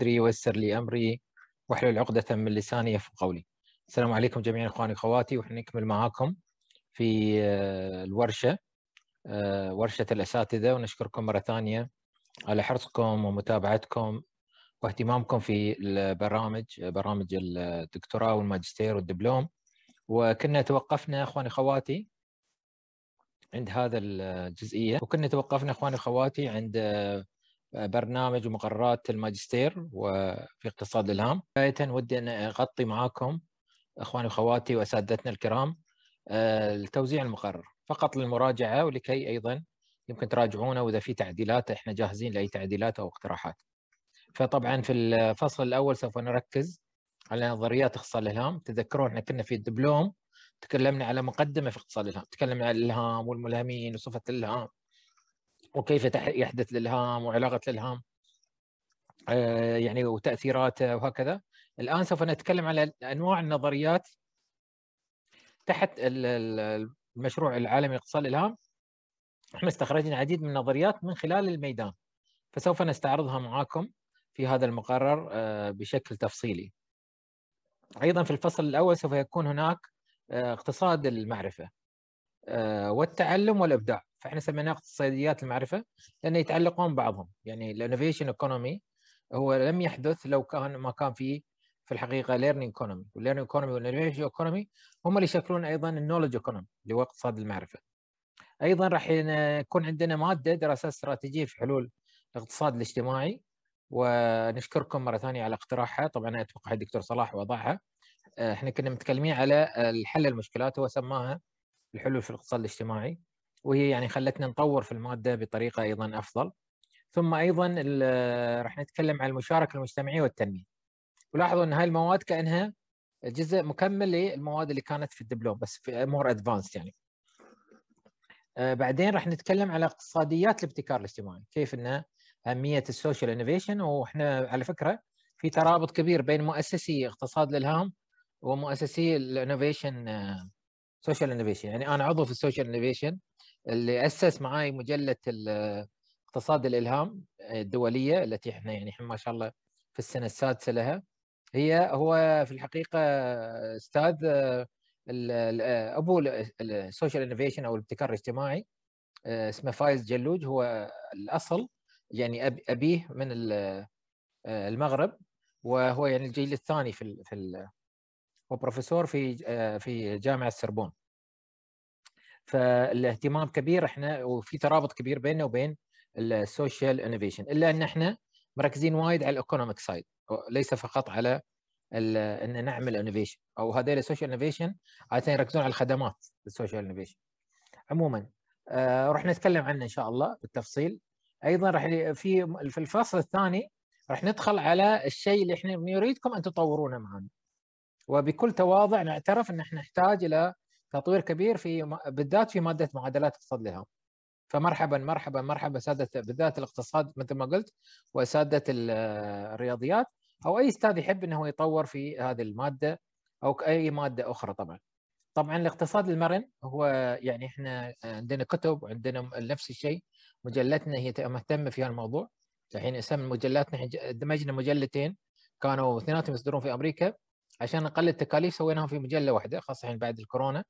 صدري ويسر لي أمري واحلل عقدة من لساني يفقه قولي السلام عليكم جميعا إخواني اخواتي واحنا نكمل معاكم في آه، الورشة آه، ورشة الأساتذة ونشكركم مرة ثانية على حرصكم ومتابعتكم واهتمامكم في البرامج برامج الدكتوراه والماجستير والدبلوم وكنا توقفنا اخواني اخواتي عند هذا الجزئيه وكنا توقفنا اخواني اخواتي عند آه، برنامج ومقررات الماجستير وفي اقتصاد الالهام بدايه ودي ان اغطي معاكم اخواني واخواتي واساتذتنا الكرام التوزيع آه، المقرر فقط للمراجعه ولكي ايضا يمكن تراجعونه واذا في تعديلات احنا جاهزين لاي تعديلات او اقتراحات. فطبعا في الفصل الاول سوف نركز على نظريات اقتصاد الالهام، تذكرون احنا كنا في الدبلوم تكلمنا على مقدمه في اقتصاد الالهام، تكلمنا عن الالهام والملهمين وصفه الالهام وكيف يحدث الالهام وعلاقه الالهام آه، يعني وتاثيراته وهكذا الان سوف نتكلم على انواع النظريات تحت المشروع العالمي لاقتصاد الالهام احنا استخرجنا العديد من النظريات من خلال الميدان فسوف نستعرضها معاكم في هذا المقرر آه، بشكل تفصيلي ايضا في الفصل الاول سوف يكون هناك آه، اقتصاد المعرفه والتعلم والابداع فاحنا سميناه اقتصاديات المعرفه لانه يتعلقون بعضهم يعني الانوفيشن ايكونومي هو لم يحدث لو كان ما كان في في الحقيقه ليرنينج ايكونومي والليرنينج ايكونومي والانوفيشن ايكونومي هم اللي يشكلون ايضا النولج ايكونومي اللي هو اقتصاد المعرفه ايضا راح يكون عندنا ماده دراسات استراتيجيه في حلول الاقتصاد الاجتماعي ونشكركم مره ثانيه على اقتراحها طبعا اتوقع الدكتور صلاح وضعها آه، احنا كنا متكلمين على الحل المشكلات هو سماها الحلول في الاقتصاد الاجتماعي وهي يعني خلتنا نطور في الماده بطريقه ايضا افضل ثم ايضا راح نتكلم عن المشاركه المجتمعيه والتنميه ولاحظوا ان هاي المواد كانها جزء مكمل للمواد اللي كانت في الدبلوم بس في مور ادفانس يعني آه، بعدين راح نتكلم على اقتصاديات الابتكار الاجتماعي كيف ان اهميه السوشيال انوفيشن واحنا على فكره في ترابط كبير بين مؤسسي اقتصاد الالهام ومؤسسي الانوفيشن سوشيال انوفيشن يعني انا عضو في السوشيال انوفيشن اللي اسس معاي مجله اقتصاد الالهام الدوليه التي احنا يعني احنا ما شاء الله في السنه السادسه لها هي هو في الحقيقه استاذ ابو السوشيال انوفيشن او الابتكار الاجتماعي آه، اسمه فايز جلوج هو الاصل يعني ابيه من آه، المغرب وهو يعني الجيل الثاني في في هو بروفيسور في آه، في جامعه السربون فالاهتمام كبير احنا وفي ترابط كبير بيننا وبين السوشيال انوفيشن الا ان احنا مركزين وايد على الايكونوميك سايد ليس فقط على ان نعمل انوفيشن او هذيل السوشيال انوفيشن عاده يركزون على الخدمات السوشيال انوفيشن عموما آه راح نتكلم عنه ان شاء الله بالتفصيل ايضا راح في في الفصل الثاني راح ندخل على الشيء اللي احنا نريدكم ان تطورونه معنا وبكل تواضع نعترف ان احنا نحتاج الى تطوير كبير في بالذات في ماده معادلات اقتصاد الالهام فمرحبا مرحبا مرحبا ساده بالذات الاقتصاد مثل ما قلت وساده الرياضيات او اي استاذ يحب انه يطور في هذه الماده او اي ماده اخرى طبعا طبعا الاقتصاد المرن هو يعني احنا عندنا كتب وعندنا نفس الشيء مجلتنا هي مهتمه في هذا الموضوع الحين اسم مجلاتنا دمجنا مجلتين كانوا اثنيناتهم يصدرون في امريكا عشان نقلل التكاليف سويناهم في مجله واحده خاصه الحين بعد الكورونا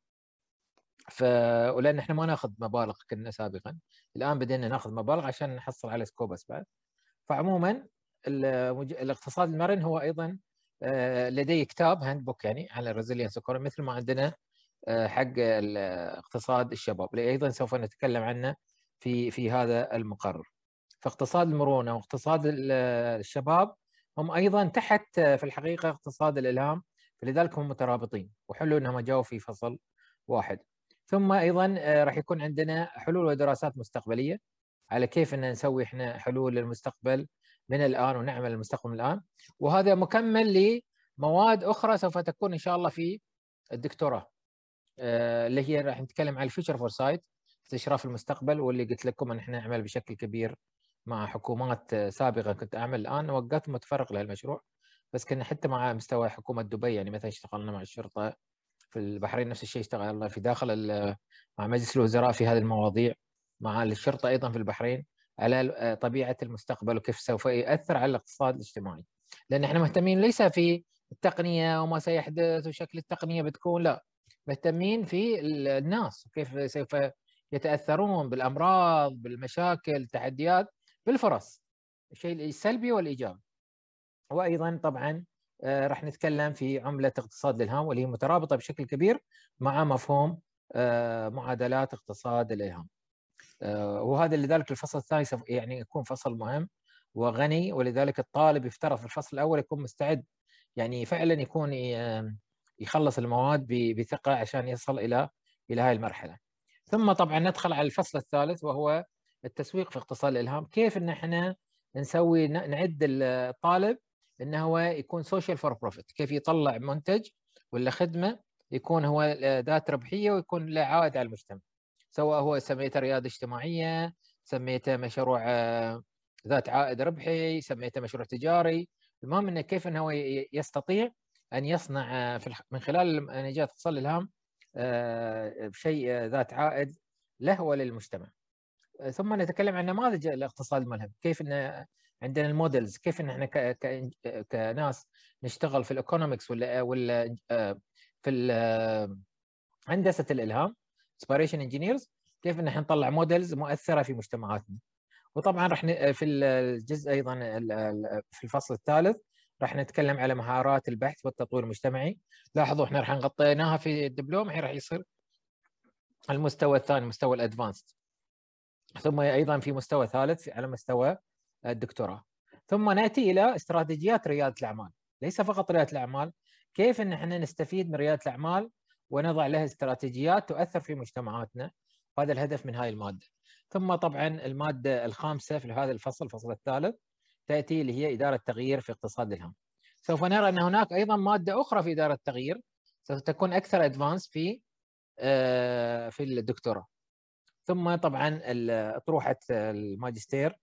فلان احنا ما ناخذ مبالغ كنا سابقا الان بدينا ناخذ مبالغ عشان نحصل على سكوبس بعد فعموما الاقتصاد المرن هو ايضا آه، لديه كتاب هاند بوك يعني على الريزيلينس ايكونومي مثل ما عندنا آه، حق اقتصاد الشباب اللي ايضا سوف نتكلم عنه في في هذا المقرر فاقتصاد المرونه واقتصاد الشباب هم ايضا تحت آه، في الحقيقه اقتصاد الالهام فلذلك هم مترابطين وحلو انهم جاوا في فصل واحد ثم ايضا آه، راح يكون عندنا حلول ودراسات مستقبليه على كيف ان نسوي احنا حلول للمستقبل من الان ونعمل المستقبل من الان وهذا مكمل لمواد اخرى سوف تكون ان شاء الله في الدكتوراه آه، اللي هي راح نتكلم عن الفيوتشر سايت استشراف المستقبل واللي قلت لكم ان احنا نعمل بشكل كبير مع حكومات آه، سابقه كنت اعمل الان وقفت متفرغ لهالمشروع بس كنا حتى مع مستوى حكومه دبي يعني مثلا اشتغلنا مع الشرطه في البحرين نفس الشيء اشتغلنا في داخل مع مجلس الوزراء في هذه المواضيع مع الشرطه ايضا في البحرين على آه، طبيعه المستقبل وكيف سوف ياثر على الاقتصاد الاجتماعي لان احنا مهتمين ليس في التقنيه وما سيحدث وشكل التقنيه بتكون لا مهتمين في الناس وكيف سوف يتاثرون بالامراض بالمشاكل التحديات بالفرص الشيء السلبي والايجابي وايضا طبعا آه، راح نتكلم في عملة اقتصاد الإلهام واللي هي مترابطة بشكل كبير مع مفهوم آه، معادلات اقتصاد الإلهام آه، وهذا لذلك الفصل الثاني يعني يكون فصل مهم وغني ولذلك الطالب يفترض في الفصل الأول يكون مستعد يعني فعلا يكون يخلص المواد بثقة عشان يصل إلى إلى هاي المرحلة ثم طبعا ندخل على الفصل الثالث وهو التسويق في اقتصاد الإلهام كيف أن احنا نسوي نعد الطالب ان هو يكون سوشيال فور بروفيت كيف يطلع منتج ولا خدمه يكون هو ذات ربحيه ويكون له عائد على المجتمع سواء هو سميته رياده اجتماعيه سميته مشروع آه، ذات عائد ربحي سميته مشروع تجاري المهم انه كيف انه هو يستطيع ان يصنع آه، في من خلال انتاجات اقتصاد الالهام شيء آه، ذات عائد له وللمجتمع ثم نتكلم عن نماذج الاقتصاد الملهم كيف ان عندنا المودلز كيف ان احنا كناس نشتغل في الايكونومكس ولا ولا آه، في آه، هندسه الالهام سبريشن انجينيرز كيف ان احنا نطلع مودلز مؤثره في مجتمعاتنا وطبعا راح في الجزء ايضا في الفصل الثالث راح نتكلم على مهارات البحث والتطوير المجتمعي لاحظوا احنا راح غطيناها في الدبلوم الحين راح يصير المستوى الثاني مستوى الادفانسد ثم ايضا في مستوى ثالث على مستوى الدكتوراه ثم ناتي الى استراتيجيات رياده الاعمال ليس فقط رياده الاعمال كيف ان احنا نستفيد من رياده الاعمال ونضع لها استراتيجيات تؤثر في مجتمعاتنا هذا الهدف من هاي الماده ثم طبعا الماده الخامسه في هذا الفصل الفصل الثالث تاتي اللي هي اداره التغيير في اقتصاد الهم سوف نرى ان هناك ايضا ماده اخرى في اداره التغيير ستكون اكثر ادفانس في آه، في الدكتوراه ثم طبعا اطروحه الماجستير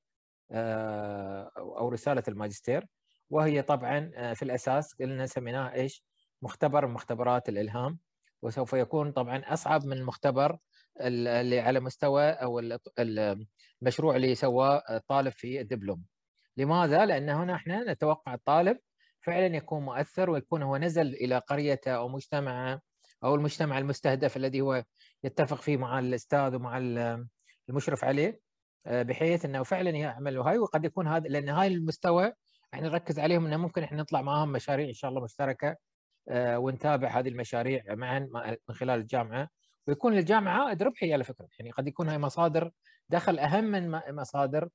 آه، او رساله الماجستير وهي طبعا آه، في الاساس قلنا سميناها ايش؟ مختبر من مختبرات الالهام وسوف يكون طبعا اصعب من المختبر اللي على مستوى او المشروع اللي سواه الطالب في الدبلوم. لماذا؟ لان هنا احنا نتوقع الطالب فعلا يكون مؤثر ويكون هو نزل الى قريته او مجتمعه او المجتمع المستهدف الذي هو يتفق فيه مع الاستاذ ومع المشرف عليه آه، بحيث انه فعلا يعملوا هاي وقد يكون هذا لان هاي المستوى احنا يعني نركز عليهم انه ممكن احنا نطلع معاهم مشاريع ان شاء الله مشتركه آه، ونتابع هذه المشاريع معا من خلال الجامعه ويكون للجامعه عائد ربحي على فكره يعني قد يكون هاي مصادر دخل اهم من مصادر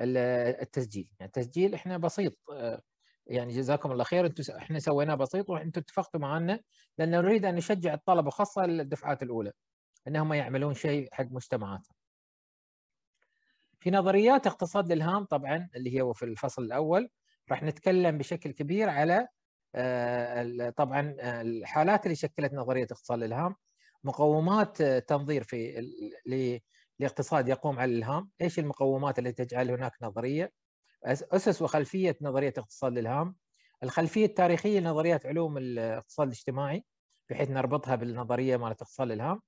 التسجيل يعني التسجيل احنا بسيط آه، يعني جزاكم الله خير انتم احنا سويناه بسيط وانتم اتفقتوا معنا لان نريد ان نشجع الطلبه خاصه الدفعات الاولى انهم يعملون شيء حق مجتمعاتهم في نظريات اقتصاد الالهام طبعا اللي هي في الفصل الاول راح نتكلم بشكل كبير على آه، طبعا آه، الحالات اللي شكلت نظريه اقتصاد الالهام مقومات آه، تنظير في لاقتصاد يقوم على الالهام، ايش المقومات اللي تجعل هناك نظريه؟ اسس وخلفيه نظريه اقتصاد الالهام، الخلفيه التاريخيه لنظريات علوم الاقتصاد الاجتماعي بحيث نربطها بالنظريه مالت اقتصاد الالهام،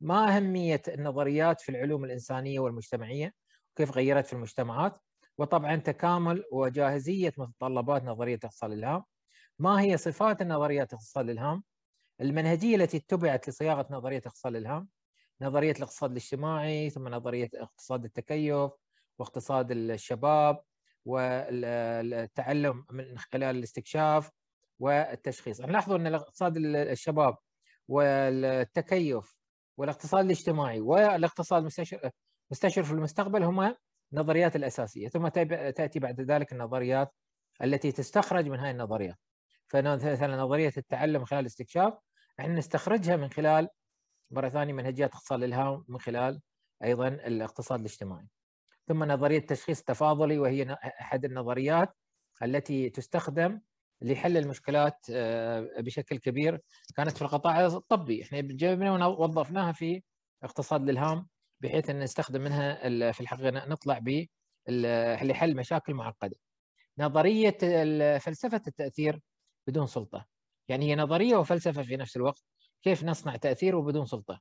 ما اهميه النظريات في العلوم الانسانيه والمجتمعيه كيف غيرت في المجتمعات وطبعا تكامل وجاهزية متطلبات نظرية اقتصاد الإلهام ما هي صفات النظريات اقتصاد الإلهام المنهجية التي اتبعت لصياغة نظرية اقتصاد الإلهام نظرية الاقتصاد الاجتماعي ثم نظرية اقتصاد التكيف واقتصاد الشباب والتعلم من خلال الاستكشاف والتشخيص نلاحظ أن الاقتصاد الشباب والتكيف والاقتصاد الاجتماعي والاقتصاد المستشرق مستشعر في المستقبل هما النظريات الاساسيه ثم تاتي بعد ذلك النظريات التي تستخرج من هذه النظريات فمثلا نظريه التعلم خلال الاستكشاف احنا نستخرجها من خلال مره ثانيه منهجيات اقتصاد الالهام من خلال ايضا الاقتصاد الاجتماعي ثم نظريه التشخيص التفاضلي وهي احد النظريات التي تستخدم لحل المشكلات آه، بشكل كبير كانت في القطاع الطبي احنا جبنا ووظفناها في اقتصاد الالهام بحيث ان نستخدم منها في الحقيقه نطلع ب لحل مشاكل معقده. نظريه فلسفه التاثير بدون سلطه. يعني هي نظريه وفلسفه في نفس الوقت، كيف نصنع تاثير وبدون سلطه؟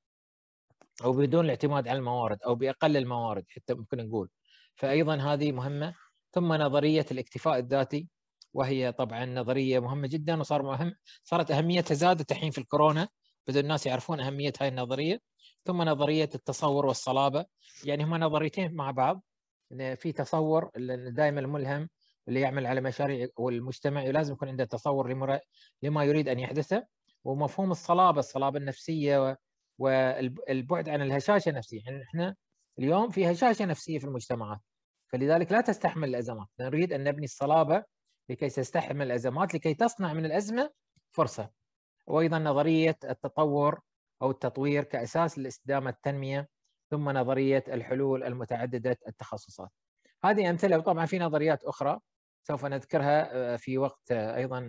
او بدون الاعتماد على الموارد او باقل الموارد حتى ممكن نقول. فايضا هذه مهمه، ثم نظريه الاكتفاء الذاتي وهي طبعا نظريه مهمه جدا وصار مهم صارت اهميتها زادت الحين في الكورونا بدأ الناس يعرفون اهميه هاي النظريه ثم نظريه التصور والصلابه يعني هما نظريتين مع بعض في تصور دائما الملهم اللي يعمل على مشاريع والمجتمع لازم يكون عنده تصور لما يريد ان يحدثه ومفهوم الصلابه الصلابه النفسيه والبعد عن الهشاشه النفسيه يعني احنا اليوم في هشاشه نفسيه في المجتمعات فلذلك لا تستحمل الازمات نريد ان نبني الصلابه لكي تستحمل الازمات لكي تصنع من الازمه فرصه وايضا نظريه التطور او التطوير كاساس لاستدامه التنميه ثم نظريه الحلول المتعدده التخصصات. هذه امثله وطبعا في نظريات اخرى سوف نذكرها آه، في وقت آه، ايضا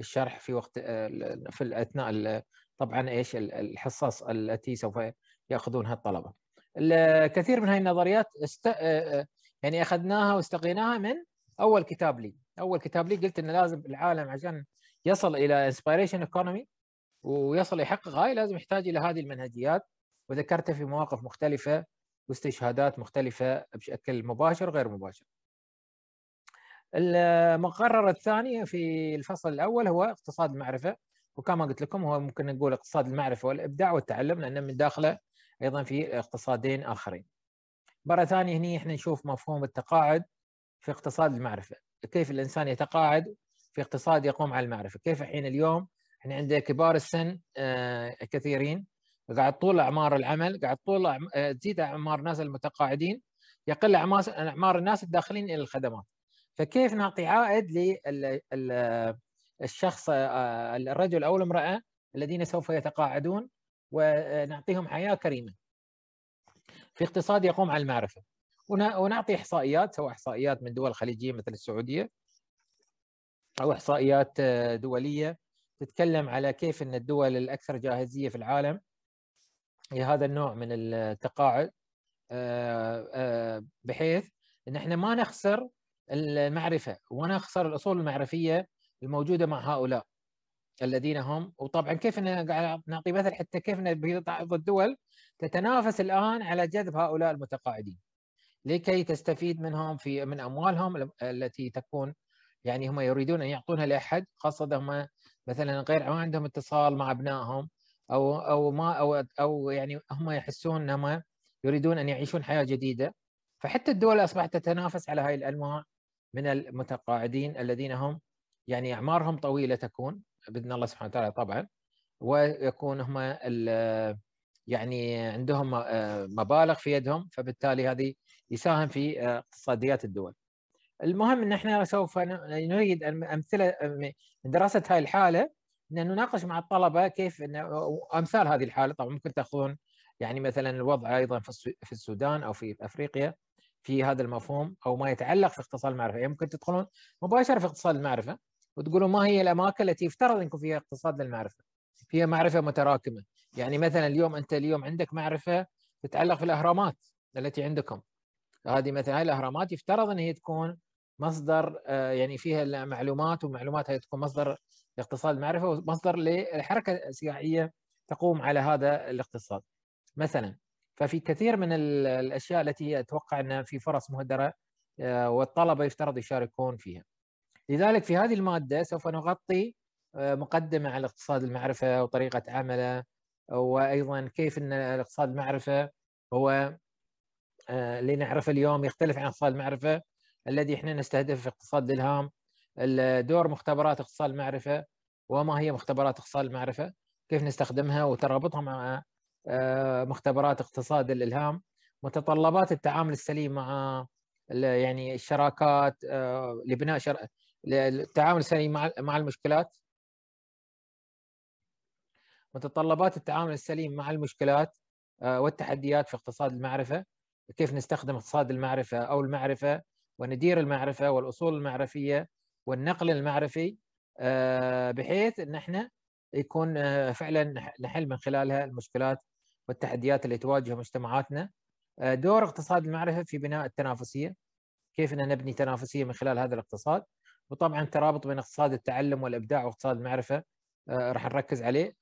الشرح في وقت آه، في اثناء طبعا ايش الحصص التي سوف ياخذونها الطلبه. كثير من هذه النظريات است... يعني اخذناها واستقيناها من اول كتاب لي، اول كتاب لي قلت انه لازم العالم عشان يصل الى انسبيريشن ايكونومي ويصل يحقق هاي لازم يحتاج الى هذه المنهجيات وذكرتها في مواقف مختلفه واستشهادات مختلفه بشكل مباشر وغير مباشر. المقرر الثاني في الفصل الاول هو اقتصاد المعرفه وكما قلت لكم هو ممكن نقول اقتصاد المعرفه والابداع والتعلم لان من داخله ايضا في اقتصادين اخرين. مره ثانيه هنا احنا نشوف مفهوم التقاعد في اقتصاد المعرفه، كيف الانسان يتقاعد في اقتصاد يقوم على المعرفه، كيف حين اليوم احنا يعني عندنا كبار السن آه، كثيرين قاعد طول اعمار العمل قاعد طول آه، تزيد اعمار الناس المتقاعدين يقل اعمار الناس الداخلين الى الخدمات فكيف نعطي عائد للشخص آه، الرجل او المراه الذين سوف يتقاعدون ونعطيهم حياه كريمه في اقتصاد يقوم على المعرفه ونعطي احصائيات سواء احصائيات من دول خليجيه مثل السعوديه او احصائيات دوليه تتكلم على كيف ان الدول الاكثر جاهزيه في العالم لهذا النوع من التقاعد آه، آه، بحيث ان احنا ما نخسر المعرفه وما نخسر الاصول المعرفيه الموجوده مع هؤلاء الذين هم وطبعا كيف ان نعطي مثل حتى كيف بعض الدول تتنافس الان على جذب هؤلاء المتقاعدين لكي تستفيد منهم في من اموالهم التي تكون يعني هم يريدون ان يعطونها لاحد خاصه هم مثلا غير ما عندهم اتصال مع ابنائهم او او ما او او يعني هم يحسون انهم يريدون ان يعيشون حياه جديده فحتى الدول اصبحت تتنافس على هاي الانواع من المتقاعدين الذين هم يعني اعمارهم طويله تكون باذن الله سبحانه وتعالى طبعا ويكون هم يعني عندهم آه، مبالغ في يدهم فبالتالي هذه يساهم في آه، اقتصاديات الدول. المهم ان احنا سوف نريد امثله من دراسه هذه الحاله ان نناقش مع الطلبه كيف ان امثال هذه الحاله طبعا ممكن تاخذون يعني مثلا الوضع ايضا في السودان او في افريقيا في هذا المفهوم او ما يتعلق في اقتصاد المعرفه يعني ممكن تدخلون مباشره في اقتصاد المعرفه وتقولون ما هي الاماكن التي يفترض انكم فيها اقتصاد للمعرفه فيها معرفه متراكمه يعني مثلا اليوم انت اليوم عندك معرفه تتعلق في الاهرامات التي عندكم هذه مثلا هاي الاهرامات يفترض ان هي تكون مصدر آه، يعني فيها معلومات ومعلومات هي تكون مصدر اقتصاد المعرفه ومصدر للحركه السياحيه تقوم على هذا الاقتصاد مثلا ففي كثير من الاشياء التي اتوقع انها في فرص مهدره آه، والطلبه يفترض يشاركون فيها. لذلك في هذه الماده سوف نغطي آه، مقدمه على اقتصاد المعرفه وطريقه عمله وايضا كيف ان الاقتصاد المعرفه هو اللي نعرفه اليوم يختلف عن اقتصاد المعرفه الذي احنا نستهدفه في اقتصاد الالهام دور مختبرات اقتصاد المعرفه وما هي مختبرات اقتصاد المعرفه كيف نستخدمها وترابطها مع آه، مختبرات اقتصاد الالهام متطلبات التعامل السليم مع يعني الشراكات آه، لبناء شر... التعامل السليم مع المشكلات متطلبات التعامل السليم مع المشكلات آه، والتحديات في اقتصاد المعرفه كيف نستخدم اقتصاد المعرفه او المعرفه وندير المعرفه والاصول المعرفيه والنقل المعرفي آه، بحيث ان احنا يكون آه، فعلا نحل من خلالها المشكلات والتحديات اللي تواجه مجتمعاتنا آه، دور اقتصاد المعرفه في بناء التنافسيه كيف ان نبني تنافسيه من خلال هذا الاقتصاد وطبعا الترابط بين اقتصاد التعلم والابداع واقتصاد المعرفه راح نركز عليه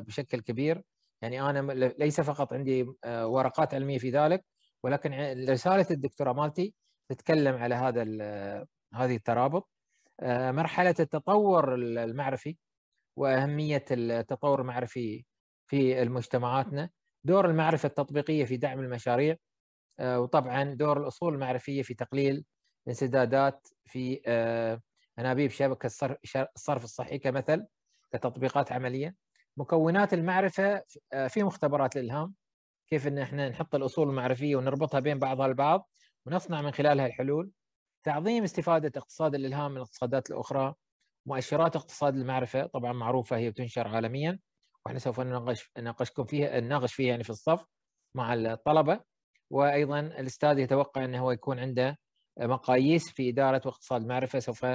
بشكل كبير يعني انا ليس فقط عندي ورقات علميه في ذلك ولكن رساله الدكتوراه مالتي تتكلم على هذا هذه الترابط آه، مرحله التطور المعرفي واهميه التطور المعرفي في مجتمعاتنا دور المعرفه التطبيقيه في دعم المشاريع آه، وطبعا دور الاصول المعرفيه في تقليل انسدادات في آه، انابيب شبكه الصرف الصحي كمثل كتطبيقات عمليه مكونات المعرفه في مختبرات الالهام كيف ان احنا نحط الاصول المعرفيه ونربطها بين بعضها البعض ونصنع من خلالها الحلول تعظيم استفادة اقتصاد الإلهام من الاقتصادات الأخرى مؤشرات اقتصاد المعرفة طبعا معروفة هي تنشر عالميا واحنا سوف نناقش نناقشكم فيها نناقش فيها يعني في الصف مع الطلبة وأيضا الأستاذ يتوقع أنه هو يكون عنده مقاييس في إدارة واقتصاد المعرفة سوف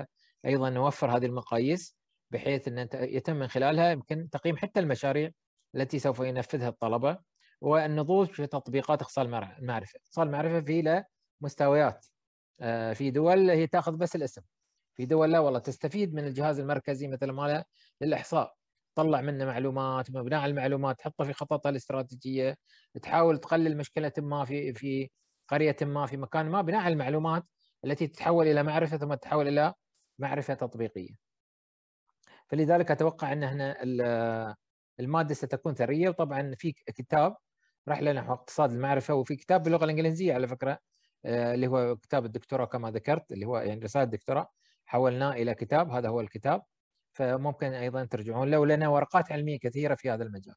أيضا نوفر هذه المقاييس بحيث أن يتم من خلالها يمكن تقييم حتى المشاريع التي سوف ينفذها الطلبة والنضوج في تطبيقات اقتصاد المعرفة اقتصاد المعرفة فيه له مستويات آه، في دول هي تاخذ بس الاسم في دول لا والله تستفيد من الجهاز المركزي مثلا ماله للاحصاء تطلع منه معلومات وبناء على المعلومات تحطه في خططها الاستراتيجيه تحاول تقلل مشكله ما في في قريه ما في مكان ما بناء على المعلومات التي تتحول الى معرفه ثم تتحول الى معرفه تطبيقيه. فلذلك اتوقع ان هنا الماده ستكون ثريه وطبعا في كتاب رحله نحو اقتصاد المعرفه وفي كتاب باللغه الانجليزيه على فكره آه، اللي هو كتاب الدكتوراه كما ذكرت اللي هو يعني رساله الدكتوراه حولناه الى كتاب هذا هو الكتاب فممكن ايضا ترجعون له لنا ورقات علميه كثيره في هذا المجال.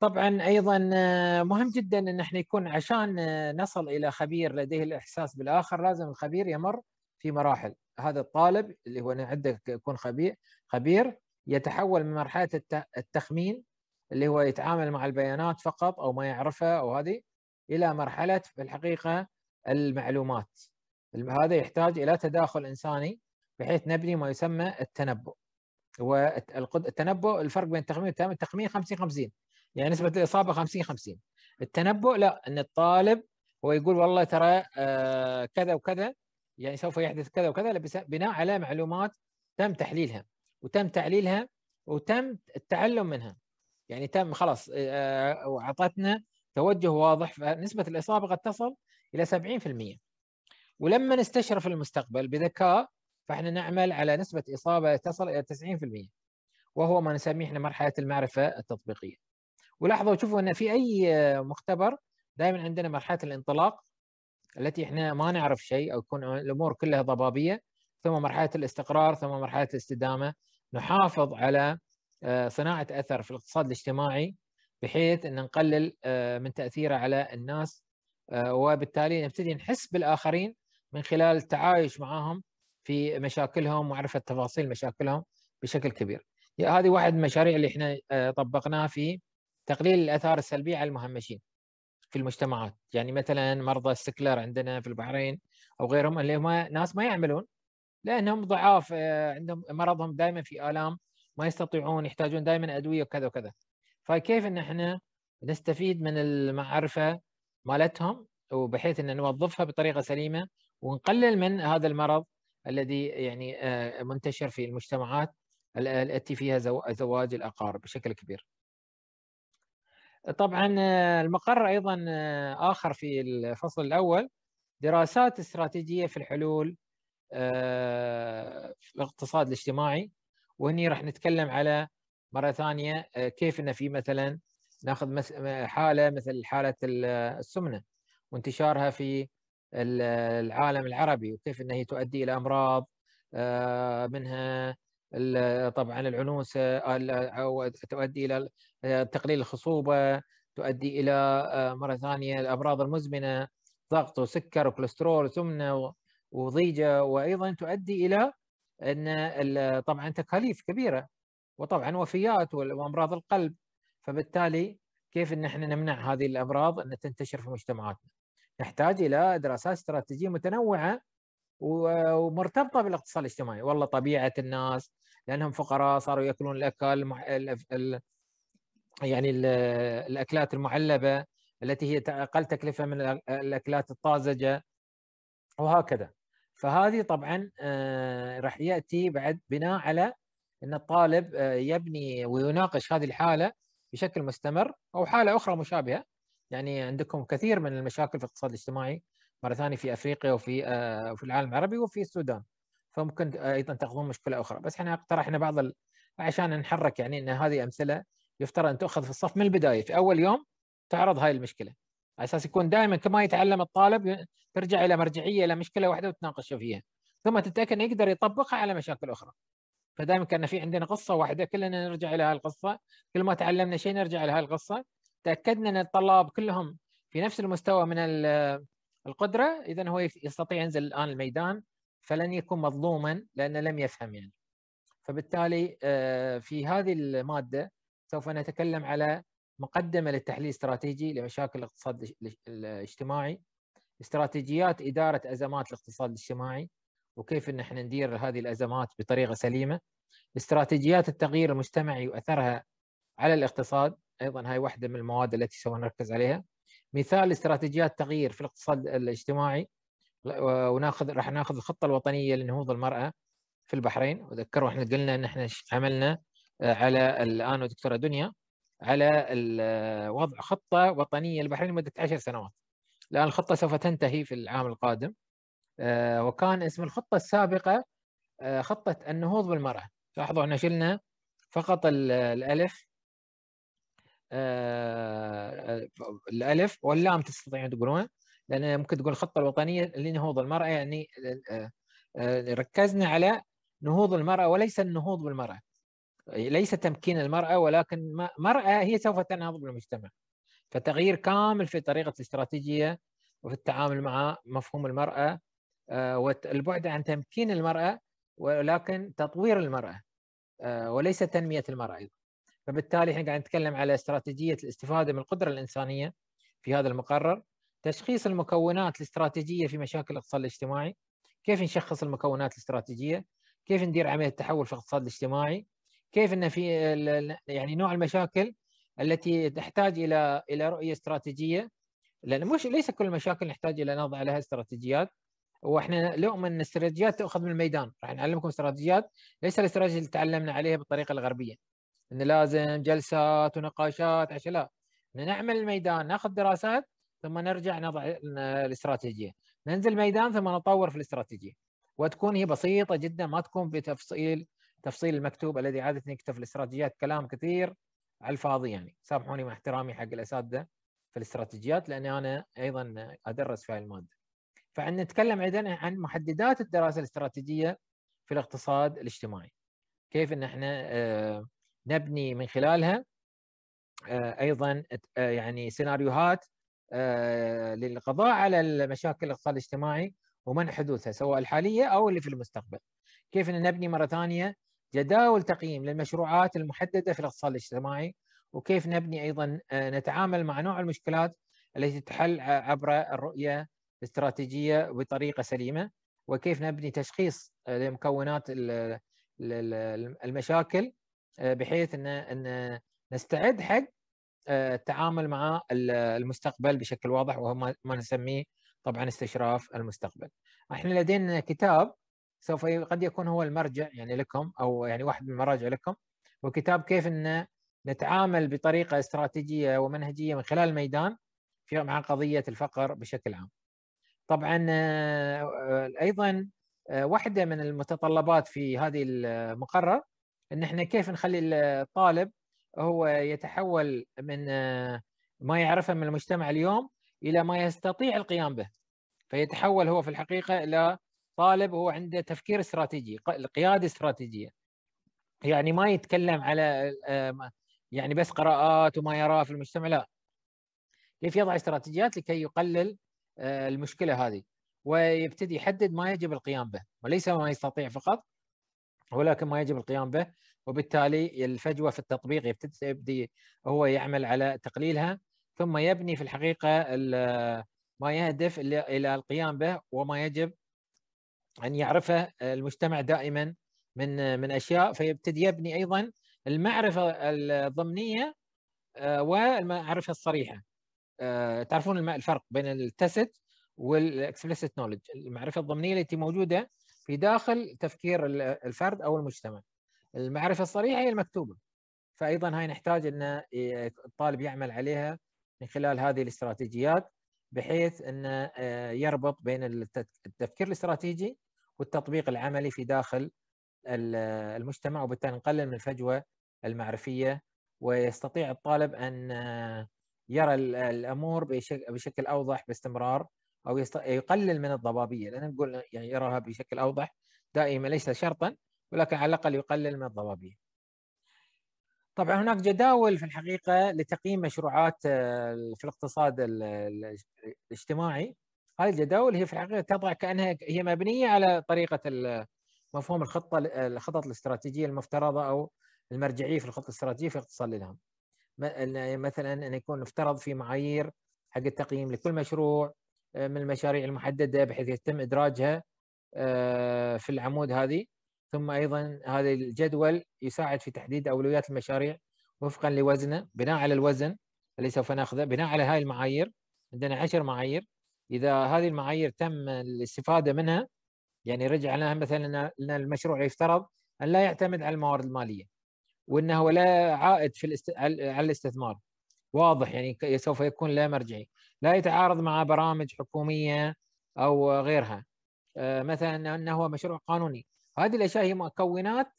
طبعا ايضا آه، مهم جدا ان احنا يكون عشان آه، نصل الى خبير لديه الاحساس بالاخر لازم الخبير يمر في مراحل هذا الطالب اللي هو نعده يكون خبير خبير يتحول من مرحله التخمين اللي هو يتعامل مع البيانات فقط او ما يعرفها او هذه الى مرحله في الحقيقه المعلومات هذا يحتاج الى تداخل انساني بحيث نبني ما يسمى التنبؤ والتنبؤ الفرق بين التخمين والتامل التخمين 50 50 يعني نسبه الاصابه 50 50 التنبؤ لا ان الطالب هو يقول والله ترى آه، كذا وكذا يعني سوف يحدث كذا وكذا بناء على معلومات تم تحليلها وتم تعليلها وتم التعلم منها يعني تم خلاص آه وعطتنا توجه واضح فنسبة الإصابة قد تصل إلى 70% ولما نستشرف المستقبل بذكاء فإحنا نعمل على نسبة إصابة تصل إلى 90% وهو ما نسميه احنا مرحلة المعرفة التطبيقية ولاحظوا شوفوا أن في أي مختبر دائما عندنا مرحلة الانطلاق التي احنا ما نعرف شيء أو يكون الأمور كلها ضبابية ثم مرحلة الاستقرار ثم مرحلة الاستدامة نحافظ على آه، صناعة أثر في الاقتصاد الاجتماعي بحيث ان نقلل آه، من تاثيره على الناس آه، وبالتالي نبتدي نحس بالاخرين من خلال التعايش معهم في مشاكلهم ومعرفه تفاصيل مشاكلهم بشكل كبير. هذه واحد من المشاريع اللي احنا آه، طبقناها في تقليل الاثار السلبيه على المهمشين في المجتمعات، يعني مثلا مرضى السكلر عندنا في البحرين او غيرهم اللي هم ناس ما يعملون لانهم ضعاف عندهم مرضهم دائما في الام ما يستطيعون يحتاجون دائما ادويه وكذا وكذا. فكيف ان احنا نستفيد من المعرفه مالتهم وبحيث ان نوظفها بطريقه سليمه ونقلل من هذا المرض الذي يعني آه، منتشر في المجتمعات التي فيها زواج الاقارب بشكل كبير. طبعا آه، المقر ايضا آه، اخر في الفصل الاول دراسات استراتيجيه في الحلول في الاقتصاد الاجتماعي وهني راح نتكلم على مره ثانيه آه، كيف ان في مثلا ناخذ آه، حاله مثل حاله آه، السمنه وانتشارها في العالم العربي وكيف ان هي تؤدي الى امراض منها طبعا العنوسه او تؤدي الى تقليل الخصوبه تؤدي الى مره ثانيه الامراض المزمنه ضغط وسكر وكوليسترول وسمنه وضيجه وايضا تؤدي الى ان طبعا تكاليف كبيره وطبعا وفيات وامراض القلب فبالتالي كيف ان احنا نمنع هذه الامراض ان تنتشر في مجتمعاتنا نحتاج الى دراسات استراتيجيه متنوعه ومرتبطه بالاقتصاد الاجتماعي والله طبيعه الناس لانهم فقراء صاروا ياكلون الاكل يعني الاكلات المعلبه التي هي اقل تكلفه من الاكلات الطازجه وهكذا فهذه طبعا آه، راح ياتي بعد بناء على ان الطالب آه، يبني ويناقش هذه الحاله بشكل مستمر او حاله اخرى مشابهه يعني عندكم كثير من المشاكل في الاقتصاد الاجتماعي مره ثانيه في افريقيا وفي آه، في العالم العربي وفي السودان فممكن ايضا تاخذون مشكله اخرى بس احنا اقترحنا بعض ال... عشان نحرك يعني ان هذه امثله يفترض ان تؤخذ في الصف من البدايه في اول يوم تعرض هاي المشكله على اساس يكون دائما كما يتعلم الطالب ترجع الى مرجعيه الى مشكله واحده وتناقشه فيها ثم تتاكد انه يقدر يطبقها على مشاكل اخرى فدائما كان في عندنا قصه واحده كلنا نرجع الى هالقصه كل ما تعلمنا شيء نرجع الى هالقصه تاكدنا ان الطلاب كلهم في نفس المستوى من القدره اذا هو يستطيع ينزل الان الميدان فلن يكون مظلوما لانه لم يفهم يعني فبالتالي آه، في هذه الماده سوف نتكلم على مقدمه للتحليل الاستراتيجي لمشاكل الاقتصاد الاجتماعي استراتيجيات اداره ازمات الاقتصاد الاجتماعي وكيف ان احنا ندير هذه الازمات بطريقه سليمه استراتيجيات التغيير المجتمعي واثرها على الاقتصاد ايضا هاي واحده من المواد التي سوف نركز عليها مثال استراتيجيات التغيير في الاقتصاد الاجتماعي وناخذ راح ناخذ الخطه الوطنيه لنهوض المراه في البحرين وذكروا احنا قلنا ان احنا عملنا آه، على الان ودكتوره دنيا على آه، وضع خطه وطنيه للبحرين لمده 10 سنوات الان الخطه سوف تنتهي في العام القادم آه، وكان اسم الخطه السابقه آه، خطه النهوض بالمراه لاحظوا احنا شلنا فقط الالف آه، الالف واللام تستطيعون تقولون لان ممكن تقول الخطه الوطنيه لنهوض المراه يعني ركزنا على نهوض المراه وليس النهوض بالمراه ليس تمكين المراه ولكن مراه هي سوف تنهض بالمجتمع فتغيير كامل في طريقه الاستراتيجيه وفي التعامل مع مفهوم المراه آه، والبعد عن تمكين المرأة ولكن تطوير المرأة آه، وليس تنمية المرأة أيضا فبالتالي احنا قاعد نتكلم على استراتيجية الاستفادة من القدرة الإنسانية في هذا المقرر تشخيص المكونات الاستراتيجية في مشاكل الاقتصاد الاجتماعي كيف نشخص المكونات الاستراتيجية كيف ندير عملية التحول في الاقتصاد الاجتماعي كيف ان في يعني نوع المشاكل التي تحتاج الى الى رؤيه استراتيجيه لان مش ليس كل المشاكل نحتاج الى نضع لها استراتيجيات واحنا لؤم ان الاستراتيجيات تاخذ من الميدان راح نعلمكم استراتيجيات ليس الاستراتيجيه اللي تعلمنا عليها بالطريقه الغربيه ان لازم جلسات ونقاشات عشان لا نعمل الميدان ناخذ دراسات ثم نرجع نضع الاستراتيجيه ننزل الميدان ثم نطور في الاستراتيجيه وتكون هي بسيطه جدا ما تكون بتفصيل تفصيل المكتوب الذي عاده يكتب في الاستراتيجيات كلام كثير على الفاضي يعني سامحوني مع احترامي حق الاساتذه في الاستراتيجيات لاني انا ايضا ادرس في هاي الماده فعندنا نتكلم اذا عن محددات الدراسه الاستراتيجيه في الاقتصاد الاجتماعي كيف ان احنا آه، نبني من خلالها آه، ايضا آه، يعني سيناريوهات للقضاء على المشاكل الاقتصاد الاجتماعي ومنع حدوثها سواء الحاليه او اللي في المستقبل. كيف ان نبني مره ثانيه جداول تقييم للمشروعات المحدده في الاقتصاد الاجتماعي وكيف نبني ايضا نتعامل مع نوع المشكلات التي تحل عبر الرؤيه استراتيجيه بطريقه سليمه وكيف نبني تشخيص آه، لمكونات المشاكل آه، بحيث ان ان نستعد حق آه، التعامل مع المستقبل بشكل واضح وهو ما نسميه طبعا استشراف المستقبل. احنا لدينا كتاب سوف قد يكون هو المرجع يعني لكم او يعني واحد من المراجع لكم وكتاب كيف ان نتعامل بطريقه استراتيجيه ومنهجيه من خلال الميدان في مع قضيه الفقر بشكل عام. طبعا آه، آه، ايضا آه، واحده من المتطلبات في هذه المقرر ان احنا كيف نخلي الطالب هو يتحول من ما يعرفه من المجتمع اليوم الى ما يستطيع القيام به فيتحول هو في الحقيقه الى طالب هو عنده تفكير استراتيجي قياده استراتيجيه يعني ما يتكلم على يعني بس قراءات وما يراه في المجتمع لا كيف يضع استراتيجيات لكي يقلل آه، المشكله هذه ويبتدي يحدد ما يجب القيام به وليس ما يستطيع فقط ولكن ما يجب القيام به وبالتالي الفجوه في التطبيق يبتدي هو يعمل على تقليلها ثم يبني في الحقيقه ما يهدف الى القيام به وما يجب ان يعرفه المجتمع دائما من من اشياء فيبتدي يبني ايضا المعرفه الضمنيه آه، والمعرفه الصريحه آه، تعرفون الفرق بين التست والاكسبلسيت نولج المعرفه الضمنيه التي موجوده في داخل تفكير الفرد او المجتمع المعرفه الصريحه هي المكتوبه فايضا هاي نحتاج ان الطالب يعمل عليها من خلال هذه الاستراتيجيات بحيث ان آه، يربط بين التفكير الاستراتيجي والتطبيق العملي في داخل المجتمع وبالتالي نقلل من الفجوه المعرفيه ويستطيع الطالب ان آه، يرى الامور بشكل اوضح باستمرار او يقلل من الضبابيه لان نقول يعني يراها بشكل اوضح دائما ليس شرطا ولكن على الاقل يقلل من الضبابيه. طبعا هناك جداول في الحقيقه لتقييم مشروعات آه، في الاقتصاد الاجتماعي هذه الجداول هي في الحقيقه تضع كانها هي مبنيه على طريقه مفهوم الخطه الخطط الاستراتيجيه المفترضه او المرجعيه في الخطه الاستراتيجيه في الاقتصاد الالهام. مثلا ان يكون افترض في معايير حق التقييم لكل مشروع آه، من المشاريع المحدده بحيث يتم ادراجها آه، في العمود هذه ثم ايضا هذا الجدول يساعد في تحديد اولويات المشاريع وفقا لوزنه بناء على الوزن اللي سوف ناخذه بناء على هاي المعايير عندنا عشر معايير اذا هذه المعايير تم الاستفاده منها يعني رجع لها مثلا ان المشروع يفترض ان لا يعتمد على الموارد الماليه وانه لا عائد في الاست... على الاستثمار واضح يعني سوف يكون لا مرجعي لا يتعارض مع برامج حكوميه او غيرها آه، مثلا انه هو مشروع قانوني هذه الاشياء هي مكونات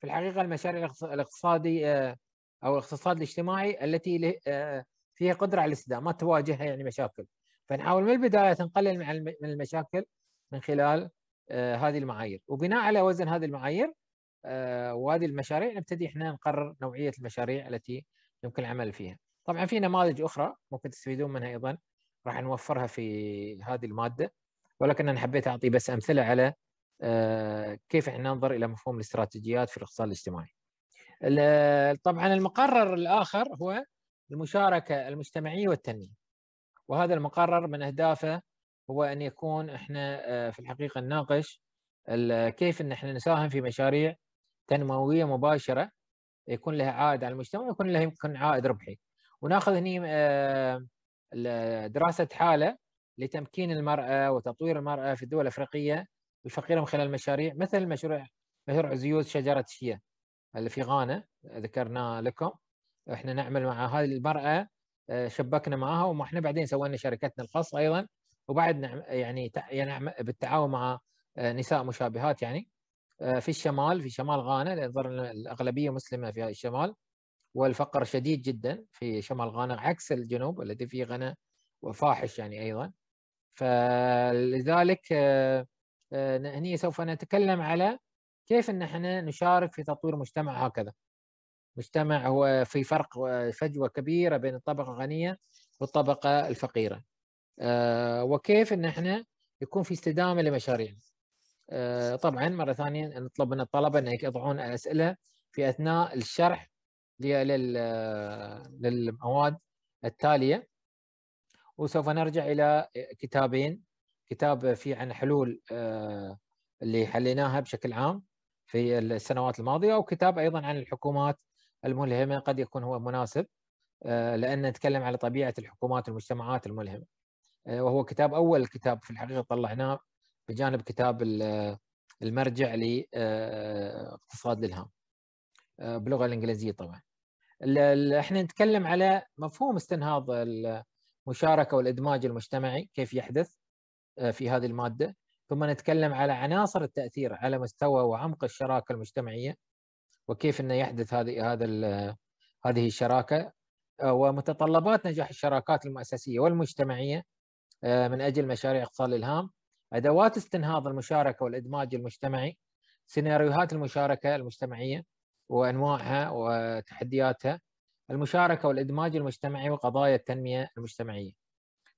في الحقيقه المشاريع الاقتصادي آه، او الاقتصاد الاجتماعي التي آه، فيها قدره على الاستدامه ما تواجهها يعني مشاكل فنحاول من البدايه نقلل من المشاكل من خلال هذه المعايير وبناء على وزن هذه المعايير آه، وهذه المشاريع نبتدي احنا نقرر نوعيه المشاريع التي يمكن العمل فيها. طبعا في نماذج اخرى ممكن تستفيدون منها ايضا راح نوفرها في هذه الماده ولكن انا حبيت اعطي بس امثله على آه، كيف احنا ننظر الى مفهوم الاستراتيجيات في الاقتصاد الاجتماعي. طبعا المقرر الاخر هو المشاركه المجتمعيه والتنميه. وهذا المقرر من اهدافه هو ان يكون احنا آه، في الحقيقه نناقش كيف ان احنا نساهم في مشاريع تنمويه مباشره يكون لها عائد على المجتمع ويكون لها يمكن عائد ربحي وناخذ هني آه، دراسه حاله لتمكين المراه وتطوير المراه في الدول الافريقيه الفقيره من خلال مشاريع مثل مشروع مشروع زيوت شجره شيا اللي في غانا ذكرناه لكم احنا نعمل مع هذه المراه آه، شبكنا معها واحنا بعدين سوينا شركتنا الخاصه ايضا وبعد نعم، يعني يعني نعم، بالتعاون مع آه، نساء مشابهات يعني آه، في الشمال في شمال غانا لان الاغلبيه مسلمه في الشمال والفقر شديد جدا في شمال غانا عكس الجنوب الذي فيه غنى وفاحش يعني ايضا فلذلك آه، آه، هني سوف نتكلم على كيف ان احنا نشارك في تطوير مجتمع هكذا مجتمع هو في فرق فجوه كبيره بين الطبقه الغنيه والطبقه الفقيره وكيف ان احنا يكون في استدامه لمشاريعنا آه، طبعا مره ثانيه نطلب من الطلبه ان يضعون اسئله في اثناء الشرح آه، للمواد التاليه وسوف نرجع الى كتابين كتاب فيه عن حلول آه، اللي حليناها بشكل عام في السنوات الماضيه وكتاب ايضا عن الحكومات الملهمه قد يكون هو مناسب لان نتكلم على طبيعه الحكومات والمجتمعات الملهمه وهو كتاب اول كتاب في الحقيقه طلعناه بجانب كتاب المرجع لاقتصاد آه، الالهام آه، باللغه الانجليزيه طبعا احنا نتكلم على مفهوم استنهاض المشاركه والادماج المجتمعي كيف يحدث آه، في هذه الماده ثم نتكلم على عناصر التاثير على مستوى وعمق الشراكه المجتمعيه وكيف انه يحدث هذه هذا هذه الشراكه ومتطلبات نجاح الشراكات المؤسسيه والمجتمعيه من اجل مشاريع اقتصاد الالهام ادوات استنهاض المشاركه والادماج المجتمعي سيناريوهات المشاركه المجتمعيه وانواعها وتحدياتها المشاركه والادماج المجتمعي وقضايا التنميه المجتمعيه.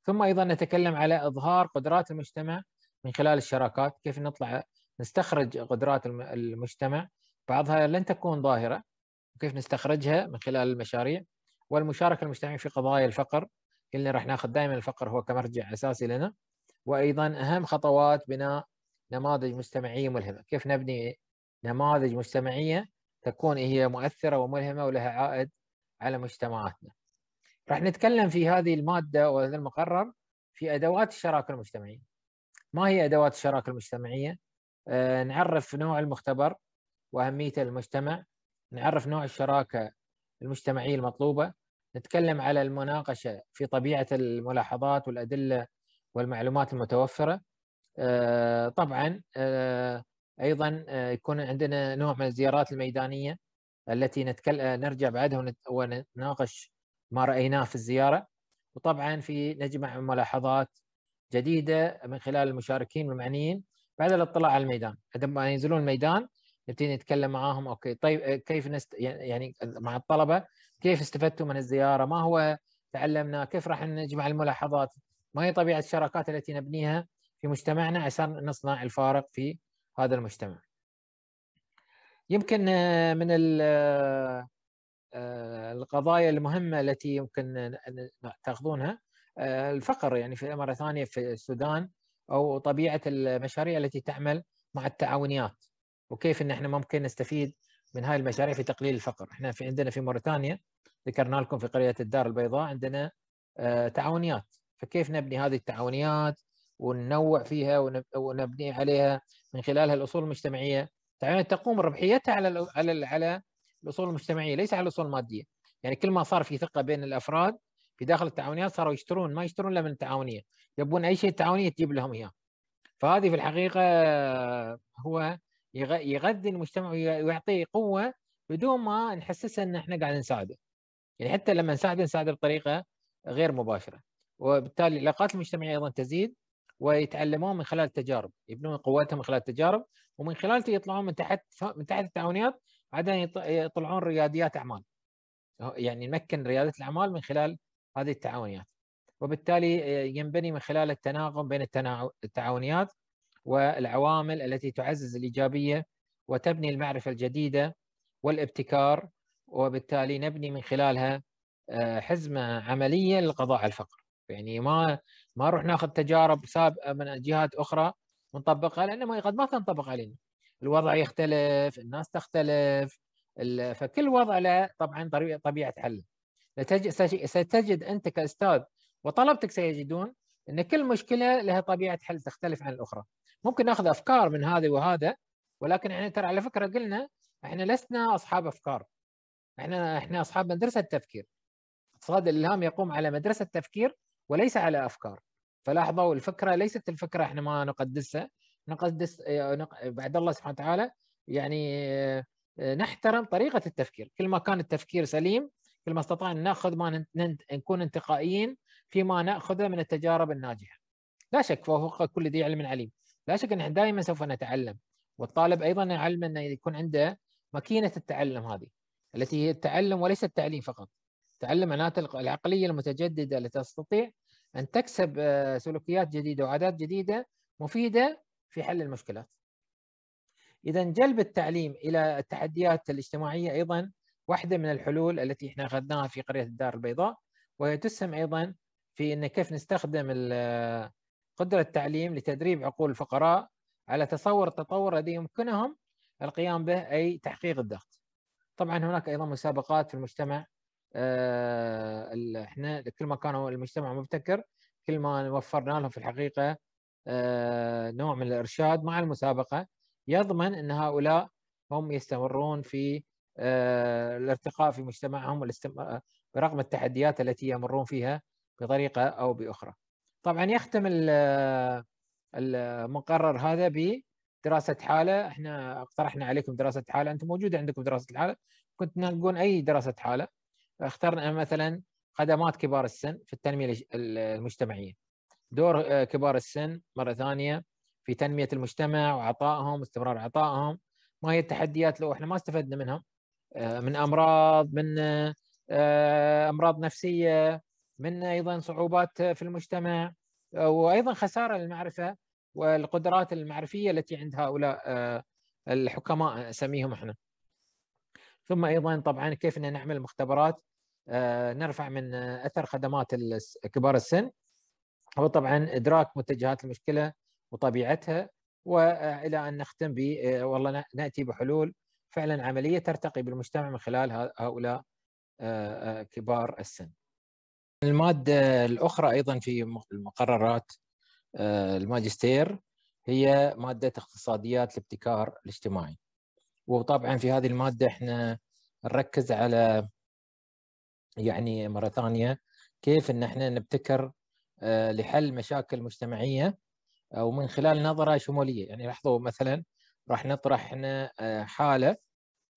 ثم ايضا نتكلم على اظهار قدرات المجتمع من خلال الشراكات، كيف نطلع نستخرج قدرات المجتمع بعضها لن تكون ظاهره وكيف نستخرجها من خلال المشاريع والمشاركه المجتمعيه في قضايا الفقر اللي راح ناخذ دائما الفقر هو كمرجع اساسي لنا وايضا اهم خطوات بناء نماذج مجتمعيه ملهمه، كيف نبني نماذج مجتمعيه تكون هي مؤثره وملهمه ولها عائد على مجتمعاتنا. راح نتكلم في هذه الماده وهذا المقرر في ادوات الشراكه المجتمعيه. ما هي ادوات الشراكه المجتمعيه؟ أه نعرف نوع المختبر واهميته للمجتمع، نعرف نوع الشراكه المجتمعيه المطلوبه، نتكلم على المناقشه في طبيعه الملاحظات والادله والمعلومات المتوفره آه، طبعا آه، ايضا آه، يكون عندنا نوع من الزيارات الميدانيه التي نتكلم نرجع بعدها ونناقش ما رايناه في الزياره وطبعا في نجمع ملاحظات جديده من خلال المشاركين والمعنيين بعد الاطلاع على الميدان عندما ينزلون الميدان نبتدي نتكلم معاهم اوكي طيب كيف نست يعني مع الطلبه كيف استفدتوا من الزياره ما هو تعلمنا كيف راح نجمع الملاحظات ما هي طبيعه الشراكات التي نبنيها في مجتمعنا عشان نصنع الفارق في هذا المجتمع. يمكن آه، من آه، آه، القضايا المهمه التي يمكن تاخذونها الفقر يعني في مره ثانيه في السودان او طبيعه المشاريع التي تعمل مع التعاونيات وكيف ان احنا ممكن نستفيد من هاي المشاريع في تقليل الفقر، احنا في عندنا في موريتانيا ذكرنا لكم في قريه الدار البيضاء عندنا تعاونيات فكيف نبني هذه التعاونيات وننوع فيها ونبني عليها من خلالها الاصول المجتمعيه التعاونيات تقوم ربحيتها على على على الاصول المجتمعيه ليس على الاصول الماديه يعني كل ما صار في ثقه بين الافراد في داخل التعاونيات صاروا يشترون ما يشترون الا من التعاونيه يبون اي شيء التعاونيه تجيب لهم اياه فهذه في الحقيقه هو يغذي المجتمع ويعطيه قوه بدون ما نحسسه ان احنا قاعدين نساعده يعني حتى لما نساعده نساعده بطريقه غير مباشره وبالتالي العلاقات المجتمعيه ايضا تزيد ويتعلمون من خلال التجارب يبنون قوتهم من خلال التجارب ومن خلال يطلعون من تحت من تحت التعاونيات عاده يطلعون رياديات اعمال يعني نمكن رياده الاعمال من خلال هذه التعاونيات وبالتالي آه، ينبني من خلال التناغم بين التعاونيات والعوامل التي تعزز الايجابيه وتبني المعرفه الجديده والابتكار وبالتالي نبني من خلالها آه، حزمه عمليه للقضاء على الفقر يعني ما ما نروح ناخذ تجارب سابقه من جهات اخرى ونطبقها لان ما قد ما تنطبق علينا الوضع يختلف الناس تختلف فكل وضع له طبعا طبيعه حل ستجد انت كاستاذ وطلبتك سيجدون ان كل مشكله لها طبيعه حل تختلف عن الاخرى ممكن ناخذ افكار من هذا وهذا ولكن احنا ترى على فكره قلنا احنا لسنا اصحاب افكار احنا احنا اصحاب مدرسه تفكير اقتصاد الالهام يقوم على مدرسه تفكير وليس على افكار فلاحظوا الفكره ليست الفكره احنا ما نقدسها نقدس آه، بعد الله سبحانه وتعالى يعني آه، آه، نحترم طريقه التفكير كل ما كان التفكير سليم كل ما استطعنا ناخذ ما نكون انتقائيين فيما ناخذه من التجارب الناجحه لا شك فوق كل ذي علم عليم لا شك ان احنا دائما سوف نتعلم والطالب ايضا يعلم انه يكون عنده ماكينه التعلم هذه التي هي التعلم وليس التعليم فقط تعلم معناته العقلية المتجددة لتستطيع أن تكسب آه، سلوكيات جديدة وعادات جديدة مفيدة في حل المشكلات إذا جلب التعليم إلى التحديات الاجتماعية أيضا واحدة من الحلول التي احنا أخذناها في قرية الدار البيضاء وهي تسهم أيضا في أن كيف نستخدم آه، قدرة التعليم لتدريب عقول الفقراء على تصور التطور الذي يمكنهم القيام به أي تحقيق الضغط طبعا هناك أيضا مسابقات في المجتمع آه، احنا كل ما كانوا المجتمع مبتكر كل ما وفرنا لهم في الحقيقه آه، نوع من الارشاد مع المسابقه يضمن ان هؤلاء هم يستمرون في آه، الارتقاء في مجتمعهم برغم التحديات التي يمرون فيها بطريقه او باخرى. طبعا يختم المقرر هذا بدراسه حاله، احنا اقترحنا عليكم دراسه حاله، انتم موجوده عندكم دراسه الحاله، كنت نقول اي دراسه حاله اخترنا مثلا خدمات كبار السن في التنميه المجتمعيه دور آه، كبار السن مره ثانيه في تنميه المجتمع وعطائهم واستمرار عطائهم ما هي التحديات لو احنا ما استفدنا منها آه، من امراض من آه، امراض نفسيه من ايضا صعوبات في المجتمع وايضا خساره للمعرفه والقدرات المعرفيه التي عند هؤلاء الحكماء نسميهم احنا ثم ايضا طبعا كيف ان نعمل مختبرات آه، نرفع من آه، اثر خدمات كبار السن وطبعا طبعا ادراك متجهات المشكله وطبيعتها والى آه، ان نختم ب والله ناتي بحلول فعلا عمليه ترتقي بالمجتمع من خلال هؤلاء كبار السن. الماده الاخرى ايضا في المقررات الماجستير هي ماده اقتصاديات الابتكار الاجتماعي. وطبعا في هذه الماده احنا نركز على يعني مره ثانيه كيف ان احنا نبتكر آه، لحل مشاكل مجتمعيه ومن خلال نظره شموليه يعني لاحظوا مثلا راح نطرح احنا آه، حاله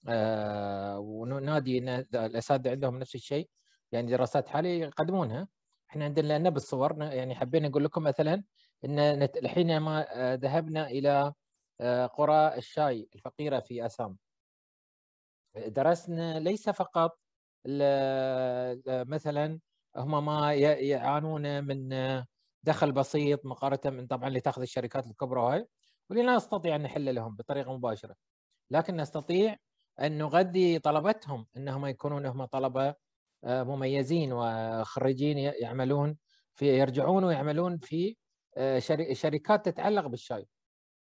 آه، ونادي ان الاساتذه عندهم نفس الشيء يعني دراسات حاليه يقدمونها احنا عندنا لان بالصور يعني حبينا نقول لكم مثلا ان الحين ما ذهبنا الى آه، قرى الشاي الفقيرة في أسام درسنا ليس فقط مثلا هم ما يعانون من دخل بسيط مقارنة من طبعا اللي تاخذ الشركات الكبرى هاي واللي لا نستطيع أن نحل لهم بطريقة مباشرة لكن نستطيع أن نغذي طلبتهم أنهم يكونون هم طلبة آه، مميزين وخريجين يعملون في يرجعون ويعملون في آه، شركات تتعلق بالشاي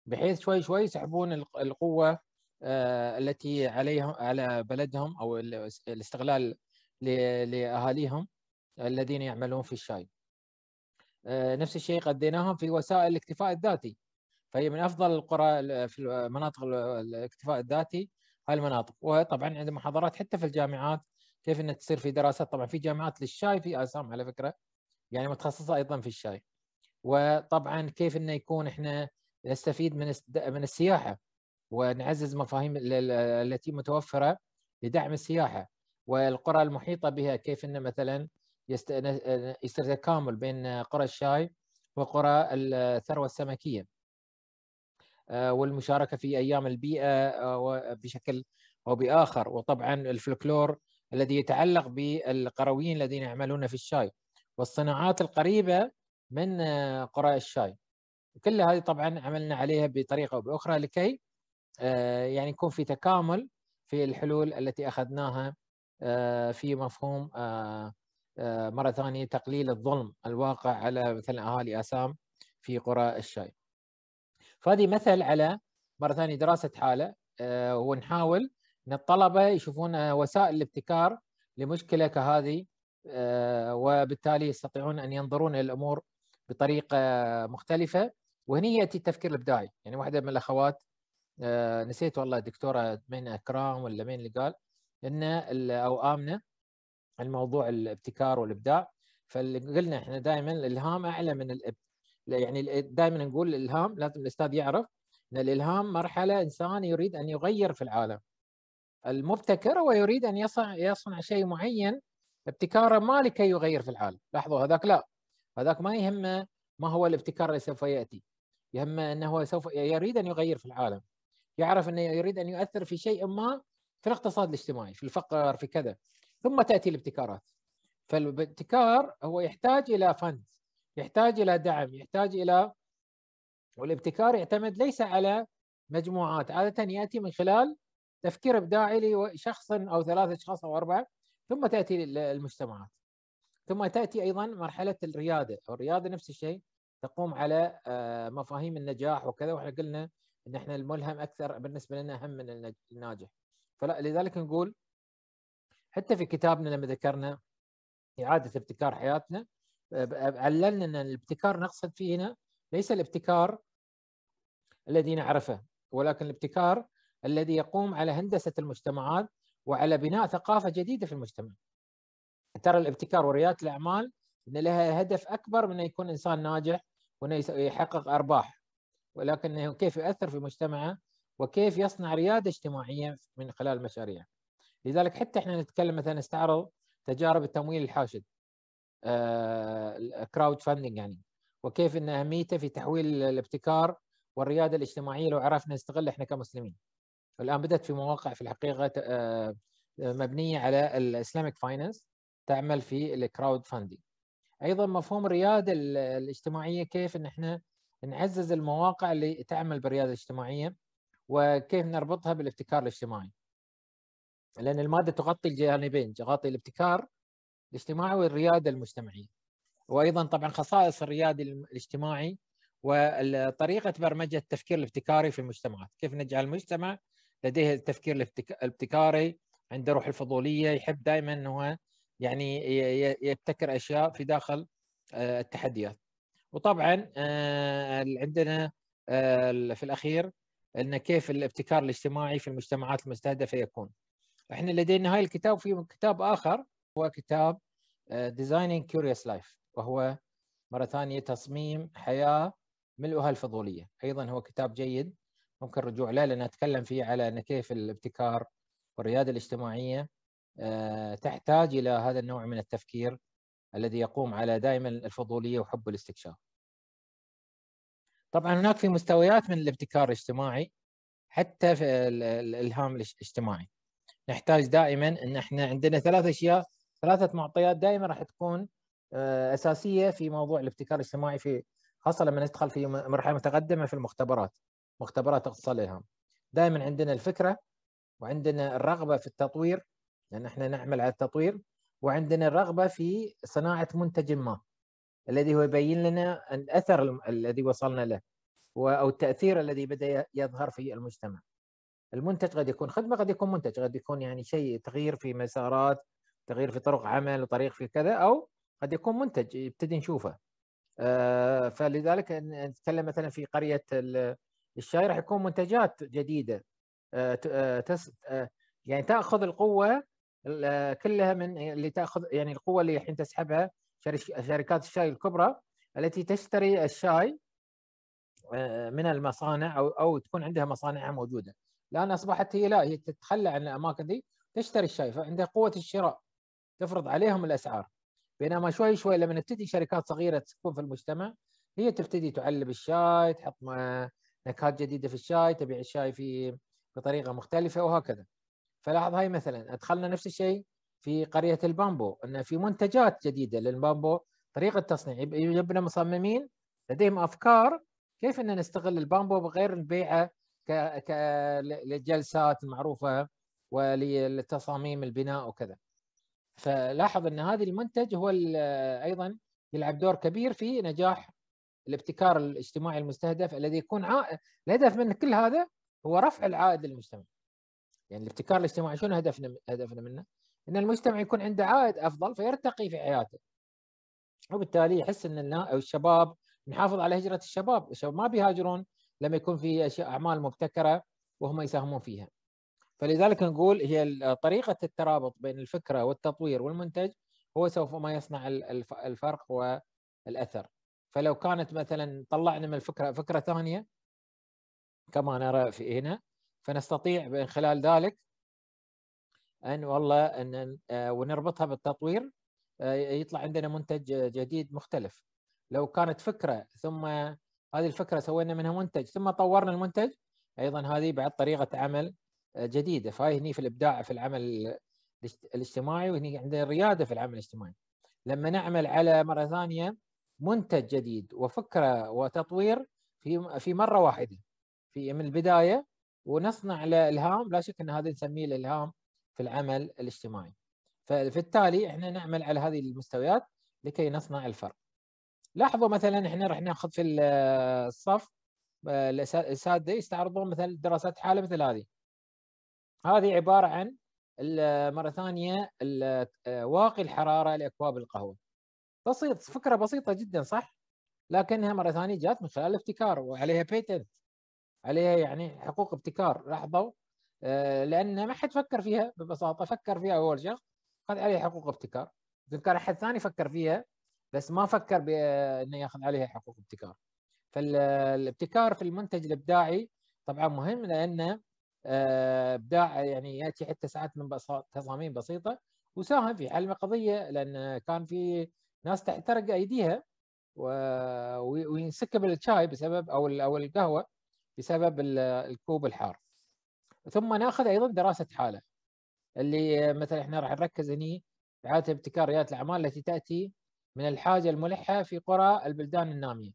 بحيث شوي شوي يسحبون القوه آه، التي عليهم على بلدهم او الاستغلال لاهاليهم الذين يعملون في الشاي. آه، نفس الشيء قديناهم في وسائل الاكتفاء الذاتي فهي من افضل القرى في مناطق الاكتفاء الذاتي هاي المناطق وطبعا عند محاضرات حتى في الجامعات كيف انها تصير في دراسات طبعا في جامعات للشاي في اسام على فكره يعني متخصصه ايضا في الشاي وطبعا كيف انه يكون احنا نستفيد من من السياحه ونعزز مفاهيم التي متوفره لدعم السياحه والقرى المحيطه بها كيف ان مثلا يصير تكامل بين قرى الشاي وقرى الثروه السمكيه آه، والمشاركه في ايام البيئه آه، بشكل او باخر وطبعا الفلكلور الذي يتعلق بالقرويين الذين يعملون في الشاي والصناعات القريبه من آه، قرى الشاي كل هذه طبعا عملنا عليها بطريقه او باخرى لكي آه، يعني يكون في تكامل في الحلول التي اخذناها آه، في مفهوم آه، مره ثانيه تقليل الظلم الواقع على مثلا اهالي اسام في قرى الشاي. فهذه مثل على مره ثانيه دراسه حاله ونحاول ان الطلبه يشوفون وسائل الابتكار لمشكله كهذه وبالتالي يستطيعون ان ينظرون الى الامور بطريقه مختلفه وهني ياتي التفكير الابداعي يعني واحده من الاخوات آه، نسيت والله الدكتوره من اكرام ولا مين اللي قال ان او امنه الموضوع الابتكار والابداع فقلنا احنا دائما الالهام اعلى من الاب يعني دائما نقول الالهام لازم الاستاذ يعرف ان الالهام مرحله انسان يريد ان يغير في العالم المبتكر هو يريد ان يصنع يصنع شيء معين ابتكاره ما لكي يغير في العالم لاحظوا هذاك لا هذاك ما يهمه ما هو الابتكار اللي سوف ياتي يهمه انه سوف يريد ان يغير في العالم يعرف انه يريد ان يؤثر في شيء ما في الاقتصاد الاجتماعي في الفقر في كذا ثم تاتي الابتكارات فالابتكار هو يحتاج الى فند يحتاج الى دعم يحتاج الى والابتكار يعتمد ليس على مجموعات عاده ياتي من خلال تفكير ابداعي لشخص او ثلاثه اشخاص او اربعه ثم تاتي المجتمعات ثم تاتي ايضا مرحله الرياده الرياده نفس الشيء تقوم على آه، مفاهيم النجاح وكذا واحنا قلنا ان احنا الملهم اكثر بالنسبه لنا اهم من الناجح فلذلك نقول حتى في كتابنا لما ذكرنا اعاده ابتكار حياتنا آه، عللنا ان الابتكار نقصد فيه هنا ليس الابتكار الذي نعرفه ولكن الابتكار الذي يقوم على هندسه المجتمعات وعلى بناء ثقافه جديده في المجتمع. ترى الابتكار ورياده الاعمال ان لها هدف اكبر من ان يكون انسان ناجح وانه يحقق ارباح ولكنه كيف يؤثر في مجتمعه وكيف يصنع رياده اجتماعيه من خلال مشاريعه. لذلك حتى احنا نتكلم مثلا نستعرض تجارب التمويل الحاشد كراود آه، فاندنج يعني وكيف ان اهميته في تحويل الابتكار والرياده الاجتماعيه لو عرفنا نستغل احنا كمسلمين. والان بدات في مواقع في الحقيقه آه، مبنيه على الاسلامك فاينانس تعمل في الكراود فاندنج. ايضا مفهوم الرياده الاجتماعيه كيف ان احنا نعزز المواقع اللي تعمل بالرياده الاجتماعيه وكيف نربطها بالابتكار الاجتماعي لان الماده تغطي الجانبين تغطي الابتكار الاجتماعي والرياده المجتمعيه وايضا طبعا خصائص الريادي الاجتماعي وطريقه برمجه التفكير الابتكاري في المجتمعات كيف نجعل المجتمع لديه التفكير الابتكاري عنده روح الفضوليه يحب دائما انه يعني يبتكر اشياء في داخل آه، التحديات وطبعا آه، عندنا آه، في الاخير ان كيف الابتكار الاجتماعي في المجتمعات المستهدفه يكون احنا لدينا هاي الكتاب في كتاب اخر هو كتاب ديزايننج كيوريوس لايف وهو مرة ثانية تصميم حياة ملؤها الفضولية أيضا هو كتاب جيد ممكن الرجوع له لأن أتكلم فيه على أن كيف الابتكار والريادة الاجتماعية آه، تحتاج الى هذا النوع من التفكير الذي يقوم على دائما الفضوليه وحب الاستكشاف. طبعا هناك في مستويات من الابتكار الاجتماعي حتى في الالهام الاجتماعي. نحتاج دائما ان احنا عندنا ثلاث اشياء ثلاثه معطيات دائما راح تكون آه، اساسيه في موضوع الابتكار الاجتماعي في خاصه لما ندخل في مرحله متقدمه في المختبرات مختبرات اقتصاد الالهام. دائما عندنا الفكره وعندنا الرغبه في التطوير لان احنا نعمل على التطوير وعندنا الرغبه في صناعه منتج ما الذي هو يبين لنا الاثر الذي وصلنا له او التاثير الذي بدا يظهر في المجتمع. المنتج قد يكون خدمه قد يكون منتج قد يكون يعني شيء تغيير في مسارات تغيير في طرق عمل وطريق في كذا او قد يكون منتج يبتدي نشوفه. آه، فلذلك نتكلم مثلا في قريه الشاي راح يكون منتجات جديده آه، آه، يعني تاخذ القوه كلها من اللي تاخذ يعني القوه اللي الحين تسحبها شركات الشاي الكبرى التي تشتري الشاي آه، من المصانع او او تكون عندها مصانعها موجوده الان اصبحت هي لا هي تتخلى عن الاماكن دي تشتري الشاي فعندها قوه الشراء تفرض عليهم الاسعار بينما شوي شوي لما تبتدي شركات صغيره تكون في المجتمع هي تبتدي تعلب الشاي تحط نكهات جديده في الشاي تبيع الشاي في بطريقه مختلفه وهكذا فلاحظ هاي مثلا ادخلنا نفس الشيء في قريه البامبو ان في منتجات جديده للبامبو طريقه تصنيع يبنى مصممين لديهم افكار كيف ان نستغل البامبو بغير البيعه ك... ك... للجلسات المعروفه ولتصاميم البناء وكذا فلاحظ ان هذا المنتج هو ايضا يلعب دور كبير في نجاح الابتكار الاجتماعي المستهدف الذي يكون عائد الهدف من كل هذا هو رفع العائد للمجتمع يعني الابتكار الاجتماعي شنو هدفنا هدفنا منه؟ ان المجتمع يكون عنده عائد افضل فيرتقي في حياته. وبالتالي يحس ان الشباب نحافظ على هجره الشباب، الشباب ما بيهاجرون لما يكون في اشياء اعمال مبتكره وهم يساهمون فيها. فلذلك نقول هي طريقه الترابط بين الفكره والتطوير والمنتج هو سوف ما يصنع الفرق والاثر. فلو كانت مثلا طلعنا من الفكره فكره ثانيه كما نرى في هنا فنستطيع من خلال ذلك ان والله ان آه، ونربطها بالتطوير آه، يطلع عندنا منتج جديد مختلف لو كانت فكره ثم هذه الفكره سوينا منها منتج ثم طورنا المنتج ايضا هذه بعد طريقه عمل آه، جديده فهي هني في الابداع في العمل الاجتماعي وهني عندنا الرياده في العمل الاجتماعي لما نعمل على مره ثانيه منتج جديد وفكره وتطوير في في مره واحده في من البدايه ونصنع له الهام لا شك ان هذا نسميه الالهام في العمل الاجتماعي فبالتالي احنا نعمل على هذه المستويات لكي نصنع الفرق لاحظوا مثلا احنا راح ناخذ في الصف آه، الاساتذه يستعرضون مثلا دراسات حاله مثل هذه هذه عباره عن مره ثانيه آه، واقي الحراره لاكواب القهوه بسيط فكره بسيطه جدا صح لكنها مره ثانيه جات من خلال الابتكار وعليها بيتنت عليها يعني حقوق ابتكار لاحظوا آه، لان ما حد فكر فيها ببساطه فكر فيها اول شخص خذ عليها حقوق ابتكار يمكن كان احد ثاني فكر فيها بس ما فكر بانه ياخذ عليها حقوق ابتكار فالابتكار في المنتج الابداعي طبعا مهم لانه آه، ابداع يعني ياتي حتى ساعات من تصاميم بسيطه وساهم في حل قضيه لان كان في ناس تحترق ايديها وينسكب الشاي بسبب او او القهوه بسبب الكوب الحار ثم ناخذ ايضا دراسه حاله اللي مثلا احنا راح نركز هني اعاده ابتكار رياده الاعمال التي تاتي من الحاجه الملحه في قرى البلدان الناميه.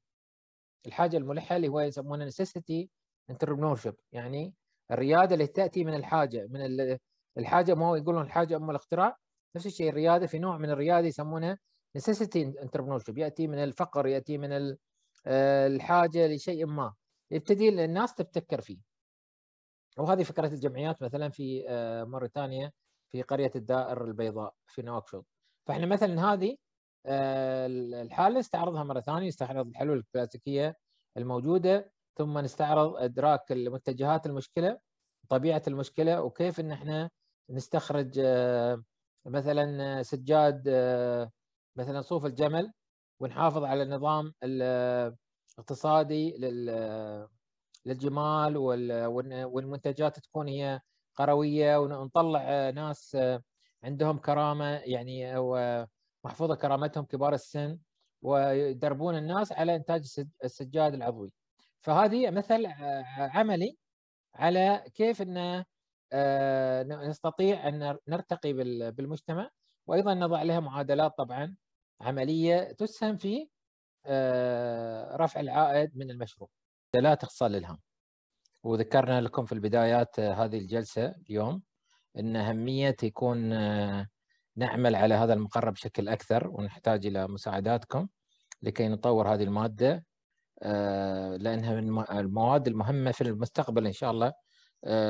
الحاجه الملحه اللي هو يسمونها necessity entrepreneurship يعني الرياده اللي تاتي من الحاجه من الحاجه ما هو يقولون الحاجه ام الاختراع نفس الشيء الرياده في نوع من الرياده يسمونها necessity entrepreneurship ياتي من الفقر ياتي من آه، الحاجه لشيء ما يبتدي الناس تبتكر فيه وهذه فكره الجمعيات مثلا في آه، موريتانيا في قريه الدائر البيضاء في نواكشوط فاحنا مثلا هذه آه، الحاله استعرضها مره ثانيه نستعرض الحلول الكلاسيكيه الموجوده ثم نستعرض ادراك المتجهات المشكله طبيعه المشكله وكيف ان احنا نستخرج آه، مثلا سجاد مثلا صوف الجمل ونحافظ على نظام اقتصادي لل للجمال وال... والمنتجات تكون هي قرويه ونطلع ناس عندهم كرامه يعني محفوظه كرامتهم كبار السن ويدربون الناس على انتاج السجاد العضوي. فهذه مثل عملي على كيف ان آه، نستطيع ان نرتقي بالمجتمع وايضا نضع لها معادلات طبعا عمليه تسهم في آه، رفع العائد من المشروع لا تخصال الهام وذكرنا لكم في البدايات آه، هذه الجلسه اليوم ان اهميه يكون آه، نعمل على هذا المقرر بشكل اكثر ونحتاج الى مساعداتكم لكي نطور هذه الماده لانها من المواد المهمه في المستقبل ان شاء الله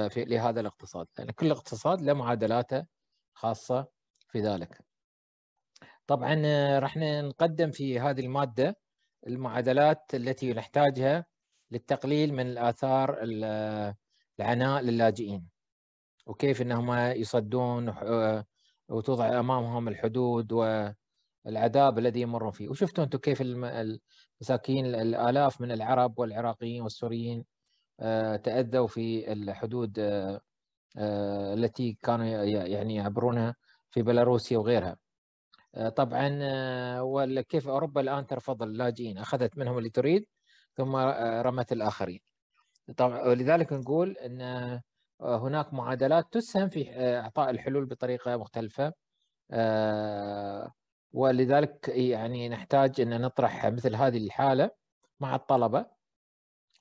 في لهذا الاقتصاد لان يعني كل اقتصاد له معادلاته خاصه في ذلك طبعا راح نقدم في هذه الماده المعادلات التي نحتاجها للتقليل من الآثار العناء للاجئين وكيف أنهم يصدون وتوضع أمامهم الحدود والعذاب الذي يمرون فيه وشفتوا أنتم كيف المساكين الآلاف من العرب والعراقيين والسوريين آه، تأذوا في الحدود آه، آه، التي كانوا يعني يعبرونها في بيلاروسيا وغيرها آه، طبعا آه، وكيف اوروبا الان ترفض اللاجئين اخذت منهم اللي تريد ثم آه، رمت الاخرين طبعا ولذلك نقول ان هناك معادلات تسهم في اعطاء الحلول بطريقه مختلفه ولذلك يعني نحتاج ان نطرح مثل هذه الحاله مع الطلبه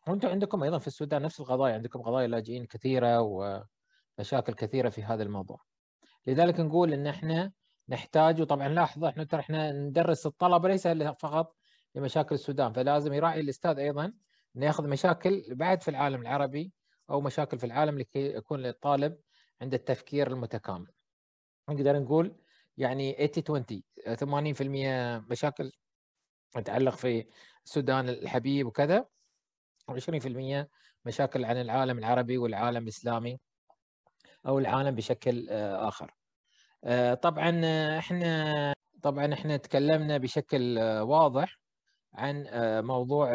وانتم عندكم ايضا في السودان نفس القضايا عندكم قضايا لاجئين كثيره ومشاكل كثيره في هذا الموضوع لذلك نقول ان احنا نحتاج وطبعا لاحظ احنا ترى احنا ندرس الطلبه ليس فقط لمشاكل السودان فلازم يراعي الاستاذ ايضا انه ياخذ مشاكل بعد في العالم العربي او مشاكل في العالم لكي يكون للطالب عند التفكير المتكامل. نقدر نقول يعني 80 20 80% مشاكل تتعلق في السودان الحبيب وكذا و20% مشاكل عن العالم العربي والعالم الاسلامي او العالم بشكل آه، اخر. آه، طبعا آه، احنا طبعا احنا تكلمنا بشكل آه، واضح عن موضوع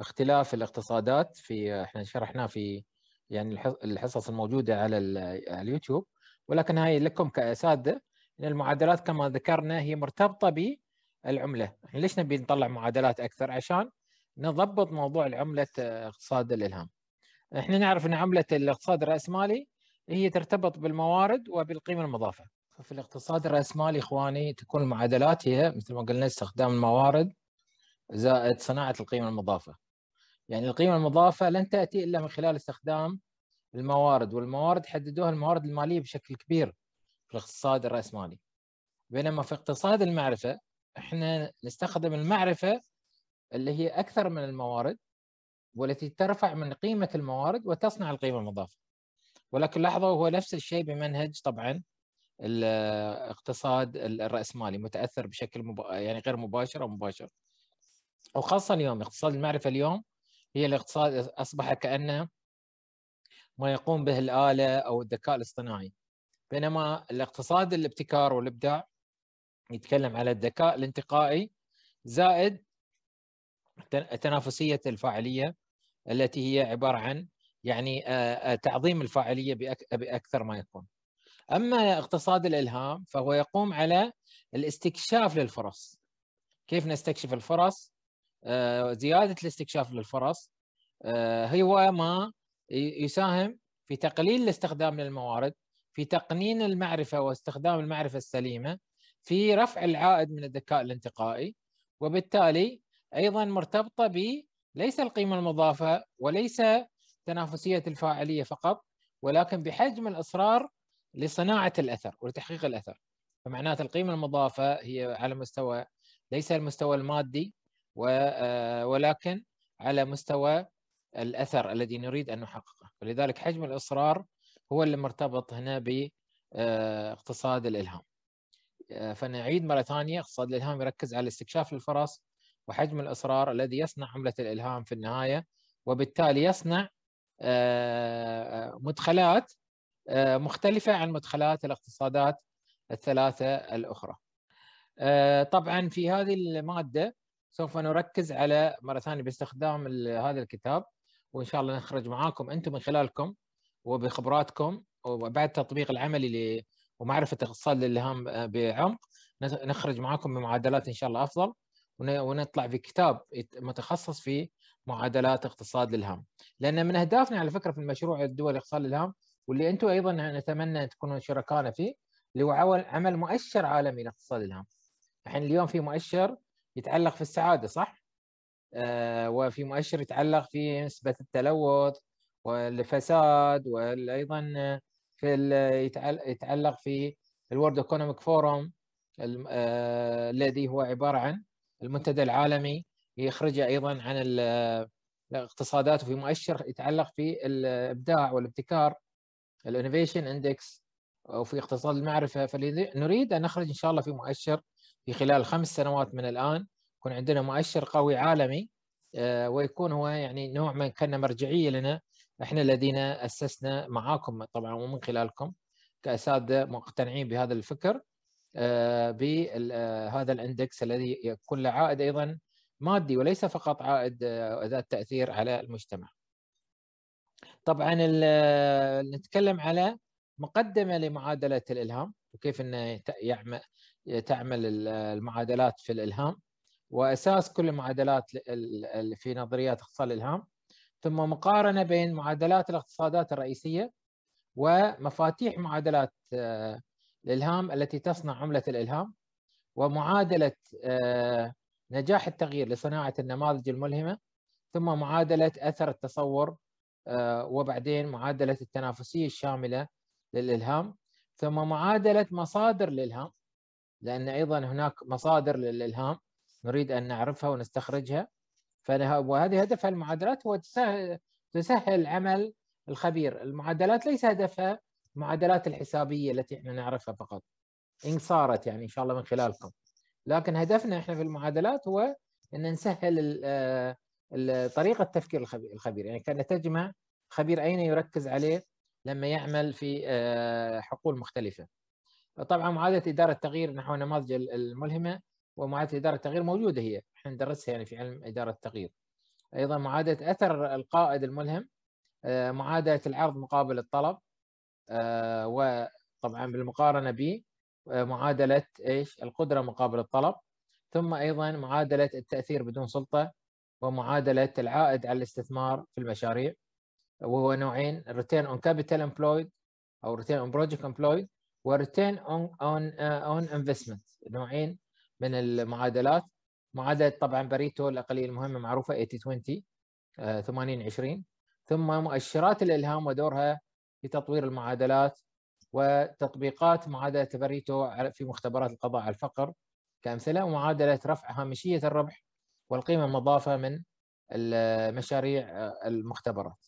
اختلاف الاقتصادات في احنا شرحناه في يعني الحصص الموجوده على اليوتيوب ولكن هاي لكم كاساتذه ان المعادلات كما ذكرنا هي مرتبطه بالعمله، احنا ليش نبي نطلع معادلات اكثر؟ عشان نضبط موضوع العمله اقتصاد الالهام. احنا نعرف ان عمله الاقتصاد الراسمالي هي ترتبط بالموارد وبالقيمه المضافه في الاقتصاد الراسمالي اخواني تكون المعادلات هي مثل ما قلنا استخدام الموارد زائد صناعه القيمه المضافه يعني القيمه المضافه لن تاتي الا من خلال استخدام الموارد والموارد حددوها الموارد الماليه بشكل كبير في الاقتصاد الراسمالي بينما في اقتصاد المعرفه احنا نستخدم المعرفه اللي هي اكثر من الموارد والتي ترفع من قيمه الموارد وتصنع القيمه المضافه ولكن لاحظوا هو نفس الشيء بمنهج طبعا الاقتصاد الراسمالي متاثر بشكل مب... يعني غير مباشر او مباشر وخاصه اليوم اقتصاد المعرفه اليوم هي الاقتصاد اصبح كانه ما يقوم به الاله او الذكاء الاصطناعي بينما الاقتصاد الابتكار والابداع يتكلم على الذكاء الانتقائي زائد تنافسيه الفاعليه التي هي عباره عن يعني آه، آه، تعظيم الفاعليه باكثر ما يكون. اما اقتصاد الالهام فهو يقوم على الاستكشاف للفرص. كيف نستكشف الفرص؟ آه، زياده الاستكشاف للفرص هو ما يساهم في تقليل الاستخدام للموارد، في تقنين المعرفه واستخدام المعرفه السليمه، في رفع العائد من الذكاء الانتقائي، وبالتالي ايضا مرتبطه ب ليس القيمه المضافه وليس تنافسيه الفاعليه فقط ولكن بحجم الاصرار لصناعه الاثر ولتحقيق الاثر فمعناته القيمه المضافه هي على مستوى ليس المستوى المادي آه، ولكن على مستوى الاثر الذي نريد ان نحققه ولذلك حجم الاصرار هو اللي مرتبط هنا باقتصاد آه، الالهام آه، فنعيد مره ثانيه اقتصاد الالهام يركز على استكشاف الفرص وحجم الاصرار الذي يصنع عمله الالهام في النهايه وبالتالي يصنع آه، مدخلات آه، مختلفة عن مدخلات الاقتصادات الثلاثة الأخرى آه، طبعا في هذه المادة سوف نركز على مرة ثانية باستخدام هذا الكتاب وإن شاء الله نخرج معاكم أنتم من خلالكم وبخبراتكم وبعد تطبيق العملي ومعرفة اقتصاد الإلهام بعمق نخرج معاكم بمعادلات إن شاء الله أفضل ونطلع بكتاب متخصص في معادلات اقتصاد للهام لان من اهدافنا على فكره في المشروع الدول اقتصاد للهام واللي انتم ايضا نتمنى ان تكونوا شركائنا فيه اللي هو عمل مؤشر عالمي لاقتصاد الهام الحين اليوم في مؤشر يتعلق في السعاده صح آه وفي مؤشر يتعلق في نسبه التلوث والفساد وايضا في يتعلق في الورد ايكونوميك فورم آه، الذي هو عباره عن المنتدى العالمي يخرج ايضا عن الاقتصادات وفي مؤشر يتعلق في الابداع والابتكار الانوفيشن اندكس وفي اقتصاد المعرفه فنريد ان نخرج ان شاء الله في مؤشر في خلال خمس سنوات من الان يكون عندنا مؤشر قوي عالمي آه، ويكون هو يعني نوع من كان مرجعيه لنا احنا الذين اسسنا معاكم طبعا ومن خلالكم كاساتذه مقتنعين بهذا الفكر آه، بهذا آه، الاندكس الذي يكون له عائد ايضا مادي وليس فقط عائد ذات آه، تاثير على المجتمع. طبعا آه، نتكلم على مقدمه لمعادله الالهام وكيف انه تعمل آه، المعادلات في الالهام واساس كل المعادلات في نظريات اقتصاد الالهام ثم مقارنه بين معادلات الاقتصادات الرئيسيه ومفاتيح معادلات الالهام التي تصنع عمله الالهام ومعادله نجاح التغيير لصناعة النماذج الملهمة ثم معادلة أثر التصور آه، وبعدين معادلة التنافسية الشاملة للإلهام ثم معادلة مصادر الإلهام لأن أيضا هناك مصادر للإلهام نريد أن نعرفها ونستخرجها وهذه هدف المعادلات هو تسهل عمل الخبير المعادلات ليس هدفها المعادلات الحسابية التي احنا نعرفها فقط إن صارت يعني إن شاء الله من خلالكم لكن هدفنا احنا في المعادلات هو ان نسهل آه، طريقه تفكير الخبير يعني كان تجمع خبير اين يركز عليه لما يعمل في آه، حقول مختلفه طبعا معادله اداره التغيير نحو النماذج الملهمه ومعادله اداره التغيير موجوده هي احنا ندرسها يعني في علم اداره التغيير ايضا معادله اثر القائد الملهم آه، معادله العرض مقابل الطلب وطبعا بالمقارنه به معادله ايش؟ القدره مقابل الطلب ثم ايضا معادله التاثير بدون سلطه ومعادله العائد على الاستثمار في المشاريع وهو نوعين return on capital employed او return on project employed وريتيرن اون uh, on انفستمنت نوعين من المعادلات معادله طبعا باريتو الاقليه المهمه معروفه 80 20 80 20 ثم مؤشرات الالهام ودورها في تطوير المعادلات وتطبيقات معادلة بريتو في مختبرات القضاء على الفقر كأمثلة ومعادلة رفع هامشية الربح والقيمة المضافة من المشاريع آه، المختبرات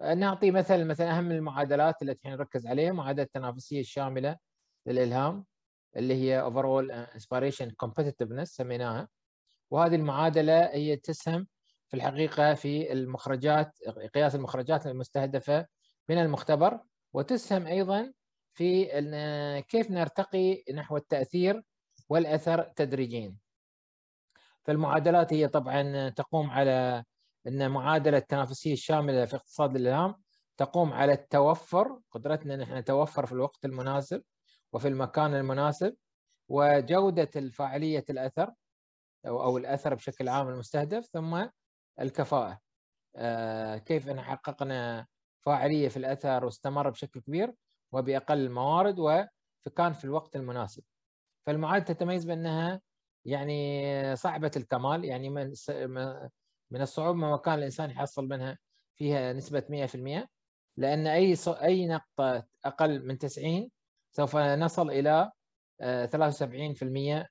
آه، نعطي مثل مثلا أهم المعادلات التي نركز عليها معادلة التنافسية الشاملة للإلهام اللي هي overall inspiration competitiveness سميناها وهذه المعادلة هي تسهم في الحقيقة في المخرجات قياس المخرجات المستهدفة من المختبر وتسهم أيضا في أن كيف نرتقي نحو التأثير والأثر تدريجيا فالمعادلات هي طبعا تقوم على أن معادلة التنافسية الشاملة في اقتصاد الإلهام تقوم على التوفر قدرتنا أن احنا نتوفر في الوقت المناسب وفي المكان المناسب وجودة الفاعلية الأثر أو الأثر بشكل عام المستهدف ثم الكفاءة آه، كيف أن حققنا فاعلية في الأثر واستمر بشكل كبير وبأقل الموارد وكان في الوقت المناسب فالمعادلة تتميز بأنها يعني صعبة الكمال يعني من من الصعوبة ما كان الإنسان يحصل منها فيها نسبة 100% لأن أي أي نقطة أقل من 90 سوف نصل إلى 73% آه،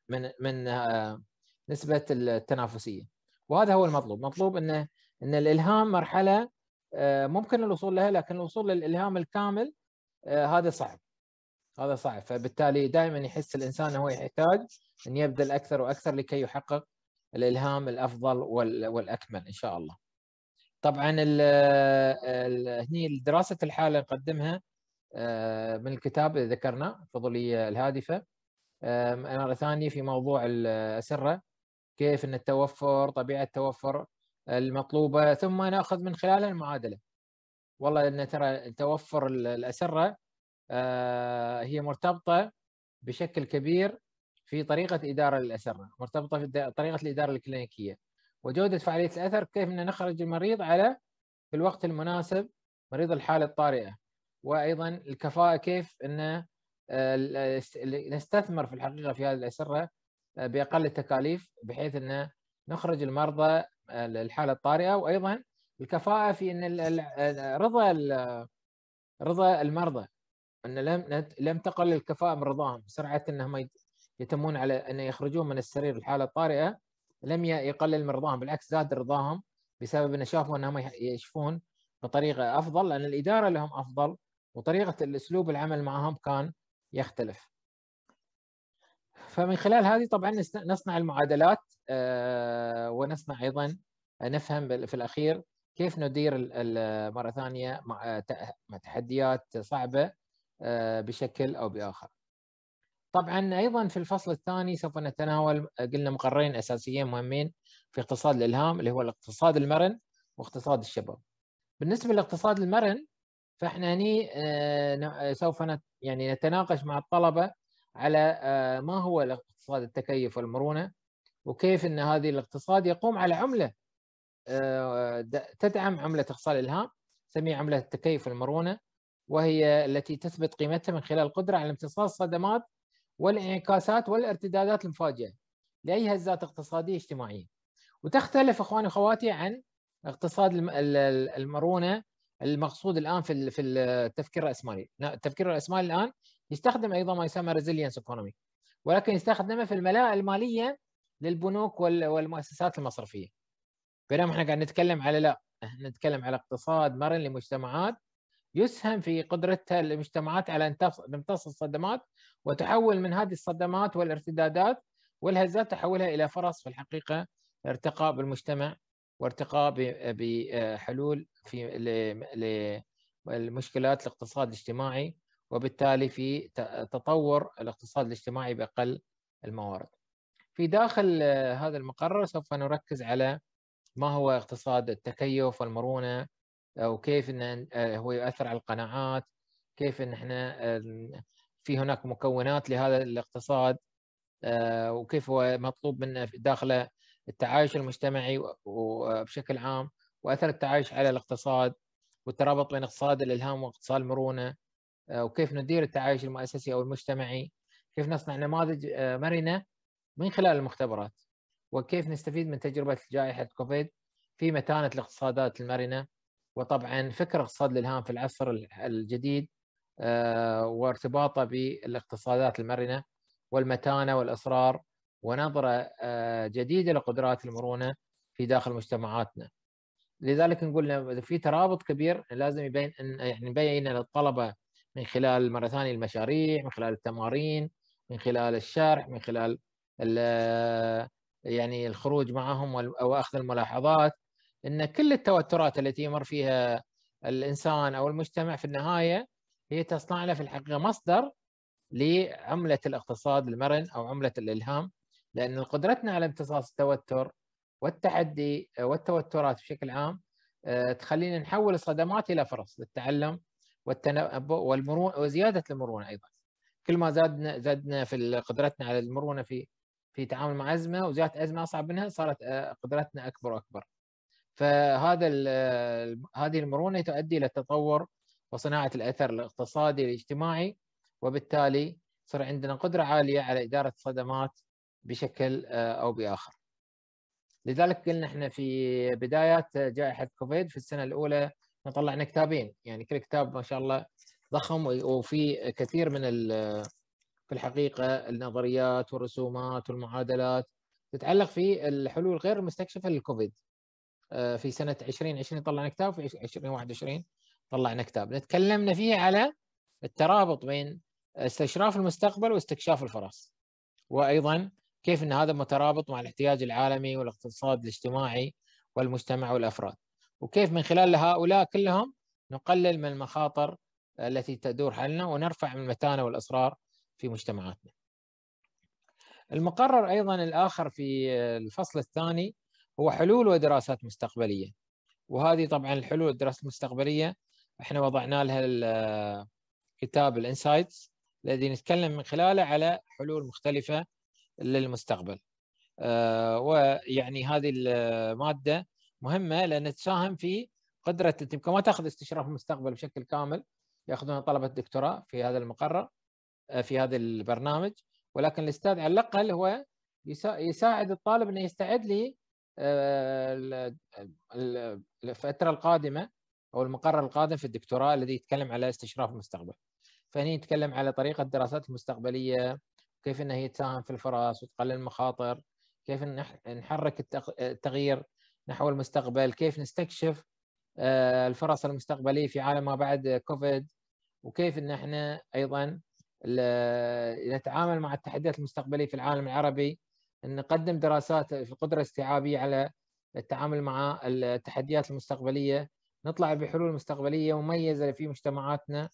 من من آه، نسبة التنافسية وهذا هو المطلوب مطلوب أن أن الإلهام مرحلة آه، ممكن الوصول لها لكن الوصول للالهام الكامل آه، هذا صعب هذا صعب فبالتالي دائما يحس الانسان هو يحتاج ان يبذل اكثر واكثر لكي يحقق الالهام الافضل والاكمل ان شاء الله. طبعا هني دراسه الحاله نقدمها آه، من الكتاب اللي ذكرناه الفضوليه الهادفه مره ثانيه في موضوع الاسره كيف ان التوفر طبيعه التوفر المطلوبه ثم ناخذ من خلالها المعادله والله ان ترى توفر الاسره آه، هي مرتبطه بشكل كبير في طريقه اداره الاسره مرتبطه في طريقه الاداره الكلينيكيه وجوده فعاليه الاثر كيف ان نخرج المريض على في الوقت المناسب مريض الحاله الطارئه وايضا الكفاءه كيف ان آه، نستثمر في الحقيقه في هذه الاسره آه، باقل التكاليف بحيث ان نخرج المرضى الحاله الطارئه وايضا الكفاءه في ان رضا رضا المرضى ان لم لم تقل الكفاءه من رضاهم سرعه انهم يتمون على ان يخرجون من السرير الحاله الطارئه لم يقلل من رضاهم بالعكس زاد رضاهم بسبب ان شافوا انهم يشوفون بطريقه افضل لان الاداره لهم افضل وطريقه الاسلوب العمل معهم كان يختلف فمن خلال هذه طبعا نصنع المعادلات آه، ونصنع ايضا آه، نفهم في الاخير كيف ندير مره ثانيه مع آه، تحديات صعبه بشكل او باخر. طبعا ايضا في الفصل الثاني سوف نتناول قلنا مقررين اساسيين مهمين في اقتصاد الالهام اللي هو الاقتصاد المرن واقتصاد الشباب. بالنسبه للاقتصاد المرن فاحنا هني سوف يعني نتناقش مع الطلبه على آه، ما هو الاقتصاد التكيف والمرونه وكيف ان هذه الاقتصاد يقوم على عمله آه، تدعم عمله اقتصاد الالهام تسميه عمله التكيف والمرونه وهي التي تثبت قيمتها من خلال القدره على امتصاص الصدمات والانعكاسات والارتدادات المفاجئه لاي هزات اقتصاديه اجتماعيه وتختلف اخواني واخواتي عن اقتصاد المرونه المقصود الان في التفكير الراسمالي التفكير الراسمالي الان يستخدم ايضا ما يسمى ريزيلينس ايكونومي ولكن يستخدمه في الملاءه الماليه للبنوك والمؤسسات المصرفيه بينما احنا قاعد نتكلم على لا احنا نتكلم على اقتصاد مرن لمجتمعات يسهم في قدرتها المجتمعات على ان تمتص الصدمات وتحول من هذه الصدمات والارتدادات والهزات تحولها الى فرص في الحقيقه ارتقاء بالمجتمع وارتقاء بحلول في المشكلات الاقتصاد الاجتماعي وبالتالي في تطور الاقتصاد الاجتماعي باقل الموارد. في داخل آه، هذا المقرر سوف نركز على ما هو اقتصاد التكيف والمرونه آه، وكيف ان آه، هو يؤثر على القناعات، كيف ان احنا في هناك مكونات لهذا الاقتصاد وكيف هو مطلوب منا داخله التعايش المجتمعي وبشكل عام واثر التعايش على الاقتصاد والترابط بين اقتصاد الالهام واقتصاد المرونه آه، وكيف ندير التعايش المؤسسي او المجتمعي كيف نصنع نماذج آه، مرنه من خلال المختبرات وكيف نستفيد من تجربه جائحه كوفيد في متانه الاقتصادات المرنه وطبعا فكر اقتصاد الالهام في العصر الجديد آه، وارتباطه بالاقتصادات المرنه والمتانه والاصرار ونظره جديده لقدرات المرونه في داخل مجتمعاتنا. لذلك نقول في ترابط كبير لازم يبين يعني نبين للطلبه من خلال مرة ثانية المشاريع من خلال التمارين من خلال الشرح من خلال آه، يعني الخروج معهم وأخذ الملاحظات أن كل التوترات التي يمر فيها الإنسان أو المجتمع في النهاية هي تصنع له في الحقيقة مصدر لعملة الاقتصاد المرن أو عملة الإلهام لأن قدرتنا على امتصاص التوتر والتحدي آه، والتوترات بشكل عام آه، تخلينا نحول الصدمات إلى فرص للتعلم والتنبؤ والمرونة وزيادة المرونة أيضا كل ما زادنا زادنا في قدرتنا على المرونة في في تعامل مع أزمة وزادت أزمة أصعب منها صارت آه، قدرتنا أكبر وأكبر فهذا هذه المرونة تؤدي إلى التطور وصناعة الأثر الاقتصادي الاجتماعي وبالتالي صار عندنا قدرة عالية على إدارة الصدمات بشكل آه، أو بآخر لذلك قلنا احنا في بدايات جائحة كوفيد في السنة الأولى احنا طلعنا كتابين يعني كل كتاب ما شاء الله ضخم وفي كثير من في الحقيقه النظريات والرسومات والمعادلات تتعلق في الحلول غير المستكشفه للكوفيد آه، في سنه 2020 طلعنا كتاب في 2021 طلعنا كتاب تكلمنا فيه على الترابط بين استشراف المستقبل واستكشاف الفرص وايضا كيف ان هذا مترابط مع الاحتياج العالمي والاقتصاد الاجتماعي والمجتمع والافراد وكيف من خلال هؤلاء كلهم نقلل من المخاطر التي تدور حولنا ونرفع من المتانه والاصرار في مجتمعاتنا. المقرر ايضا الاخر في الفصل الثاني هو حلول ودراسات مستقبليه. وهذه طبعا الحلول والدراسات المستقبليه احنا وضعنا لها كتاب الانسايتس الذي نتكلم من خلاله على حلول مختلفه للمستقبل. آه، ويعني هذه الماده مهمه لان تساهم في قدره يمكن ما تاخذ استشراف المستقبل بشكل كامل ياخذون طلبه الدكتوراه في هذا المقرر آه، في هذا البرنامج ولكن الاستاذ على الاقل هو يساعد الطالب انه يستعد ل آه، الفتره القادمه او المقرر القادم في الدكتوراه الذي يتكلم على استشراف المستقبل. فهني نتكلم على طريقه الدراسات المستقبليه، كيف انها هي تساهم في الفرص وتقلل المخاطر، كيف نحرك التغيير نحو المستقبل كيف نستكشف آه، الفرص المستقبليه في عالم ما بعد كوفيد وكيف ان احنا ايضا نتعامل مع التحديات المستقبليه في العالم العربي ان نقدم دراسات في القدره الاستيعابيه على التعامل مع التحديات المستقبليه نطلع بحلول مستقبليه مميزه في مجتمعاتنا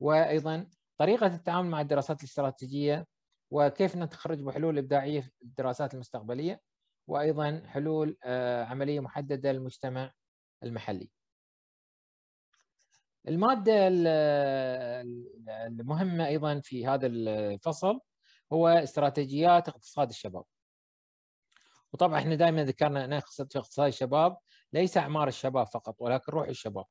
وايضا طريقه التعامل مع الدراسات الاستراتيجيه وكيف نتخرج بحلول ابداعيه في الدراسات المستقبليه وايضا حلول آه، عمليه محدده للمجتمع المحلي. الماده آه، المهمه ايضا في هذا الفصل هو استراتيجيات اقتصاد الشباب. وطبعا احنا دائما ذكرنا ان اقتصاد الشباب ليس اعمار الشباب فقط ولكن روح الشباب.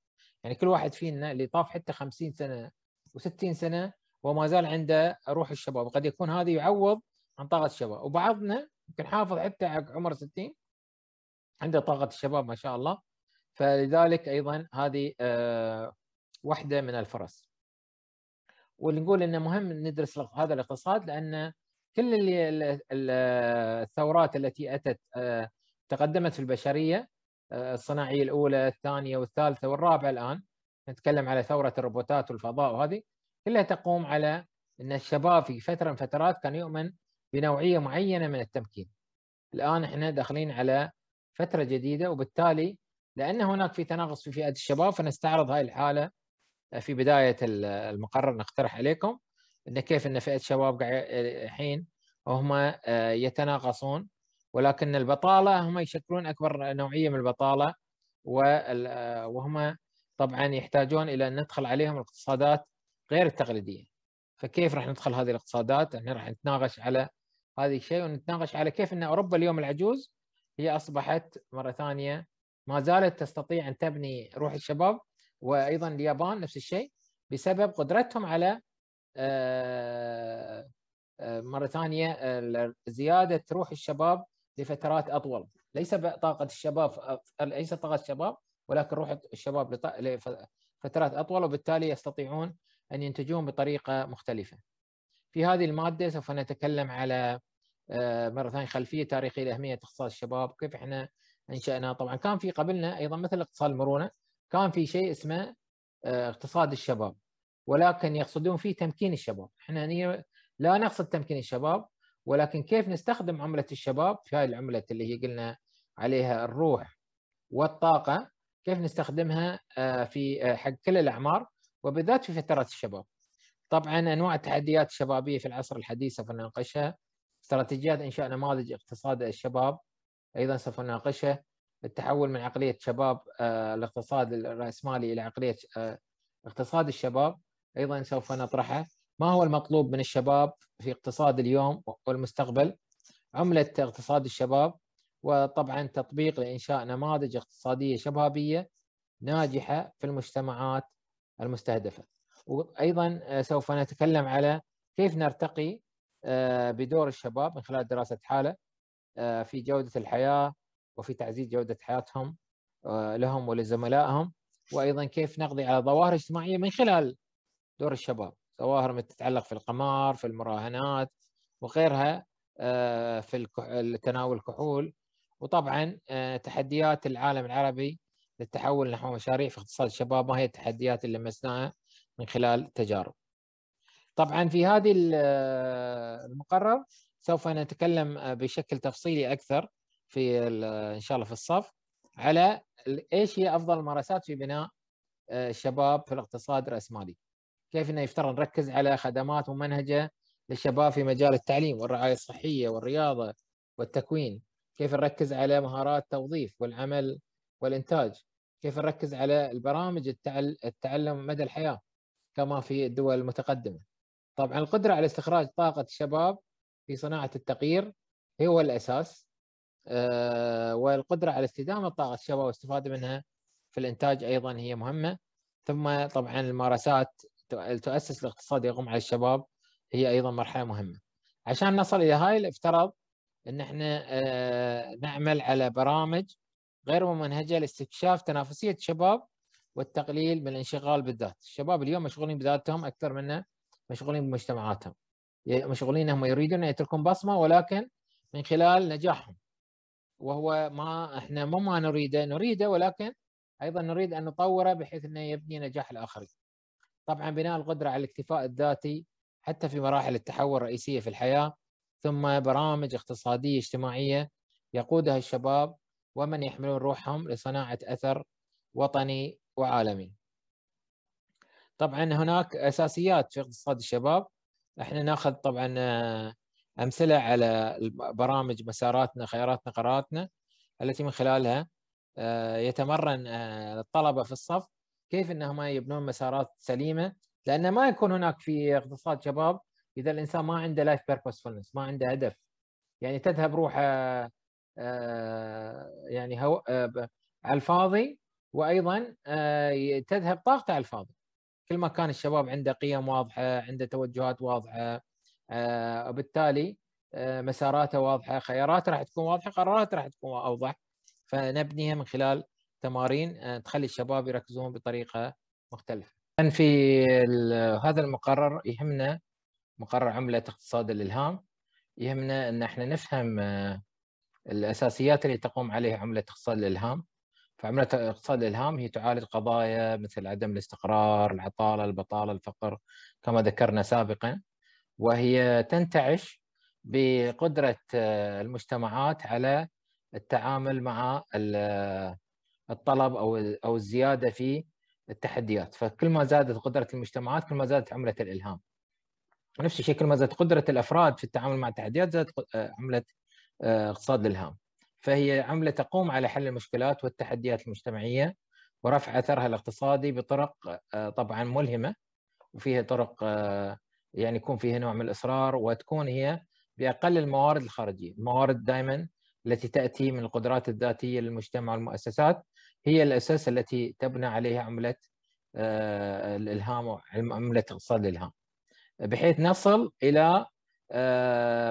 يعني كل واحد فينا اللي طاف حتى 50 سنه و60 سنه وما زال عنده روح الشباب، قد يكون هذا يعوض عن طاقه الشباب، وبعضنا يمكن حافظ حتى عمر 60 عنده طاقه الشباب ما شاء الله فلذلك ايضا هذه آه، واحده من الفرص واللي نقول انه مهم ندرس هذا الاقتصاد لان كل اللي الثورات التي اتت آه، تقدمت في البشريه آه، الصناعيه الاولى الثانيه والثالثه والرابعه الان نتكلم على ثوره الروبوتات والفضاء وهذه كلها تقوم على ان الشباب في فتره من فترات كان يؤمن بنوعيه معينه من التمكين. الان احنا داخلين على فتره جديده وبالتالي لان هناك في تناقص في فئه الشباب فنستعرض هاي الحاله آه، في بدايه المقرر نقترح عليكم ان كيف ان فئه الشباب آه، الحين هم آه، يتناقصون ولكن البطاله هم يشكلون اكبر نوعيه من البطاله وهم طبعا يحتاجون الى ان ندخل عليهم الاقتصادات غير التقليديه فكيف راح ندخل هذه الاقتصادات؟ احنا راح نتناقش على هذه شيء ونتناقش على كيف ان اوروبا اليوم العجوز هي اصبحت مره ثانيه ما زالت تستطيع ان تبني روح الشباب وايضا اليابان نفس الشيء بسبب قدرتهم على آه، آه، مره ثانيه زياده روح الشباب لفترات اطول ليس طاقه الشباب ليس طاقه الشباب ولكن روح الشباب لفترات اطول وبالتالي يستطيعون ان ينتجون بطريقه مختلفه في هذه المادة سوف نتكلم على آه، مرة ثانية خلفية تاريخية لأهمية اقتصاد الشباب كيف احنا أنشأنا طبعا كان في قبلنا أيضا مثل اقتصاد المرونة كان في شيء اسمه آه، اقتصاد الشباب ولكن يقصدون فيه تمكين الشباب احنا لا نقصد تمكين الشباب ولكن كيف نستخدم عملة الشباب في هذه العملة اللي هي قلنا عليها الروح والطاقة كيف نستخدمها آه، في حق كل الأعمار وبالذات في فترات الشباب طبعا انواع التحديات الشبابيه في العصر الحديث سوف نناقشها استراتيجيات انشاء نماذج اقتصاد الشباب ايضا سوف نناقشها التحول من عقليه شباب آه، الاقتصاد الراسمالي الى عقليه آه، اقتصاد الشباب ايضا سوف نطرحه ما هو المطلوب من الشباب في اقتصاد اليوم والمستقبل عمله اقتصاد الشباب وطبعا تطبيق لانشاء نماذج اقتصاديه شبابيه ناجحه في المجتمعات المستهدفه وايضا آه، سوف نتكلم على كيف نرتقي آه، بدور الشباب من خلال دراسه حاله آه، في جوده الحياه وفي تعزيز جوده حياتهم لهم ولزملائهم وايضا كيف نقضي على ظواهر اجتماعيه من خلال دور الشباب ظواهر تتعلق في القمار في المراهنات وغيرها في تناول الكحول وطبعا تحديات العالم العربي للتحول نحو مشاريع في اقتصاد الشباب ما هي التحديات اللي لمسناها من خلال تجارب طبعا في هذه المقرر سوف نتكلم بشكل تفصيلي اكثر في ان شاء الله في الصف على ايش هي افضل الممارسات في بناء آه، الشباب في الاقتصاد الراسمالي كيف انه يفترض نركز على خدمات ممنهجه للشباب في مجال التعليم والرعايه الصحيه والرياضه والتكوين كيف نركز على مهارات التوظيف والعمل والانتاج كيف نركز على البرامج التعلم مدى الحياه كما في الدول المتقدمه. طبعا القدره على استخراج طاقه الشباب في صناعه التغيير هو الاساس آه، والقدره على استدامه طاقه الشباب والاستفاده منها في الانتاج ايضا هي مهمه ثم طبعا الممارسات تؤسس الاقتصاد يقوم على الشباب هي ايضا مرحله مهمه. عشان نصل الى هاي الافتراض ان احنا آه، نعمل على برامج غير ممنهجه لاستكشاف تنافسيه الشباب والتقليل من الانشغال بالذات الشباب اليوم مشغولين بذاتهم اكثر منا مشغولين بمجتمعاتهم مشغولين هم يريدون يتركون بصمه ولكن من خلال نجاحهم وهو ما احنا مو ما نريده نريده ولكن ايضا نريد ان نطوره بحيث انه يبني نجاح الاخرين. طبعا بناء القدره على الاكتفاء الذاتي حتى في مراحل التحول الرئيسيه في الحياه ثم برامج اقتصاديه اجتماعيه يقودها الشباب ومن يحملون روحهم لصناعه اثر وطني وعالمي طبعا هناك اساسيات في اقتصاد الشباب احنا ناخذ طبعا آه، امثله على برامج مساراتنا خياراتنا قراراتنا التي من خلالها آه، يتمرن آه، الطلبه في الصف كيف انهم يبنون مسارات سليمه لان ما يكون هناك في اقتصاد شباب اذا الانسان ما عنده لايف بيربسفولنس ما عنده هدف يعني تذهب روحه يعني هو على الفاضي وايضا آه، تذهب طاقته على الفاضي كل ما كان الشباب عنده قيم واضحه عنده توجهات واضحه آه، وبالتالي آه، مساراته واضحه خياراته راح تكون واضحه قراراته راح تكون اوضح فنبنيها من خلال تمارين تخلي الشباب يركزون بطريقه مختلفه كان في هذا المقرر يهمنا مقرر عمله اقتصاد الالهام يهمنا ان احنا نفهم الاساسيات اللي تقوم عليها عمله اقتصاد الالهام فعملة اقتصاد الإلهام هي تعالج قضايا مثل عدم الاستقرار العطالة البطالة الفقر كما ذكرنا سابقا وهي تنتعش بقدرة آه، المجتمعات على التعامل مع آه، الطلب أو أو الزيادة في التحديات فكل ما زادت قدرة المجتمعات كل ما زادت عملة الإلهام نفس الشيء كل ما زادت قدرة الأفراد في التعامل مع التحديات زادت آه، عملة اقتصاد الإلهام فهي عملة تقوم على حل المشكلات والتحديات المجتمعية ورفع أثرها الاقتصادي بطرق آه، طبعا ملهمة وفيها طرق آه، يعني يكون فيها نوع من الإصرار وتكون هي بأقل الموارد الخارجية الموارد دائما التي تأتي من القدرات الذاتية للمجتمع والمؤسسات هي الأساس التي تبنى عليها عملة آه، الإلهام عملة اقتصاد الإلهام بحيث نصل إلى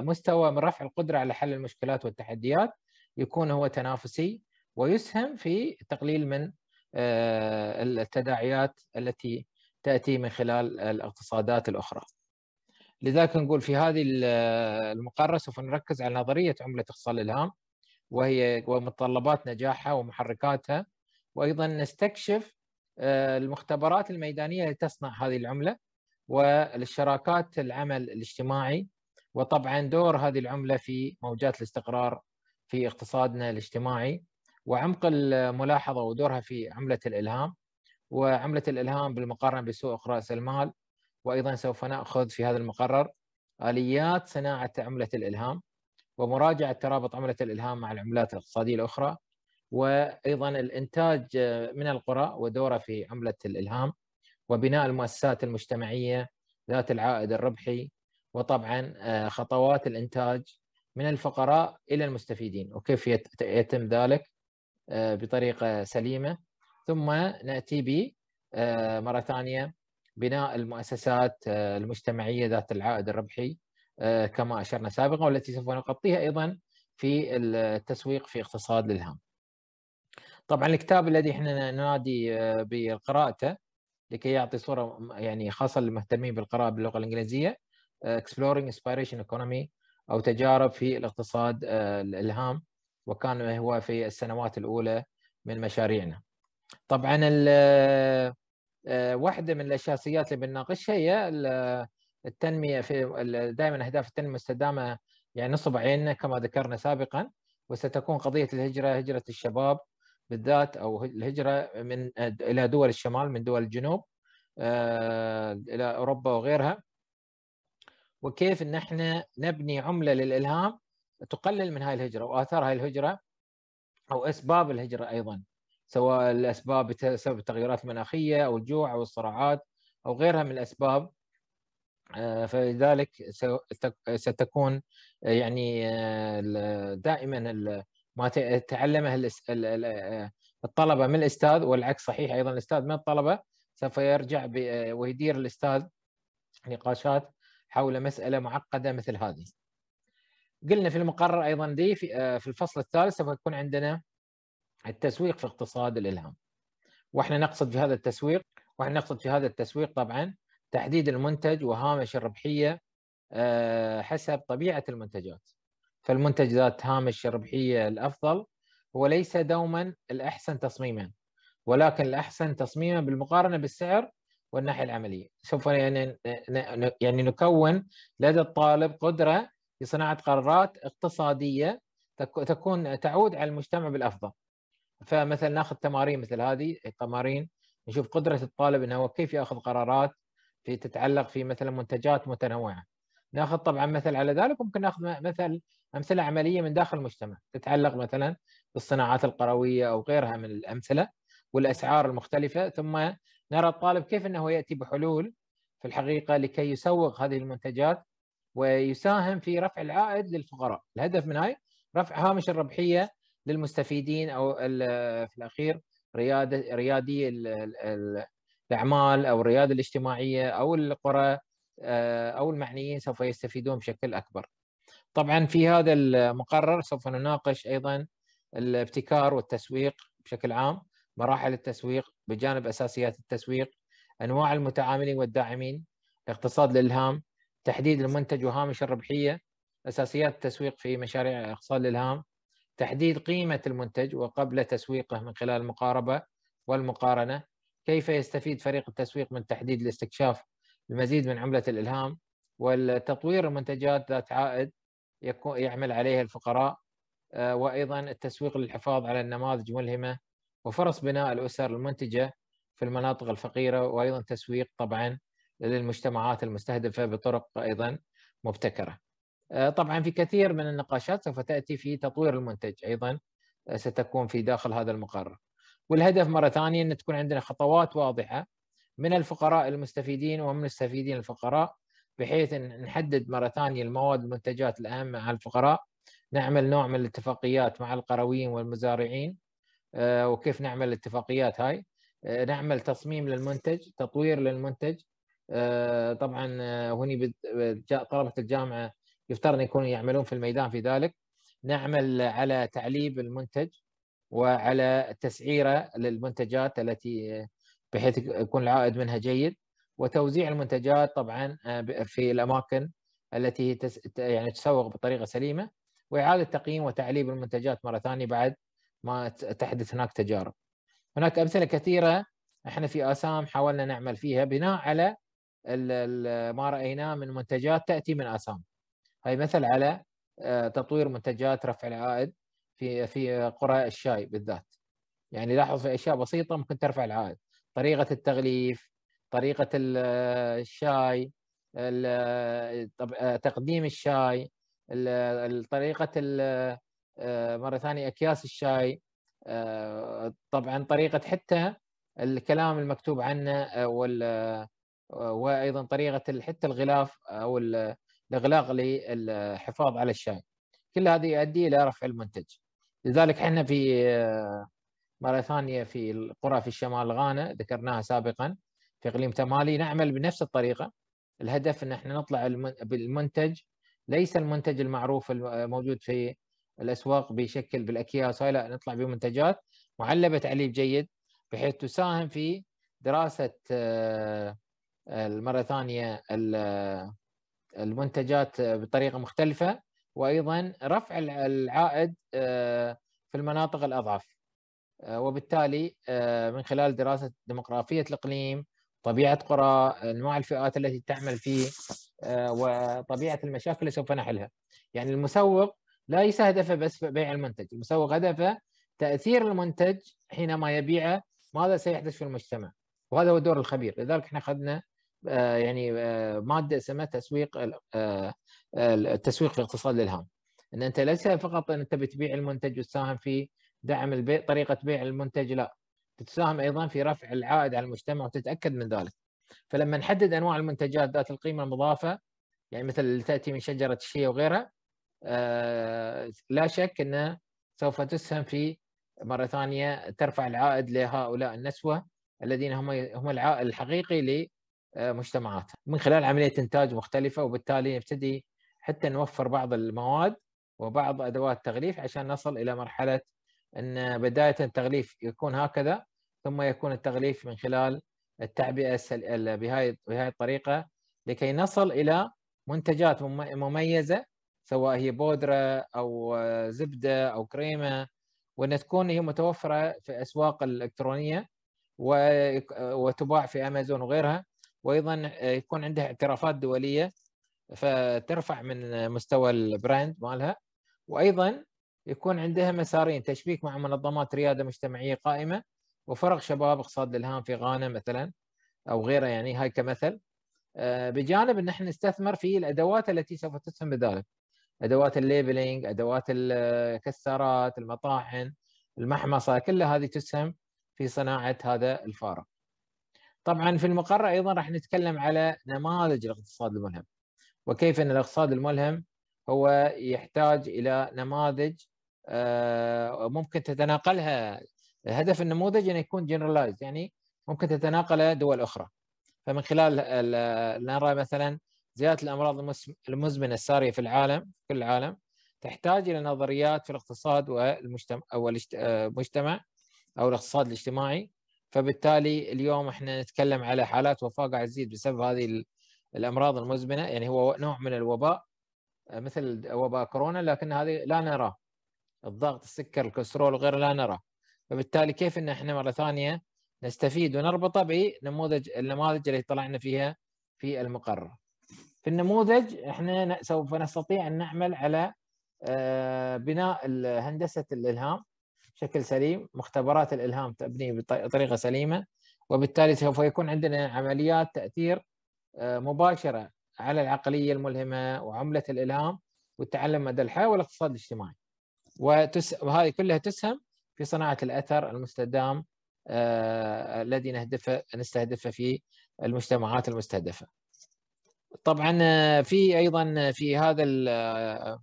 مستوى من رفع القدرة على حل المشكلات والتحديات يكون هو تنافسي ويسهم في تقليل من آه، التداعيات التي تاتي من خلال الاقتصادات الاخرى. لذلك نقول في هذه آه، المقرة سوف نركز على نظرية عملة اقتصاد الإلهام وهي ومتطلبات نجاحها ومحركاتها وأيضا نستكشف آه، المختبرات الميدانية التي تصنع هذه العملة والشراكات العمل الاجتماعي وطبعا دور هذه العملة في موجات الاستقرار في اقتصادنا الاجتماعي وعمق الملاحظة ودورها في عملة الإلهام وعملة الإلهام بالمقارنة بسوق رأس المال وأيضا سوف نأخذ في هذا المقرر آليات صناعة عملة الإلهام ومراجعة ترابط عملة الإلهام مع العملات الاقتصادية الأخرى وأيضا الإنتاج من القرى ودوره في عملة الإلهام وبناء المؤسسات المجتمعية ذات العائد الربحي وطبعا آه، خطوات الإنتاج من الفقراء الى المستفيدين وكيف يتم ذلك آه، بطريقه سليمه ثم ناتي ب آه، مره ثانيه بناء المؤسسات آه، المجتمعيه ذات العائد الربحي كما اشرنا سابقا والتي سوف نغطيها ايضا في التسويق في اقتصاد الالهام. طبعا الكتاب الذي احنا ننادي بقراءته لكي يعطي صوره يعني خاصه للمهتمين بالقراءه باللغه الانجليزيه Exploring Inspiration Economy او تجارب في الاقتصاد آه، الالهام وكان هو في السنوات الاولى من مشاريعنا. طبعا آه، آه، واحده من الاساسيات اللي بنناقشها هي التنميه في دائما اهداف التنميه المستدامه يعني نصب عيننا كما ذكرنا سابقا وستكون قضيه الهجره هجره الشباب بالذات او الهجره من الى دول الشمال من دول الجنوب الى اوروبا وغيرها وكيف ان احنا نبني عمله للالهام تقلل من هاي الهجره واثار هاي الهجره او اسباب الهجره ايضا سواء الاسباب بسبب التغيرات المناخيه او الجوع او الصراعات او غيرها من الاسباب آه، فلذلك ستكون آه، يعني آه، دائما ما تعلمه الطلبه من الاستاذ والعكس صحيح ايضا الاستاذ من الطلبه سوف يرجع ويدير الاستاذ نقاشات حول مساله معقده مثل هذه. قلنا في المقرر ايضا دي في, آه، في الفصل الثالث سوف يكون عندنا التسويق في اقتصاد الالهام. واحنا نقصد في هذا التسويق واحنا نقصد في هذا التسويق طبعا تحديد المنتج وهامش الربحيه آه، حسب طبيعه المنتجات. فالمنتج ذات هامش الربحيه الافضل هو ليس دوما الاحسن تصميما ولكن الاحسن تصميما بالمقارنه بالسعر والناحيه العمليه سوف يعني يعني نكون لدى الطالب قدره لصناعه قرارات اقتصاديه تكون تعود على المجتمع بالافضل فمثلا ناخذ تمارين مثل هذه التمارين نشوف قدره الطالب انه كيف ياخذ قرارات في تتعلق في مثلا منتجات متنوعه ناخذ طبعا مثل على ذلك ممكن ناخذ مثل امثله عمليه من داخل المجتمع تتعلق مثلا بالصناعات القرويه او غيرها من الامثله والاسعار المختلفه ثم نرى الطالب كيف انه ياتي بحلول في الحقيقه لكي يسوق هذه المنتجات ويساهم في رفع العائد للفقراء، الهدف من هاي رفع هامش الربحيه للمستفيدين او في الاخير رياده ريادي الاعمال او الرياده الاجتماعيه او القرى آه، او المعنيين سوف يستفيدون بشكل اكبر. طبعا في هذا المقرر سوف نناقش ايضا الابتكار والتسويق بشكل عام مراحل التسويق بجانب اساسيات التسويق انواع المتعاملين والداعمين اقتصاد الالهام تحديد المنتج وهامش الربحيه اساسيات التسويق في مشاريع اقتصاد الالهام تحديد قيمه المنتج وقبل تسويقه من خلال المقاربه والمقارنه كيف يستفيد فريق التسويق من تحديد الاستكشاف المزيد من عمله الالهام والتطوير المنتجات ذات عائد يعمل عليها الفقراء آه، وايضا التسويق للحفاظ على النماذج ملهمه وفرص بناء الأسر المنتجة في المناطق الفقيرة وأيضا تسويق طبعا للمجتمعات المستهدفة بطرق أيضا مبتكرة آه، طبعا في كثير من النقاشات سوف تأتي في تطوير المنتج أيضا آه، ستكون في داخل هذا المقرر والهدف مرة ثانية أن تكون عندنا خطوات واضحة من الفقراء المستفيدين ومن المستفيدين الفقراء بحيث أن نحدد مرة ثانية المواد المنتجات الأهم مع الفقراء نعمل نوع من الاتفاقيات مع القرويين والمزارعين آه، وكيف نعمل الاتفاقيات هاي آه، نعمل تصميم للمنتج تطوير للمنتج آه، طبعا هني طلبه الجامعه يفترض يكونوا يعملون في الميدان في ذلك نعمل على تعليب المنتج وعلى تسعيره للمنتجات التي بحيث يكون العائد منها جيد وتوزيع المنتجات طبعا في الاماكن التي يعني تسوق بطريقه سليمه واعاده تقييم وتعليب المنتجات مره ثانيه بعد ما تحدث هناك تجارب هناك امثله كثيره احنا في اسام حاولنا نعمل فيها بناء على ما رايناه من منتجات تاتي من اسام هاي مثل على آه، تطوير منتجات رفع العائد في في قرى الشاي بالذات يعني لاحظ في اشياء بسيطه ممكن ترفع العائد طريقه التغليف طريقه الشاي آه، تقديم الشاي طريقه آه، مره ثانيه اكياس الشاي آه، طبعا طريقه حتى الكلام المكتوب عنه آه، وال وايضا طريقه حتى الغلاف او الاغلاق للحفاظ على الشاي كل هذا يؤدي الى رفع المنتج لذلك احنا في مره ثانيه في القرى في الشمال غانا ذكرناها سابقا في اقليم تمالي نعمل بنفس الطريقه الهدف ان احنا نطلع بالمنتج ليس المنتج المعروف الموجود في الاسواق بشكل بالاكياس هاي لا نطلع بمنتجات معلبه تعليب جيد بحيث تساهم في دراسه آه، المره الثانيه آه، المنتجات آه، بطريقه مختلفه وايضا رفع العائد في المناطق الاضعف وبالتالي من خلال دراسه ديموغرافيه الاقليم طبيعه قرى انواع الفئات التي تعمل فيه وطبيعه المشاكل اللي سوف نحلها يعني المسوق ليس هدفه بس بيع المنتج المسوق هدفه تاثير المنتج حينما يبيعه ماذا سيحدث في المجتمع وهذا هو دور الخبير لذلك احنا اخذنا آه، يعني آه، ماده اسمها تسويق التسويق آه، في اقتصاد الالهام ان انت ليس فقط ان انت بتبيع المنتج وتساهم في دعم البيع طريقه بيع المنتج لا تساهم ايضا في رفع العائد على المجتمع وتتاكد من ذلك فلما نحدد انواع المنتجات ذات القيمه المضافه يعني مثل اللي تاتي من شجره الشيا وغيرها آه، لا شك أنها سوف تسهم في مرة ثانية ترفع العائد لهؤلاء النسوة الذين هم هم العائد الحقيقي لمجتمعات من خلال عملية إنتاج مختلفة وبالتالي نبتدي حتى نوفر بعض المواد وبعض أدوات التغليف عشان نصل إلى مرحلة أن بداية التغليف يكون هكذا ثم يكون التغليف من خلال التعبئة بهذه الطريقة لكي نصل إلى منتجات مميزة سواء هي بودره او زبده او كريمه وان تكون هي متوفره في الاسواق الالكترونيه وتباع في امازون وغيرها وايضا آه، يكون عندها اعترافات دوليه فترفع من مستوى البراند مالها وايضا يكون عندها مسارين تشبيك مع منظمات رياده مجتمعيه قائمه وفرق شباب اقتصاد الالهام في غانا مثلا او غيره يعني هاي كمثل آه، بجانب ان احنا نستثمر في الادوات التي سوف تسهم بذلك ادوات الليبلينج ادوات الكسارات المطاحن المحمصه كل هذه تسهم في صناعه هذا الفارق طبعا في المقرر ايضا راح نتكلم على نماذج الاقتصاد الملهم وكيف ان الاقتصاد الملهم هو يحتاج الى نماذج آه، ممكن تتناقلها هدف النموذج ان يكون جنرالايز يعني ممكن تتناقله دول اخرى فمن خلال نرى مثلا زياده الامراض المزمنه الساريه في العالم في كل العالم تحتاج الى نظريات في الاقتصاد والمجتمع او المجتمع او الاقتصاد الاجتماعي فبالتالي اليوم احنا نتكلم على حالات وفاه قاعد تزيد بسبب هذه الامراض المزمنه يعني هو نوع من الوباء مثل وباء كورونا لكن هذه لا نراه الضغط السكر الكوليسترول وغيره لا نرى فبالتالي كيف ان احنا مره ثانيه نستفيد ونربطه بنموذج النماذج اللي طلعنا فيها في المقرر في النموذج احنا سوف نستطيع ان نعمل على آه، بناء هندسه الالهام بشكل سليم مختبرات الالهام تبني بطريقه سليمه وبالتالي سوف يكون عندنا عمليات تاثير آه، مباشره على العقليه الملهمه وعمله الالهام والتعلم مدى الحياه والاقتصاد الاجتماعي وتس... وهذه كلها تسهم في صناعه الاثر المستدام آه، الذي نهدفه نستهدفه في المجتمعات المستهدفه طبعا آه، في ايضا آه، في هذا آه،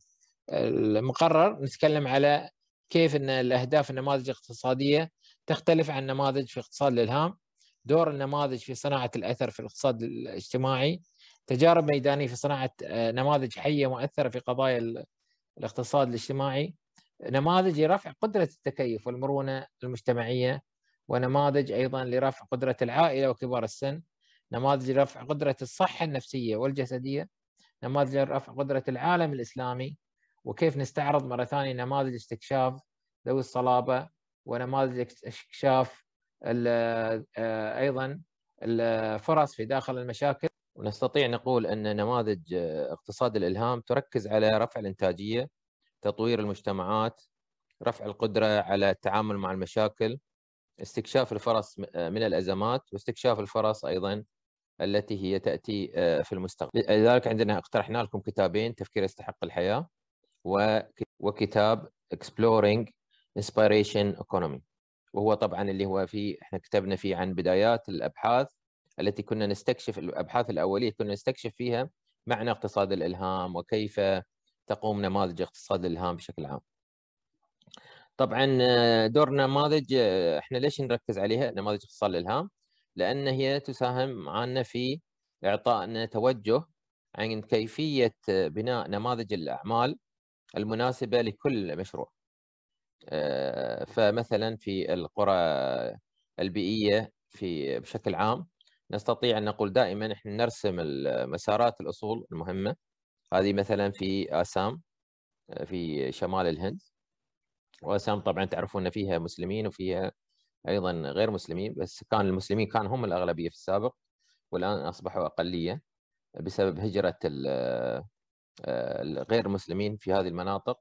المقرر نتكلم على كيف ان الاهداف النماذج الاقتصاديه تختلف عن نماذج في اقتصاد الالهام دور النماذج في صناعه الاثر في الاقتصاد الاجتماعي تجارب ميدانيه في صناعه نماذج حيه مؤثره في قضايا الاقتصاد الاجتماعي نماذج لرفع قدره التكيف والمرونه المجتمعيه ونماذج ايضا لرفع قدره العائله وكبار السن نماذج لرفع قدرة الصحة النفسية والجسدية نماذج لرفع قدرة العالم الإسلامي وكيف نستعرض مرة ثانية نماذج استكشاف ذوي الصلابة ونماذج استكشاف آه، أيضا الفرص آه، في داخل المشاكل ونستطيع نقول أن نماذج آه، اقتصاد الإلهام تركز على رفع الإنتاجية تطوير المجتمعات رفع القدرة على التعامل مع المشاكل استكشاف الفرص من الأزمات واستكشاف الفرص أيضا التي هي تاتي آه، في المستقبل لذلك عندنا اقترحنا لكم كتابين تفكير يستحق الحياه وكتاب Exploring Inspiration Economy وهو طبعا اللي هو في احنا كتبنا فيه عن بدايات الابحاث التي كنا نستكشف الابحاث الاوليه كنا نستكشف فيها معنى اقتصاد الالهام وكيف تقوم نماذج اقتصاد الالهام بشكل عام. طبعا آه، دور نماذج آه، احنا ليش نركز عليها نماذج اقتصاد الالهام؟ لأن هي تساهم معنا في إعطائنا توجه عن كيفية بناء نماذج الأعمال المناسبة لكل مشروع آه، فمثلا في القرى البيئية في بشكل عام نستطيع أن نقول دائما احنا نرسم المسارات الأصول المهمة هذه مثلا في آسام آه، في شمال الهند وآسام طبعا تعرفون فيها مسلمين وفيها ايضا غير مسلمين بس كان المسلمين كان هم الاغلبيه في السابق والان اصبحوا اقليه بسبب هجره الغير آه، المسلمين في هذه المناطق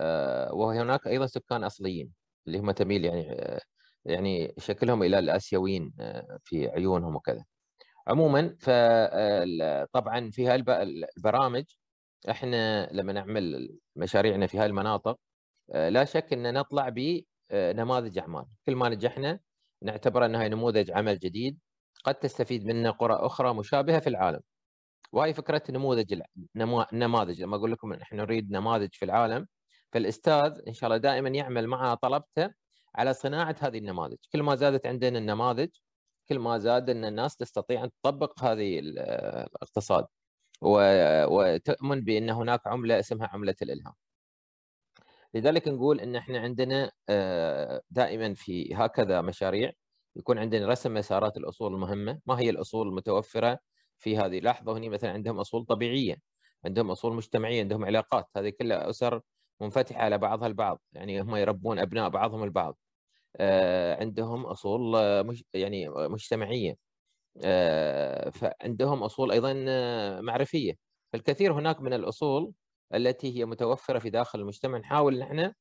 آه، وهناك ايضا سكان اصليين اللي هم تميل يعني آه، يعني شكلهم الى الاسيويين في عيونهم وكذا. عموما فطبعا في البرامج احنا لما نعمل مشاريعنا في هاي المناطق لا شك ان نطلع ب آه، نماذج اعمال كل ما نجحنا نعتبر انها نموذج عمل جديد قد تستفيد منه قرى اخرى مشابهه في العالم وهي فكره نموذج النماذج لما اقول لكم احنا نريد نماذج في العالم فالاستاذ ان شاء الله دائما يعمل مع طلبته على صناعه هذه النماذج كل ما زادت عندنا النماذج كل ما زاد ان الناس تستطيع ان تطبق هذه الاقتصاد وتؤمن بان هناك عمله اسمها عمله الالهام لذلك نقول ان احنا عندنا آه، دائما في هكذا مشاريع يكون عندنا رسم مسارات الاصول المهمه، ما هي الاصول المتوفره في هذه؟ لاحظوا هنا مثلا عندهم اصول طبيعيه، عندهم اصول مجتمعيه، عندهم علاقات، هذه كلها اسر منفتحه على بعضها البعض، يعني هم يربون ابناء بعضهم البعض. آه، عندهم اصول آه، يعني مجتمعيه. فعندهم اصول ايضا معرفيه، فالكثير هناك من الاصول التي هي متوفره في داخل المجتمع نحاول نحن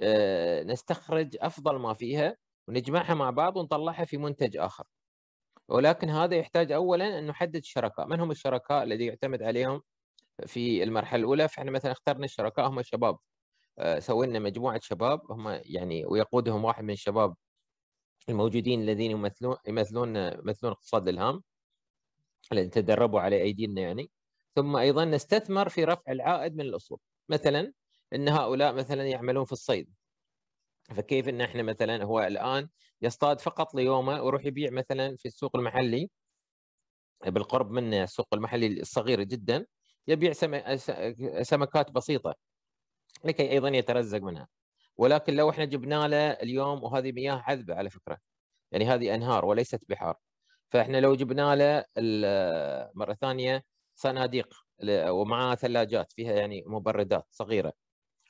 آه، نستخرج افضل ما فيها ونجمعها مع بعض ونطلعها في منتج اخر. ولكن هذا يحتاج اولا ان نحدد الشركاء، من هم الشركاء الذي يعتمد عليهم في المرحله الاولى؟ فاحنا مثلا اخترنا الشركاء هم الشباب. آه، سوينا مجموعه شباب هم يعني ويقودهم واحد من الشباب الموجودين الذين يمثلون يمثلون يمثلون اقتصاد الهام الذين تدربوا على ايدينا يعني ثم ايضا نستثمر في رفع العائد من الاصول مثلا ان هؤلاء مثلا يعملون في الصيد فكيف ان احنا مثلا هو الان يصطاد فقط ليومه ويروح يبيع مثلا في السوق المحلي بالقرب من السوق المحلي الصغير جدا يبيع سمكات بسيطه لكي ايضا يترزق منها ولكن لو احنا جبنا له اليوم وهذه مياه عذبه على فكره يعني هذه انهار وليست بحار فاحنا لو جبنا له مره ثانيه صناديق ومعها ثلاجات فيها يعني مبردات صغيره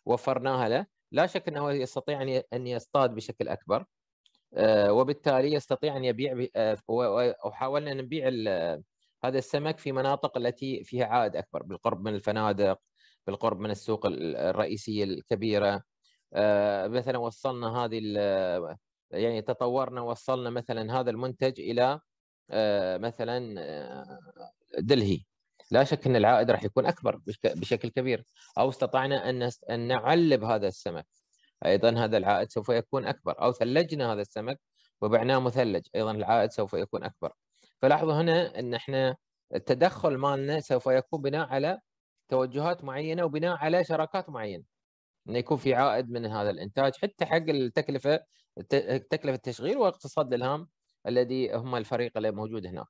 وفرناها له لا شك انه يستطيع ان يصطاد بشكل اكبر آه، وبالتالي يستطيع ان يبيع آه، وحاولنا نبيع هذا السمك في مناطق التي فيها عائد اكبر بالقرب من الفنادق بالقرب من السوق الرئيسيه الكبيره آه، مثلا وصلنا هذه يعني تطورنا وصلنا مثلا هذا المنتج الى مثلا دلهي لا شك ان العائد راح يكون اكبر بشكل كبير او استطعنا ان ان نعلب هذا السمك ايضا هذا العائد سوف يكون اكبر او ثلجنا هذا السمك وبعناه مثلج ايضا العائد سوف يكون اكبر فلاحظوا هنا ان احنا التدخل مالنا سوف يكون بناء على توجهات معينه وبناء على شراكات معينه انه يكون في عائد من هذا الانتاج حتى حق التكلفه تكلفه التشغيل واقتصاد الالهام الذي هم الفريق اللي موجود هناك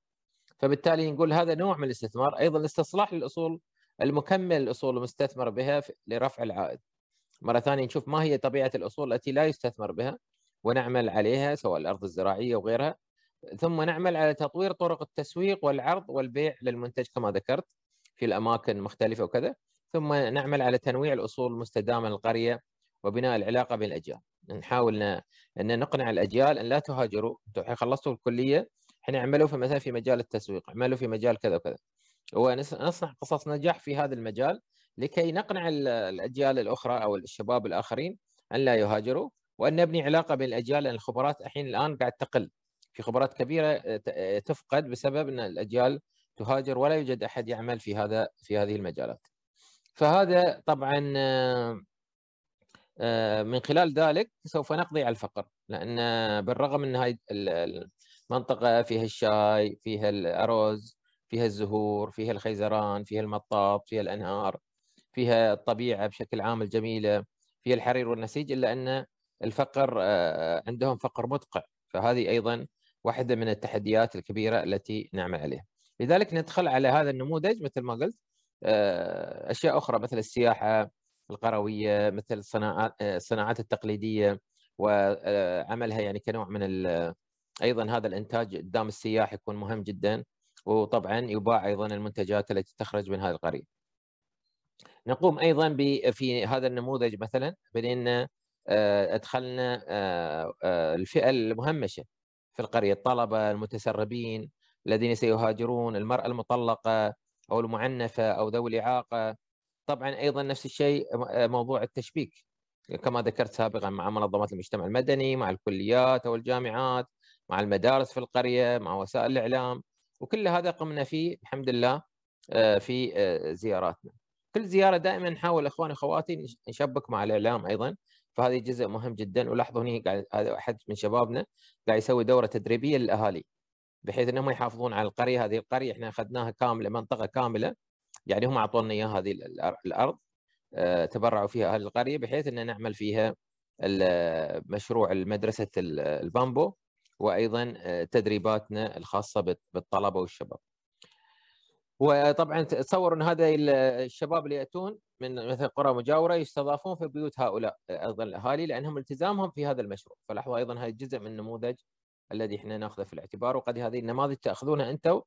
فبالتالي نقول هذا نوع من الاستثمار ايضا الاستصلاح للاصول المكمل الاصول المستثمر بها لرفع العائد مره ثانيه نشوف ما هي طبيعه الاصول التي لا يستثمر بها ونعمل عليها سواء الارض الزراعيه وغيرها ثم نعمل على تطوير طرق التسويق والعرض والبيع للمنتج كما ذكرت في الاماكن مختلفه وكذا ثم نعمل على تنويع الاصول المستدامه للقريه وبناء العلاقه بين الاجيال نحاول ان نقنع الاجيال ان لا تهاجروا انتم خلصتوا الكليه احنا اعملوا في مثلا في مجال التسويق اعملوا في مجال كذا وكذا ونصنع قصص نجاح في هذا المجال لكي نقنع الاجيال الاخرى او الشباب الاخرين ان لا يهاجروا وان نبني علاقه بين الاجيال لان الخبرات الحين الان قاعد تقل في خبرات كبيره آه، آه، تفقد بسبب ان الاجيال تهاجر ولا يوجد احد يعمل في هذا في هذه المجالات. فهذا طبعا آه، من خلال ذلك سوف نقضي على الفقر لان بالرغم ان هاي منطقة فيها الشاي فيها الأرز فيها الزهور فيها الخيزران فيها المطاط فيها الأنهار فيها الطبيعة بشكل عام الجميلة فيها الحرير والنسيج إلا أن الفقر آه، عندهم فقر مدقع فهذه أيضا واحدة من التحديات الكبيرة التي نعمل عليها لذلك ندخل على هذا النموذج مثل ما قلت آه، أشياء أخرى مثل السياحة القروية مثل آه، الصناعات التقليدية وعملها يعني كنوع من ايضا هذا الانتاج قدام السياح يكون مهم جدا وطبعا يباع ايضا المنتجات التي تخرج من هذه القريه. نقوم ايضا في هذا النموذج مثلا بان آه، ادخلنا آه، آه، الفئه المهمشه في القريه الطلبه المتسربين الذين سيهاجرون المراه المطلقه او المعنفه او ذوي الاعاقه طبعا ايضا نفس الشيء موضوع التشبيك كما ذكرت سابقا مع منظمات المجتمع المدني مع الكليات او الجامعات مع المدارس في القريه مع وسائل الاعلام وكل هذا قمنا فيه الحمد لله آه، في آه، زياراتنا كل زياره دائما نحاول اخواني اخواتي نشبك مع الاعلام ايضا فهذا جزء مهم جدا ولاحظوا هنا قاعد هذا احد من شبابنا قاعد يسوي دوره تدريبيه للاهالي بحيث انهم يحافظون على القريه هذه القريه احنا اخذناها كامله منطقه كامله يعني هم اعطونا اياها هذه الارض آه، تبرعوا فيها اهل القريه بحيث ان نعمل فيها مشروع مدرسه البامبو وايضا آه، تدريباتنا الخاصه بالطلبه والشباب. وطبعا تصور ان هذا الشباب اللي ياتون من مثل قرى مجاوره يستضافون في بيوت هؤلاء ايضا الاهالي لانهم التزامهم في هذا المشروع، فلاحظوا ايضا هذا جزء من النموذج الذي احنا ناخذه في الاعتبار وقد هذه النماذج تاخذونها انتم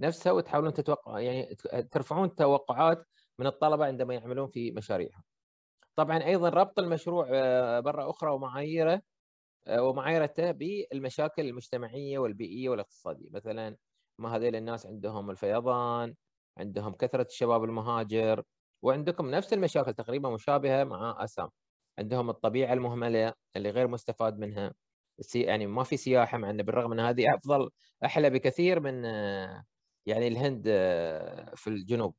نفسها وتحاولون تتوقع يعني ترفعون التوقعات من الطلبه عندما يعملون في مشاريعهم. طبعا ايضا ربط المشروع مره آه، اخرى ومعاييره آه، ومعايرته بالمشاكل المجتمعيه والبيئيه والاقتصاديه مثلا ما هذيل الناس عندهم الفيضان عندهم كثره الشباب المهاجر وعندكم نفس المشاكل تقريبا مشابهه مع اسام عندهم الطبيعه المهمله اللي غير مستفاد منها يعني ما في سياحه مع انه بالرغم ان هذه افضل احلى بكثير من آه، يعني الهند آه، في الجنوب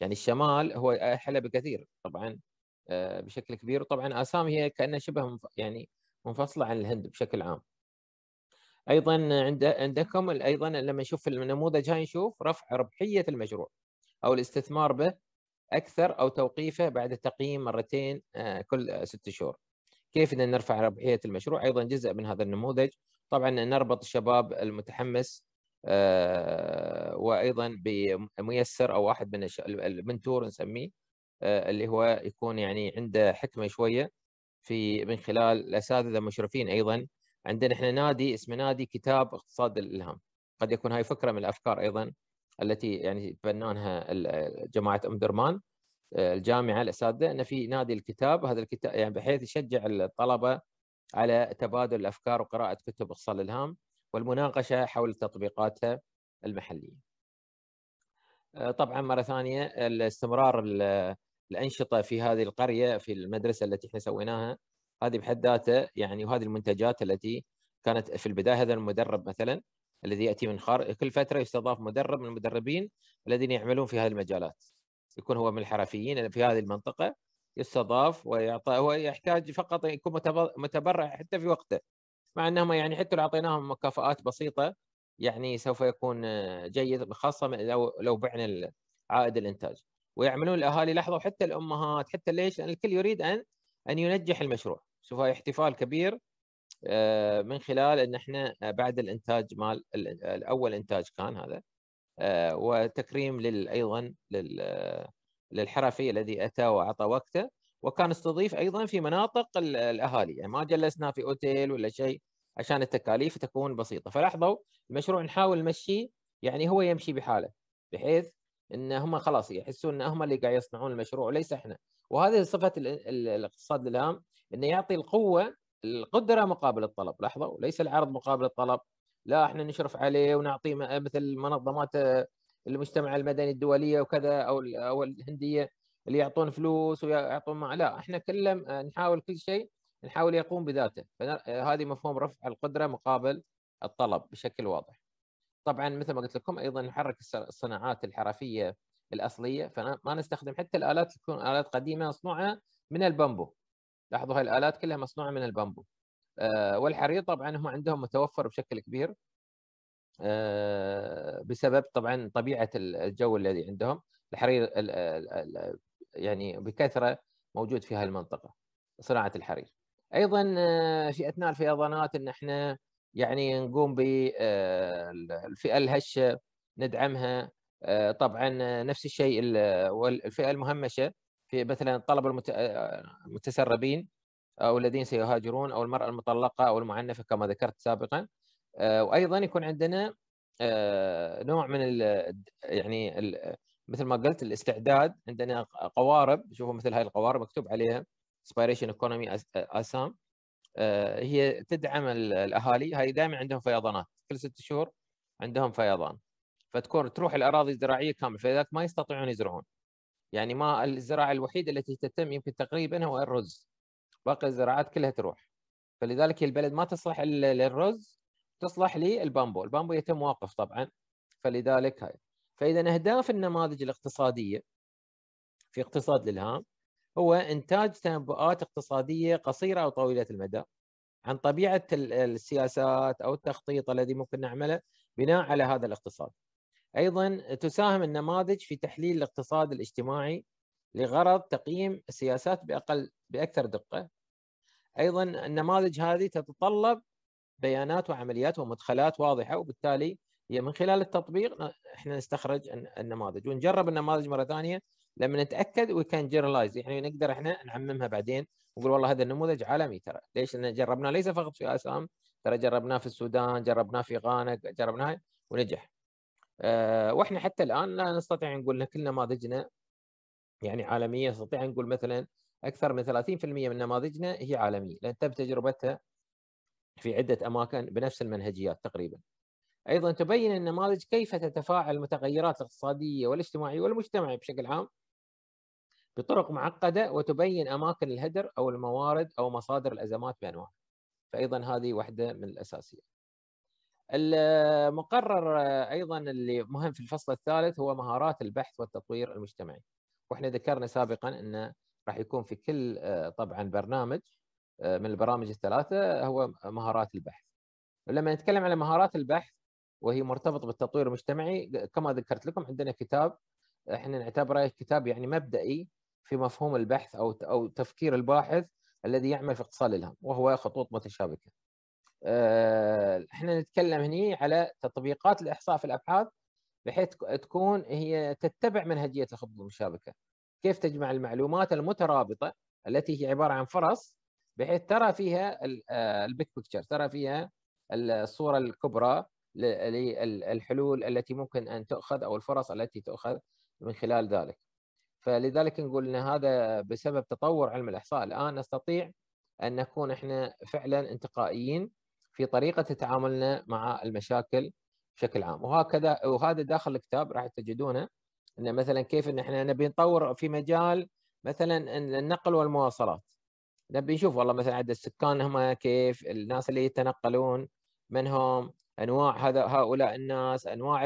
يعني الشمال هو احلى بكثير طبعا بشكل كبير وطبعا اسام هي كانها شبه يعني منفصله عن الهند بشكل عام ايضا عند عندكم ايضا لما نشوف النموذج هاي نشوف رفع ربحيه المشروع او الاستثمار به اكثر او توقيفه بعد التقييم مرتين آه، كل ست شهور كيف ان نرفع ربحيه المشروع ايضا جزء من هذا النموذج طبعا نربط الشباب المتحمس آه، وايضا بميسر او واحد من المنتور نسميه آه، اللي هو يكون يعني عنده حكمه شويه في من خلال الاساتذه المشرفين ايضا عندنا احنا نادي اسمه نادي كتاب اقتصاد الالهام قد يكون هاي فكره من الافكار ايضا التي يعني تبنانها جماعه ام درمان آه، الجامعه الاساتذه ان في نادي الكتاب هذا الكتاب يعني بحيث يشجع الطلبه على تبادل الافكار وقراءه كتب اقتصاد الالهام والمناقشه حول تطبيقاتها المحليه. آه، طبعا مره ثانيه الاستمرار الانشطه في هذه القريه في المدرسه التي احنا سويناها هذه بحد ذاته يعني وهذه المنتجات التي كانت في البدايه هذا المدرب مثلا الذي ياتي من خارج كل فتره يستضاف مدرب من المدربين الذين يعملون في هذه المجالات يكون هو من الحرفيين في هذه المنطقه يستضاف ويعطى هو يحتاج فقط يكون متبرع حتى في وقته مع انهم يعني حتى لو اعطيناهم مكافآت بسيطه يعني سوف يكون جيد خاصه لو لو بعنا عائد الانتاج ويعملون الاهالي لحظه وحتى الامهات حتى ليش؟ لان الكل يريد ان ان ينجح المشروع، شوف هاي احتفال كبير آه، من خلال ان احنا آه، بعد الانتاج مال الاول انتاج كان هذا آه، وتكريم لل ايضا للحرفي الذي اتى واعطى وقته وكان استضيف ايضا في مناطق الاهالي يعني ما جلسنا في اوتيل ولا شيء عشان التكاليف تكون بسيطه فلاحظوا المشروع نحاول نمشيه يعني هو يمشي بحاله بحيث ان هم خلاص يحسون ان هم اللي قاعد يصنعون المشروع وليس احنا وهذه صفه الاقتصاد الهام انه يعطي القوه القدره مقابل الطلب لحظه وليس العرض مقابل الطلب لا احنا نشرف عليه ونعطيه مثل منظمات آه، المجتمع المدني الدوليه وكذا او او الهنديه اللي يعطون فلوس ويعطون ما لا احنا كلنا آه، نحاول كل شيء نحاول يقوم بذاته فهذه آه، مفهوم رفع القدره مقابل الطلب بشكل واضح طبعا مثل ما قلت لكم ايضا نحرك الصناعات الحرفيه الاصليه فما نستخدم حتى الالات تكون الات قديمه مصنوعه من البامبو لاحظوا هاي الالات كلها مصنوعه من البامبو آه، والحرير طبعا هم عندهم متوفر بشكل كبير آه، بسبب طبعا طبيعه الجو الذي عندهم الحرير يعني بكثره موجود في هاي المنطقه صناعه الحرير ايضا آه، في اثناء الفيضانات ان احنا يعني نقوم بالفئه آه، الهشه ندعمها آه، طبعا نفس الشيء والفئه المهمشه في مثلا الطلبه آه، المتسربين او الذين سيهاجرون او المراه المطلقه او المعنفه كما ذكرت سابقا وايضا يكون عندنا نوع من يعني مثل ما قلت الاستعداد عندنا قوارب شوفوا مثل هاي القوارب مكتوب عليها اسبيريشن ايكونومي اسام آه، هي تدعم الاهالي هاي دائما عندهم فيضانات كل ست شهور عندهم فيضان فتكون تروح الاراضي الزراعيه كامله فلذلك ما يستطيعون يزرعون يعني ما الزراعه الوحيده التي تتم يمكن تقريبا هو الرز باقي الزراعات كلها تروح فلذلك البلد ما تصلح للرز تصلح للبامبو البامبو يتم واقف طبعا فلذلك هاي فاذا اهداف النماذج الاقتصاديه في اقتصاد الالهام هو انتاج تنبؤات اقتصاديه قصيره او طويله المدى عن طبيعه السياسات او التخطيط الذي ممكن نعمله بناء على هذا الاقتصاد. ايضا تساهم النماذج في تحليل الاقتصاد الاجتماعي لغرض تقييم السياسات باقل باكثر دقه. ايضا النماذج هذه تتطلب بيانات وعمليات ومدخلات واضحه وبالتالي هي من خلال التطبيق احنا نستخرج النماذج ونجرب النماذج مره ثانيه لما نتاكد وي كان جنرالايز يعني نقدر احنا نعممها بعدين نقول والله هذا النموذج عالمي ترى ليش؟ لان جربناه ليس فقط في اسام ترى جربناه في السودان جربناه في غانا جربناه ونجح أه واحنا حتى الان لا نستطيع نقول ان كل نماذجنا يعني عالميه نستطيع نقول مثلا اكثر من 30% من نماذجنا هي عالميه لان تم تجربتها في عده اماكن بنفس المنهجيات تقريبا. ايضا تبين النماذج كيف تتفاعل المتغيرات الاقتصاديه والاجتماعيه والمجتمعيه بشكل عام بطرق معقده وتبين اماكن الهدر او الموارد او مصادر الازمات بانواعها. فايضا هذه واحده من الاساسيات. المقرر ايضا اللي مهم في الفصل الثالث هو مهارات البحث والتطوير المجتمعي. واحنا ذكرنا سابقا ان راح يكون في كل طبعا برنامج من البرامج الثلاثه هو مهارات البحث. ولما نتكلم على مهارات البحث وهي مرتبطه بالتطوير المجتمعي كما ذكرت لكم عندنا كتاب احنا نعتبره كتاب يعني مبدئي في مفهوم البحث او او تفكير الباحث الذي يعمل في اقتصاد الالهام وهو خطوط متشابكه. آه، احنا نتكلم هني على تطبيقات الاحصاء في الابحاث بحيث تكون هي تتبع منهجيه الخطوط المتشابكه. كيف تجمع المعلومات المترابطه التي هي عباره عن فرص بحيث ترى فيها البيك بيكتشر آه، ترى فيها الصوره الكبرى للحلول التي ممكن ان تؤخذ او الفرص التي تؤخذ من خلال ذلك. فلذلك نقول ان هذا بسبب تطور علم الاحصاء الان نستطيع ان نكون احنا فعلا انتقائيين في طريقه تعاملنا مع المشاكل بشكل عام وهكذا وهذا داخل الكتاب راح تجدونه ان مثلا كيف ان احنا نبي نطور في مجال مثلا النقل والمواصلات نبي نشوف والله مثلا عدد السكان هم كيف الناس اللي يتنقلون من هم انواع هذا هؤلاء الناس انواع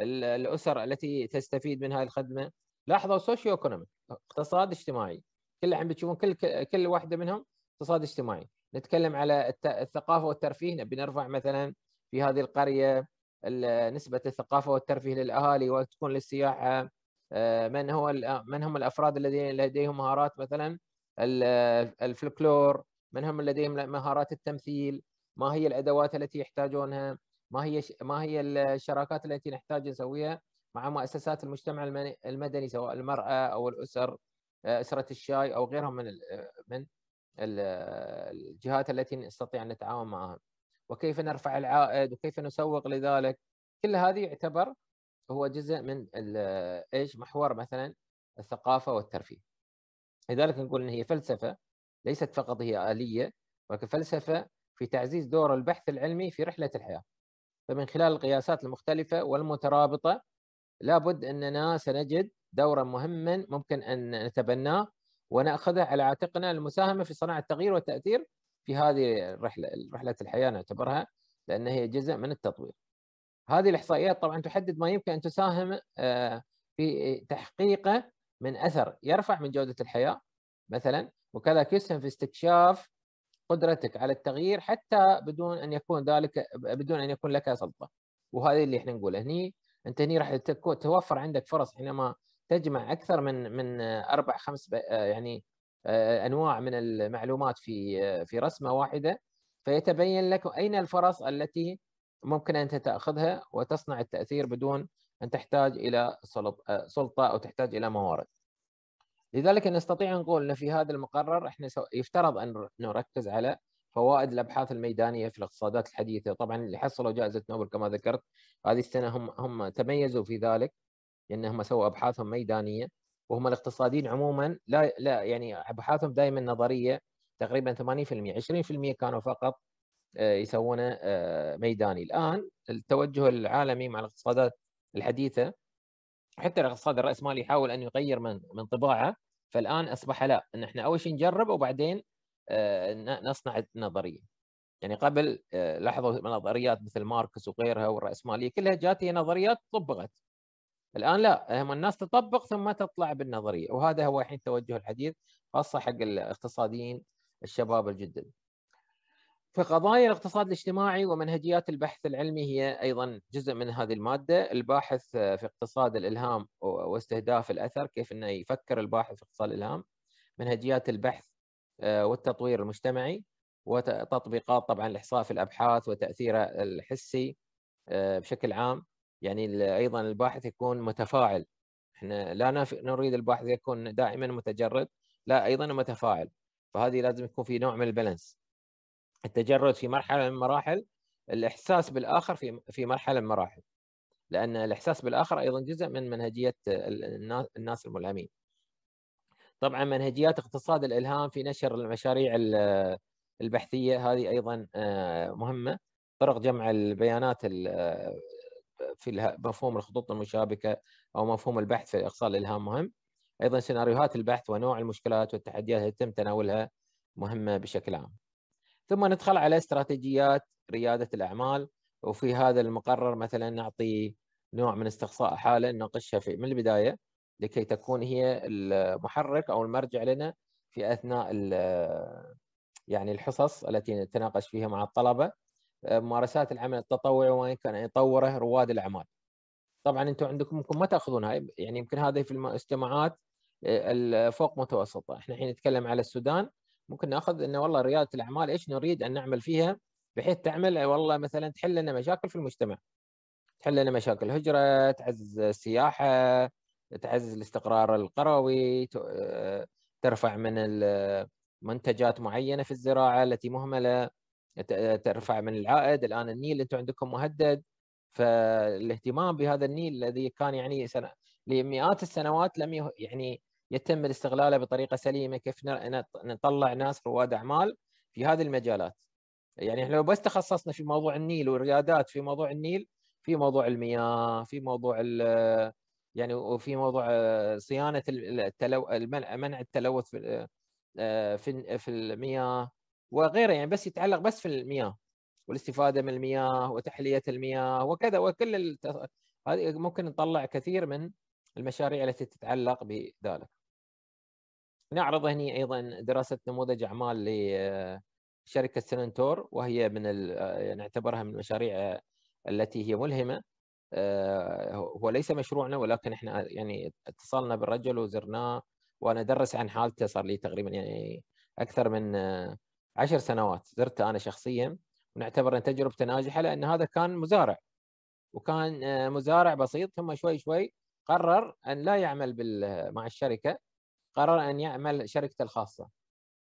الاسر التي تستفيد من هذه الخدمه لاحظوا سوشيو ايكونوميك اقتصاد اجتماعي كل الحين بتشوفون كل كل واحده منهم اقتصاد اجتماعي نتكلم على الثقافه والترفيه نبي نرفع مثلا في هذه القريه نسبه الثقافه والترفيه للاهالي وتكون للسياحه آه، من هو من هم الافراد الذين لديهم مهارات مثلا الفلكلور من هم لديهم مهارات التمثيل ما هي الادوات التي يحتاجونها ما هي ما هي الشراكات التي نحتاج نسويها مع مؤسسات المجتمع المدني سواء المرأة أو الأسر آه، أسرة الشاي أو غيرهم من من الجهات التي نستطيع أن نتعاون معها وكيف نرفع العائد وكيف نسوق لذلك كل هذه يعتبر هو جزء من ايش محور مثلا الثقافه والترفيه لذلك نقول ان هي فلسفه ليست فقط هي اليه ولكن فلسفه في تعزيز دور البحث العلمي في رحله الحياه فمن خلال القياسات المختلفه والمترابطه لابد اننا سنجد دورا مهما ممكن ان نتبناه وناخذه على عاتقنا المساهمه في صناعه التغيير والتاثير في هذه الرحله رحله الحياه نعتبرها لان هي جزء من التطوير. هذه الاحصائيات طبعا تحدد ما يمكن ان تساهم آه، في تحقيقه من اثر يرفع من جوده الحياه مثلا وكذلك يسهم في استكشاف قدرتك على التغيير حتى بدون ان يكون ذلك بدون ان يكون لك سلطه وهذه اللي احنا نقوله هني انت هنا راح توفر عندك فرص حينما تجمع اكثر من من اربع خمس يعني آه، انواع من المعلومات في آه، في رسمه واحده فيتبين لك اين الفرص التي ممكن انت تاخذها وتصنع التاثير بدون ان تحتاج الى آه، سلطه او تحتاج الى موارد. لذلك نستطيع ان نقول ان في هذا المقرر احنا يفترض ان نركز على فوائد الابحاث الميدانيه في الاقتصادات الحديثه طبعا اللي حصلوا جائزه نوبل كما ذكرت هذه السنه هم هم تميزوا في ذلك لانهم سووا ابحاثهم ميدانيه وهم الاقتصاديين عموما لا لا يعني ابحاثهم دائما نظريه تقريبا 80% 20% كانوا فقط آه، يسوونه آه، ميداني الان التوجه العالمي مع الاقتصادات الحديثه حتى الاقتصاد الراسمالي يحاول ان يغير من من طباعه فالان اصبح لا ان احنا اول شيء نجرب وبعدين آه، نصنع النظريه يعني قبل آه، لاحظوا نظريات مثل ماركس وغيرها والراسماليه كلها جات هي نظريات طبقت الان لا هم الناس تطبق ثم تطلع بالنظريه وهذا هو الحين توجه الحديث خاصه حق الاقتصاديين الشباب الجدد فقضايا الاقتصاد الاجتماعي ومنهجيات البحث العلمي هي ايضا جزء من هذه الماده، الباحث في اقتصاد الالهام واستهداف الاثر، كيف انه يفكر الباحث في اقتصاد الالهام، منهجيات البحث آه، والتطوير المجتمعي وتطبيقات طبعا الاحصاء في الابحاث وتاثيره الحسي آه، بشكل عام يعني ايضا الباحث يكون متفاعل احنا لا نريد الباحث يكون دائما متجرد لا ايضا متفاعل فهذه لازم يكون في نوع من البالانس التجرد في مرحله من المراحل الاحساس بالاخر في في مرحله من المراحل لان الاحساس بالاخر ايضا جزء من منهجيه الناس الملهمين طبعا منهجيات اقتصاد الالهام في نشر المشاريع البحثيه هذه ايضا آه، مهمه طرق جمع البيانات في مفهوم الخطوط المشابكه او مفهوم البحث في اقصاء الالهام مهم ايضا سيناريوهات البحث ونوع المشكلات والتحديات التي يتم تناولها مهمه بشكل عام ثم ندخل على استراتيجيات رياده الاعمال وفي هذا المقرر مثلا نعطي نوع من استقصاء حاله نناقشها في من البدايه لكي تكون هي المحرك او المرجع لنا في اثناء يعني الحصص التي نتناقش فيها مع الطلبه آه، ممارسات العمل التطوعي وين كان يطوره رواد الاعمال. طبعا انتم عندكم ممكن ما تاخذون هاي يعني يمكن هذه في الاجتماعات الفوق آه، متوسطه، احنا الحين نتكلم على السودان ممكن ناخذ انه والله رياده الاعمال ايش نريد ان نعمل فيها بحيث تعمل والله مثلا تحل لنا مشاكل في المجتمع. تحل لنا مشاكل الهجره، تعزز السياحه، تعزز الاستقرار القروي آه، ترفع من منتجات معينه في الزراعه التي مهمله ترفع من العائد الان النيل انتم عندكم مهدد فالاهتمام بهذا النيل الذي كان يعني سنة لمئات السنوات لم يعني يتم استغلاله بطريقه سليمه كيف نطلع ناس رواد اعمال في هذه المجالات يعني احنا لو بس تخصصنا في موضوع النيل والريادات في موضوع النيل في موضوع المياه في موضوع يعني وفي موضوع آه، صيانه التلو... منع التلوث في آه، في المياه وغيره يعني بس يتعلق بس في المياه والاستفاده من المياه وتحليه المياه وكذا وكل الت... هذه ممكن نطلع كثير من المشاريع التي تتعلق بذلك. نعرض هنا ايضا دراسه نموذج اعمال لشركه آه، سنتور وهي من ال... نعتبرها من المشاريع التي هي ملهمه آه، هو ليس مشروعنا ولكن احنا يعني اتصلنا بالرجل وزرناه وانا ادرس عن حالته صار لي تقريبا يعني اكثر من آه، عشر سنوات زرته انا شخصيا ونعتبر ان تجربته ناجحه لان هذا كان مزارع وكان آه، مزارع بسيط ثم شوي شوي قرر ان لا يعمل مع الشركه قرر ان يعمل شركته الخاصه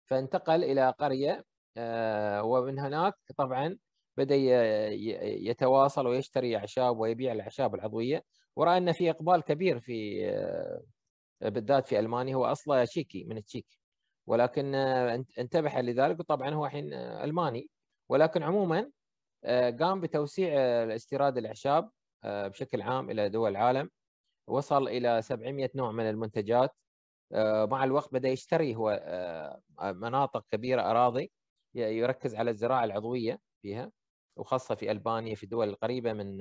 فانتقل الى قريه ومن هناك طبعا بدا يتواصل ويشتري اعشاب ويبيع الاعشاب العضويه وراى ان في اقبال كبير في آه، بالذات في المانيا هو اصلا تشيكي من التشيك ولكن آه، انتبه لذلك وطبعا هو الحين آه، الماني ولكن عموما قام بتوسيع استيراد الاعشاب بشكل عام الى دول العالم وصل الى 700 نوع من المنتجات مع الوقت بدا يشتري هو مناطق كبيره اراضي يركز على الزراعه العضويه فيها وخاصه في البانيا في الدول القريبه من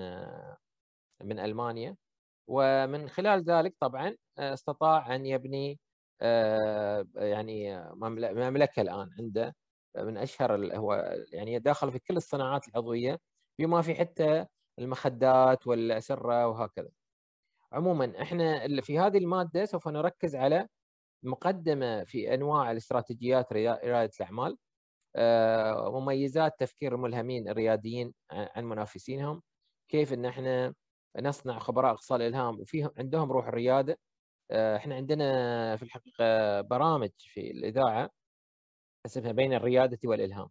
من المانيا ومن خلال ذلك طبعا آه، استطاع ان يبني آه، يعني مملكه الان عنده من اشهر هو يعني داخل في كل الصناعات العضويه بما في حتى المخدات والاسره وهكذا. عموما احنا في هذه الماده سوف نركز على مقدمه في انواع الاستراتيجيات رياده الاعمال آه، مميزات تفكير الملهمين الرياديين عن منافسينهم كيف ان احنا نصنع خبراء اقصاء الالهام وفيهم عندهم روح الرياده آه، احنا عندنا في الحقيقه برامج في الاذاعه اسمها بين الرياده والالهام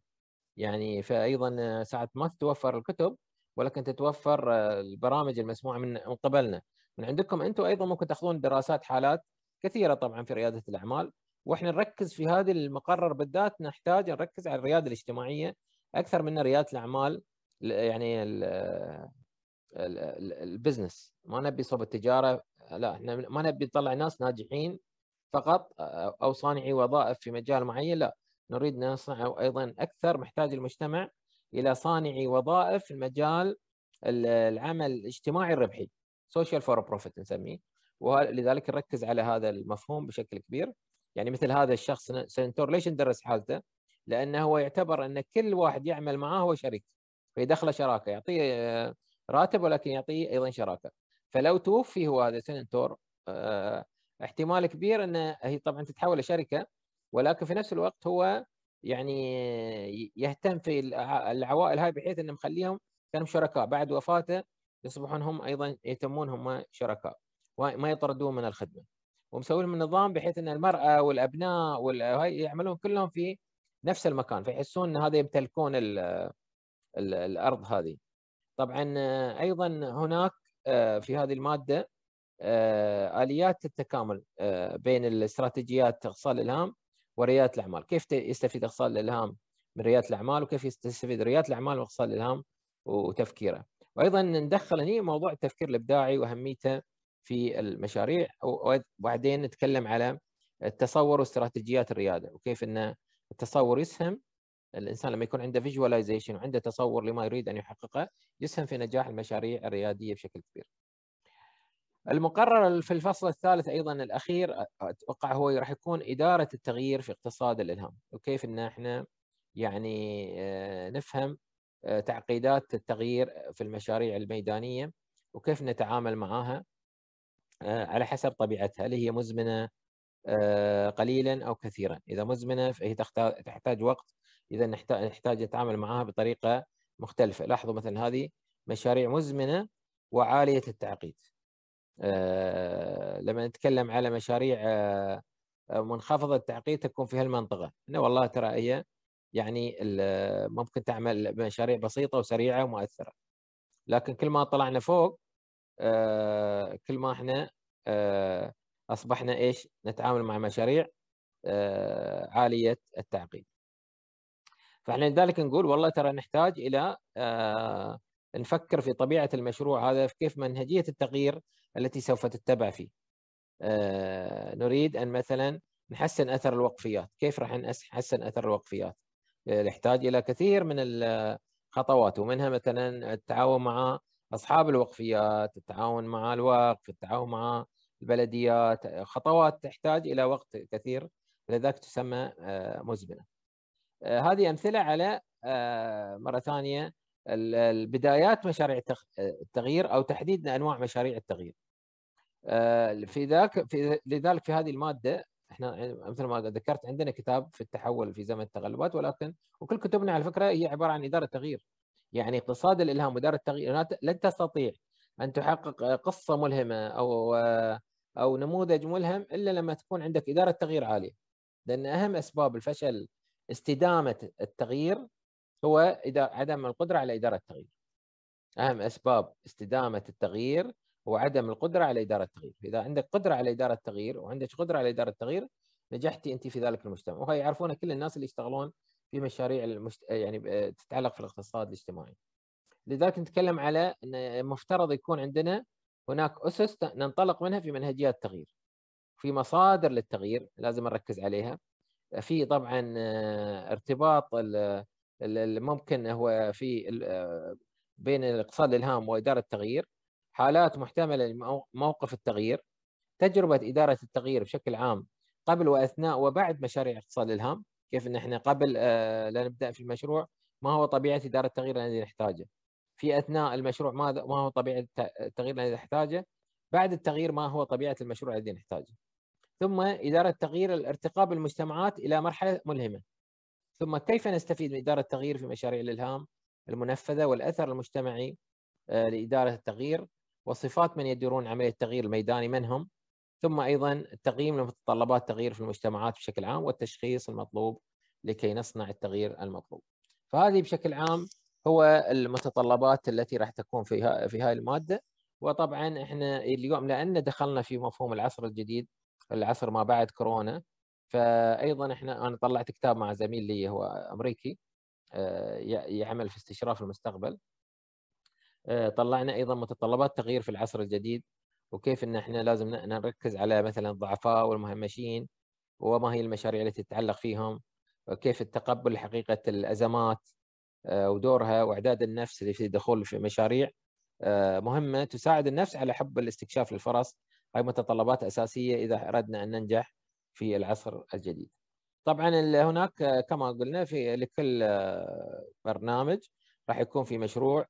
يعني فايضا ساعات ما تتوفر الكتب ولكن تتوفر البرامج المسموعه من من قبلنا من عندكم انتم ايضا ممكن تاخذون دراسات حالات كثيره طبعا في رياده الاعمال واحنا نركز في هذه المقرر بالذات نحتاج نركز على الرياده الاجتماعيه اكثر من رياده الاعمال يعني البزنس ما نبي صوب التجاره لا احنا ما نبي نطلع ناس ناجحين فقط او صانعي وظائف في مجال معين لا نريد نصنع ايضا اكثر محتاج المجتمع الى صانعي وظائف في مجال العمل الاجتماعي الربحي سوشيال فور بروفيت نسميه ولذلك نركز على هذا المفهوم بشكل كبير يعني مثل هذا الشخص سنتور ليش ندرس حالته؟ لانه هو يعتبر ان كل واحد يعمل معاه هو شريك فيدخله شراكه يعطيه آه، راتب ولكن يعطيه ايضا شراكه فلو توفي هو هذا سنتور آه، احتمال كبير انه هي طبعا تتحول لشركه ولكن في نفس الوقت هو يعني يهتم في العوائل هاي بحيث انه مخليهم كانوا شركاء بعد وفاته يصبحون هم ايضا يتمون هم شركاء وما يطردون من الخدمه. ومسوي لهم نظام بحيث ان المراه والابناء وهاي يعملون كلهم في نفس المكان فيحسون ان هذا يمتلكون الـ الـ الارض هذه. طبعا ايضا هناك آه، في هذه الماده آه، اليات التكامل آه، بين الاستراتيجيات اغصال الالهام ورياده الاعمال، كيف يستفيد اغصال الالهام من رياده الاعمال وكيف يستفيد رياده الاعمال من اغصال الالهام وتفكيره. وايضا ندخل هنا موضوع التفكير الابداعي واهميته في المشاريع وبعدين نتكلم على التصور واستراتيجيات الرياده وكيف ان التصور يسهم الانسان لما يكون عنده فيجواليزيشن وعنده تصور لما يريد ان يحققه يسهم في نجاح المشاريع الرياديه بشكل كبير. المقرر في الفصل الثالث ايضا الاخير اتوقع هو راح يكون اداره التغيير في اقتصاد الالهام وكيف ان احنا يعني آه، نفهم آه، تعقيدات التغيير في المشاريع الميدانيه وكيف نتعامل معها آه، على حسب طبيعتها هل هي مزمنة آه، قليلا أو كثيرا إذا مزمنة فهي تحتاج وقت إذا نحتاج نتعامل معها بطريقة مختلفة لاحظوا مثلا هذه مشاريع مزمنة وعالية التعقيد آه، لما نتكلم على مشاريع منخفضة التعقيد تكون في هالمنطقة إنه والله ترى هي يعني ممكن تعمل مشاريع بسيطة وسريعة ومؤثرة لكن كل ما طلعنا فوق آه، كل ما احنا آه، اصبحنا ايش نتعامل مع مشاريع آه، عاليه التعقيد فاحنا لذلك نقول والله ترى نحتاج الى نفكر في طبيعه المشروع هذا في كيف منهجيه التغيير التي سوف تتبع فيه نريد ان مثلا نحسن اثر الوقفيات كيف راح نحسن اثر الوقفيات نحتاج الى كثير من الخطوات ومنها مثلا التعاون مع اصحاب الوقفيات التعاون مع الوقف التعاون مع البلديات خطوات تحتاج الى وقت كثير لذلك تسمى آه، مزمنه آه، هذه امثله على آه، مره ثانيه البدايات مشاريع التغيير او تحديد انواع مشاريع التغيير في ذاك في لذلك في هذه الماده احنا مثل ما ذكرت عندنا كتاب في التحول في زمن التغلبات ولكن وكل كتبنا على فكره هي عباره عن اداره تغيير يعني اقتصاد الالهام ودار التغيير لن تستطيع ان تحقق قصه ملهمه او او نموذج ملهم الا لما تكون عندك اداره تغيير عاليه لان اهم اسباب الفشل استدامه التغيير هو عدم القدره على اداره التغيير اهم اسباب استدامه التغيير هو عدم القدره على اداره التغيير اذا عندك قدره على اداره التغيير وعندك قدره على اداره التغيير نجحتي انت في ذلك المجتمع وهي يعرفونها كل الناس اللي يشتغلون في مشاريع المشت... يعني آه، تتعلق في الاقتصاد الاجتماعي لذلك نتكلم على أن مفترض يكون عندنا هناك أسس ننطلق منها في منهجيات التغيير في مصادر للتغيير لازم نركز عليها في طبعا آه، ارتباط ممكن هو في آه، بين الاقتصاد الالهام واداره التغيير حالات محتمله لموقف التغيير تجربه اداره التغيير بشكل عام قبل واثناء وبعد مشاريع اقتصاد الالهام كيف ان احنا قبل آه، لا نبدا في المشروع ما هو طبيعه اداره التغيير الذي نحتاجه في اثناء المشروع ما ما هو طبيعه التغيير الذي نحتاجه بعد التغيير ما هو طبيعه المشروع الذي نحتاجه ثم اداره تغيير الارتقاء بالمجتمعات الى مرحله ملهمه ثم كيف نستفيد من اداره التغيير في مشاريع الالهام المنفذه والاثر المجتمعي آه، لاداره التغيير وصفات من يديرون عمليه التغيير الميداني من هم ثم ايضا التقييم لمتطلبات التغيير في المجتمعات بشكل عام والتشخيص المطلوب لكي نصنع التغيير المطلوب. فهذه بشكل عام هو المتطلبات التي راح تكون في في هاي الماده وطبعا احنا اليوم لان دخلنا في مفهوم العصر الجديد العصر ما بعد كورونا فايضا احنا انا طلعت كتاب مع زميل لي هو امريكي آه، يعمل في استشراف المستقبل آه، طلعنا ايضا متطلبات تغيير في العصر الجديد وكيف ان احنا لازم نركز على مثلا الضعفاء والمهمشين وما هي المشاريع التي تتعلق فيهم وكيف التقبل حقيقه الازمات آه، ودورها واعداد النفس في الدخول في مشاريع آه، مهمه تساعد النفس على حب الاستكشاف للفرص هاي متطلبات اساسيه اذا اردنا ان ننجح في العصر الجديد. طبعا هناك آه، كما قلنا في لكل برنامج راح يكون في مشروع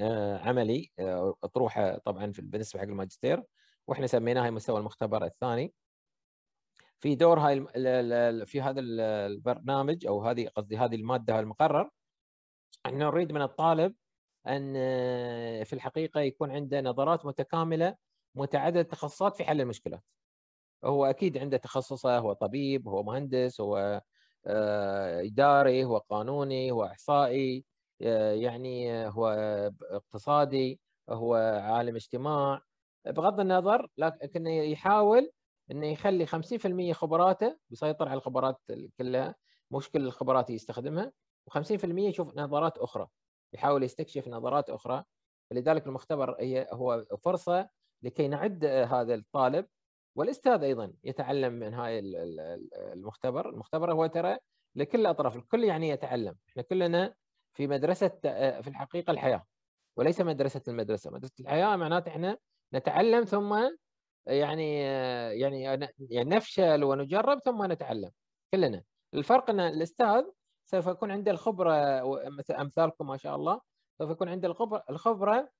آه، عملي آه، اطروحه طبعا بالنسبه حق الماجستير واحنا سميناها مستوى المختبر الثاني في دور هاي في هذا البرنامج او هذه قصدي هذه الماده المقرر احنا نريد من الطالب ان آه، في الحقيقه يكون عنده نظرات متكامله متعدده التخصصات في حل المشكلات. هو اكيد عنده تخصصه هو طبيب هو مهندس هو اداري هو قانوني هو احصائي آه، يعني هو اقتصادي هو عالم اجتماع بغض النظر لكن يحاول انه يخلي 50% خبراته يسيطر على الخبرات كلها مش كل الخبرات يستخدمها و50% يشوف نظرات اخرى يحاول يستكشف نظرات اخرى فلذلك المختبر هي هو فرصه لكي نعد آه، هذا الطالب والاستاذ ايضا يتعلم من هاي المختبر، المختبر هو ترى لكل الاطراف الكل يعني يتعلم، احنا كلنا في مدرسه آه، في الحقيقه الحياه وليس مدرسه المدرسه، مدرسه الحياه معناته احنا نتعلم ثم يعني آه، يعني يعني نفشل ونجرب ثم نتعلم كلنا، الفرق ان الاستاذ سوف يكون عنده الخبره امثالكم ما شاء الله سوف يكون عنده الخبره الخبره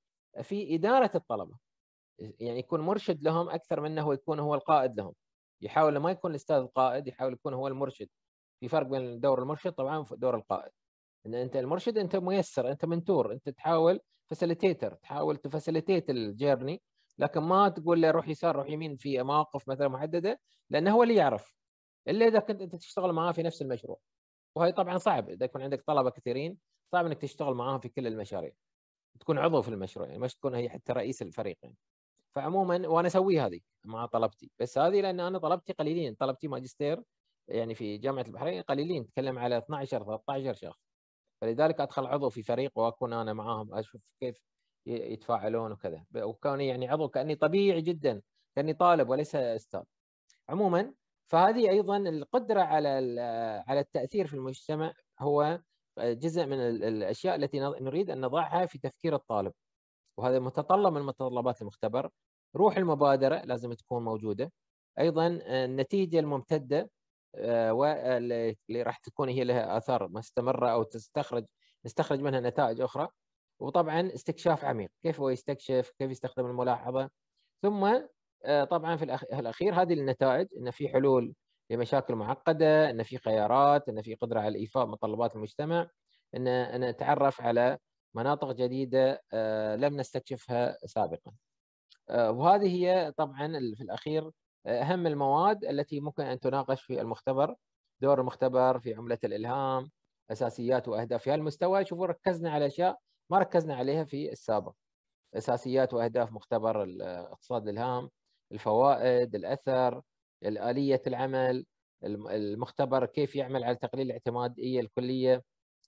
في اداره الطلبه يعني يكون مرشد لهم اكثر من انه يكون هو القائد لهم يحاول ما يكون الاستاذ قائد يحاول يكون هو المرشد في فرق بين دور المرشد طبعا ودور القائد ان انت المرشد انت ميسر انت منتور انت تحاول فاسيليتيتر تحاول تفاسيليتيت الجيرني لكن ما تقول له روح يسار روح يمين في مواقف مثلا محدده لانه هو اللي يعرف الا اذا كنت انت تشتغل معاه في نفس المشروع وهي طبعا صعب اذا يكون عندك طلبه كثيرين صعب انك تشتغل معاهم في كل المشاريع تكون عضو في المشروع يعني مش تكون هي حتى رئيس الفريق يعني. فعموما وانا اسوي هذه مع طلبتي بس هذه لان انا طلبتي قليلين طلبتي ماجستير يعني في جامعه البحرين قليلين نتكلم على 12 13 شخص فلذلك ادخل عضو في فريق واكون انا معاهم اشوف كيف يتفاعلون وكذا وكوني يعني عضو كاني طبيعي جدا كاني طالب وليس استاذ عموما فهذه ايضا القدره على على التاثير في المجتمع هو جزء من الاشياء التي نريد ان نضعها في تفكير الطالب وهذا متطلب من متطلبات المختبر روح المبادره لازم تكون موجوده ايضا النتيجه الممتده آه، آه، اللي راح تكون هي لها اثار مستمره او تستخرج نستخرج منها نتائج اخرى وطبعا استكشاف عميق كيف هو يستكشف كيف يستخدم الملاحظه ثم آه، طبعا في الاخير هذه النتائج ان في حلول لمشاكل معقده ان في خيارات ان في قدره على ايفاء متطلبات المجتمع ان نتعرف على مناطق جديده لم نستكشفها سابقا وهذه هي طبعا في الاخير اهم المواد التي ممكن ان تناقش في المختبر دور المختبر في عمله الالهام اساسيات واهداف في هالمستوى شوفوا ركزنا على اشياء ما ركزنا عليها في السابق اساسيات واهداف مختبر اقتصاد الالهام الفوائد الاثر الاليه العمل المختبر كيف يعمل على تقليل الاعتماديه الكليه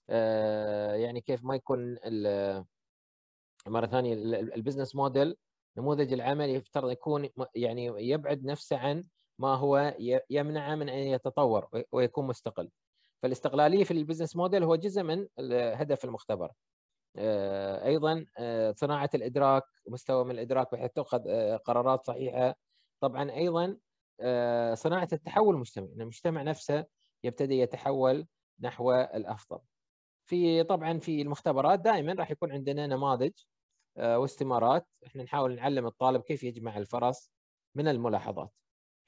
آه، يعني كيف ما يكون مره ثانيه البزنس موديل نموذج العمل يفترض يكون يعني يبعد نفسه عن ما هو يمنعه من ان يتطور ويكون مستقل فالاستقلاليه في البزنس موديل هو جزء من هدف المختبر آه، ايضا آه، صناعه الادراك مستوى من الادراك بحيث تؤخذ آه، قرارات صحيحه طبعا ايضا صناعه التحول المجتمعي المجتمع نفسه يبتدي يتحول نحو الافضل في طبعا في المختبرات دائما راح يكون عندنا نماذج آه، واستمارات احنا نحاول نعلم الطالب كيف يجمع الفرص من الملاحظات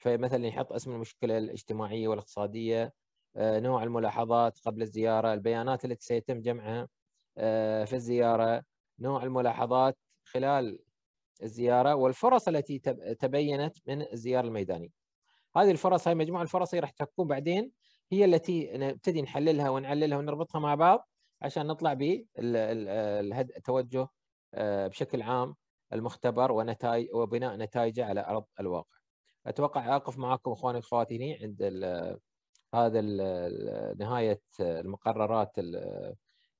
فمثلا يحط اسم المشكله الاجتماعيه والاقتصاديه آه، نوع الملاحظات قبل الزياره البيانات التي سيتم جمعها آه، في الزياره نوع الملاحظات خلال الزياره والفرص التي تبينت من الزياره الميدانيه هذه الفرص هاي مجموعه الفرص هي راح تكون بعدين هي التي نبتدي نحللها ونعللها ونربطها مع بعض عشان نطلع بالتوجه آه، بشكل عام المختبر ونتائج وبناء نتائجه على ارض الواقع. اتوقع اقف معاكم اخواني واخواتي هنا عند هذا نهايه المقررات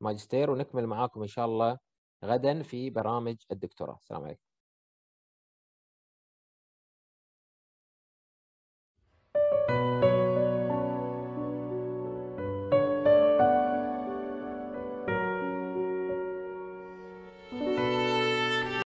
الماجستير ونكمل معاكم ان شاء الله غدا في برامج الدكتوراه. السلام عليكم.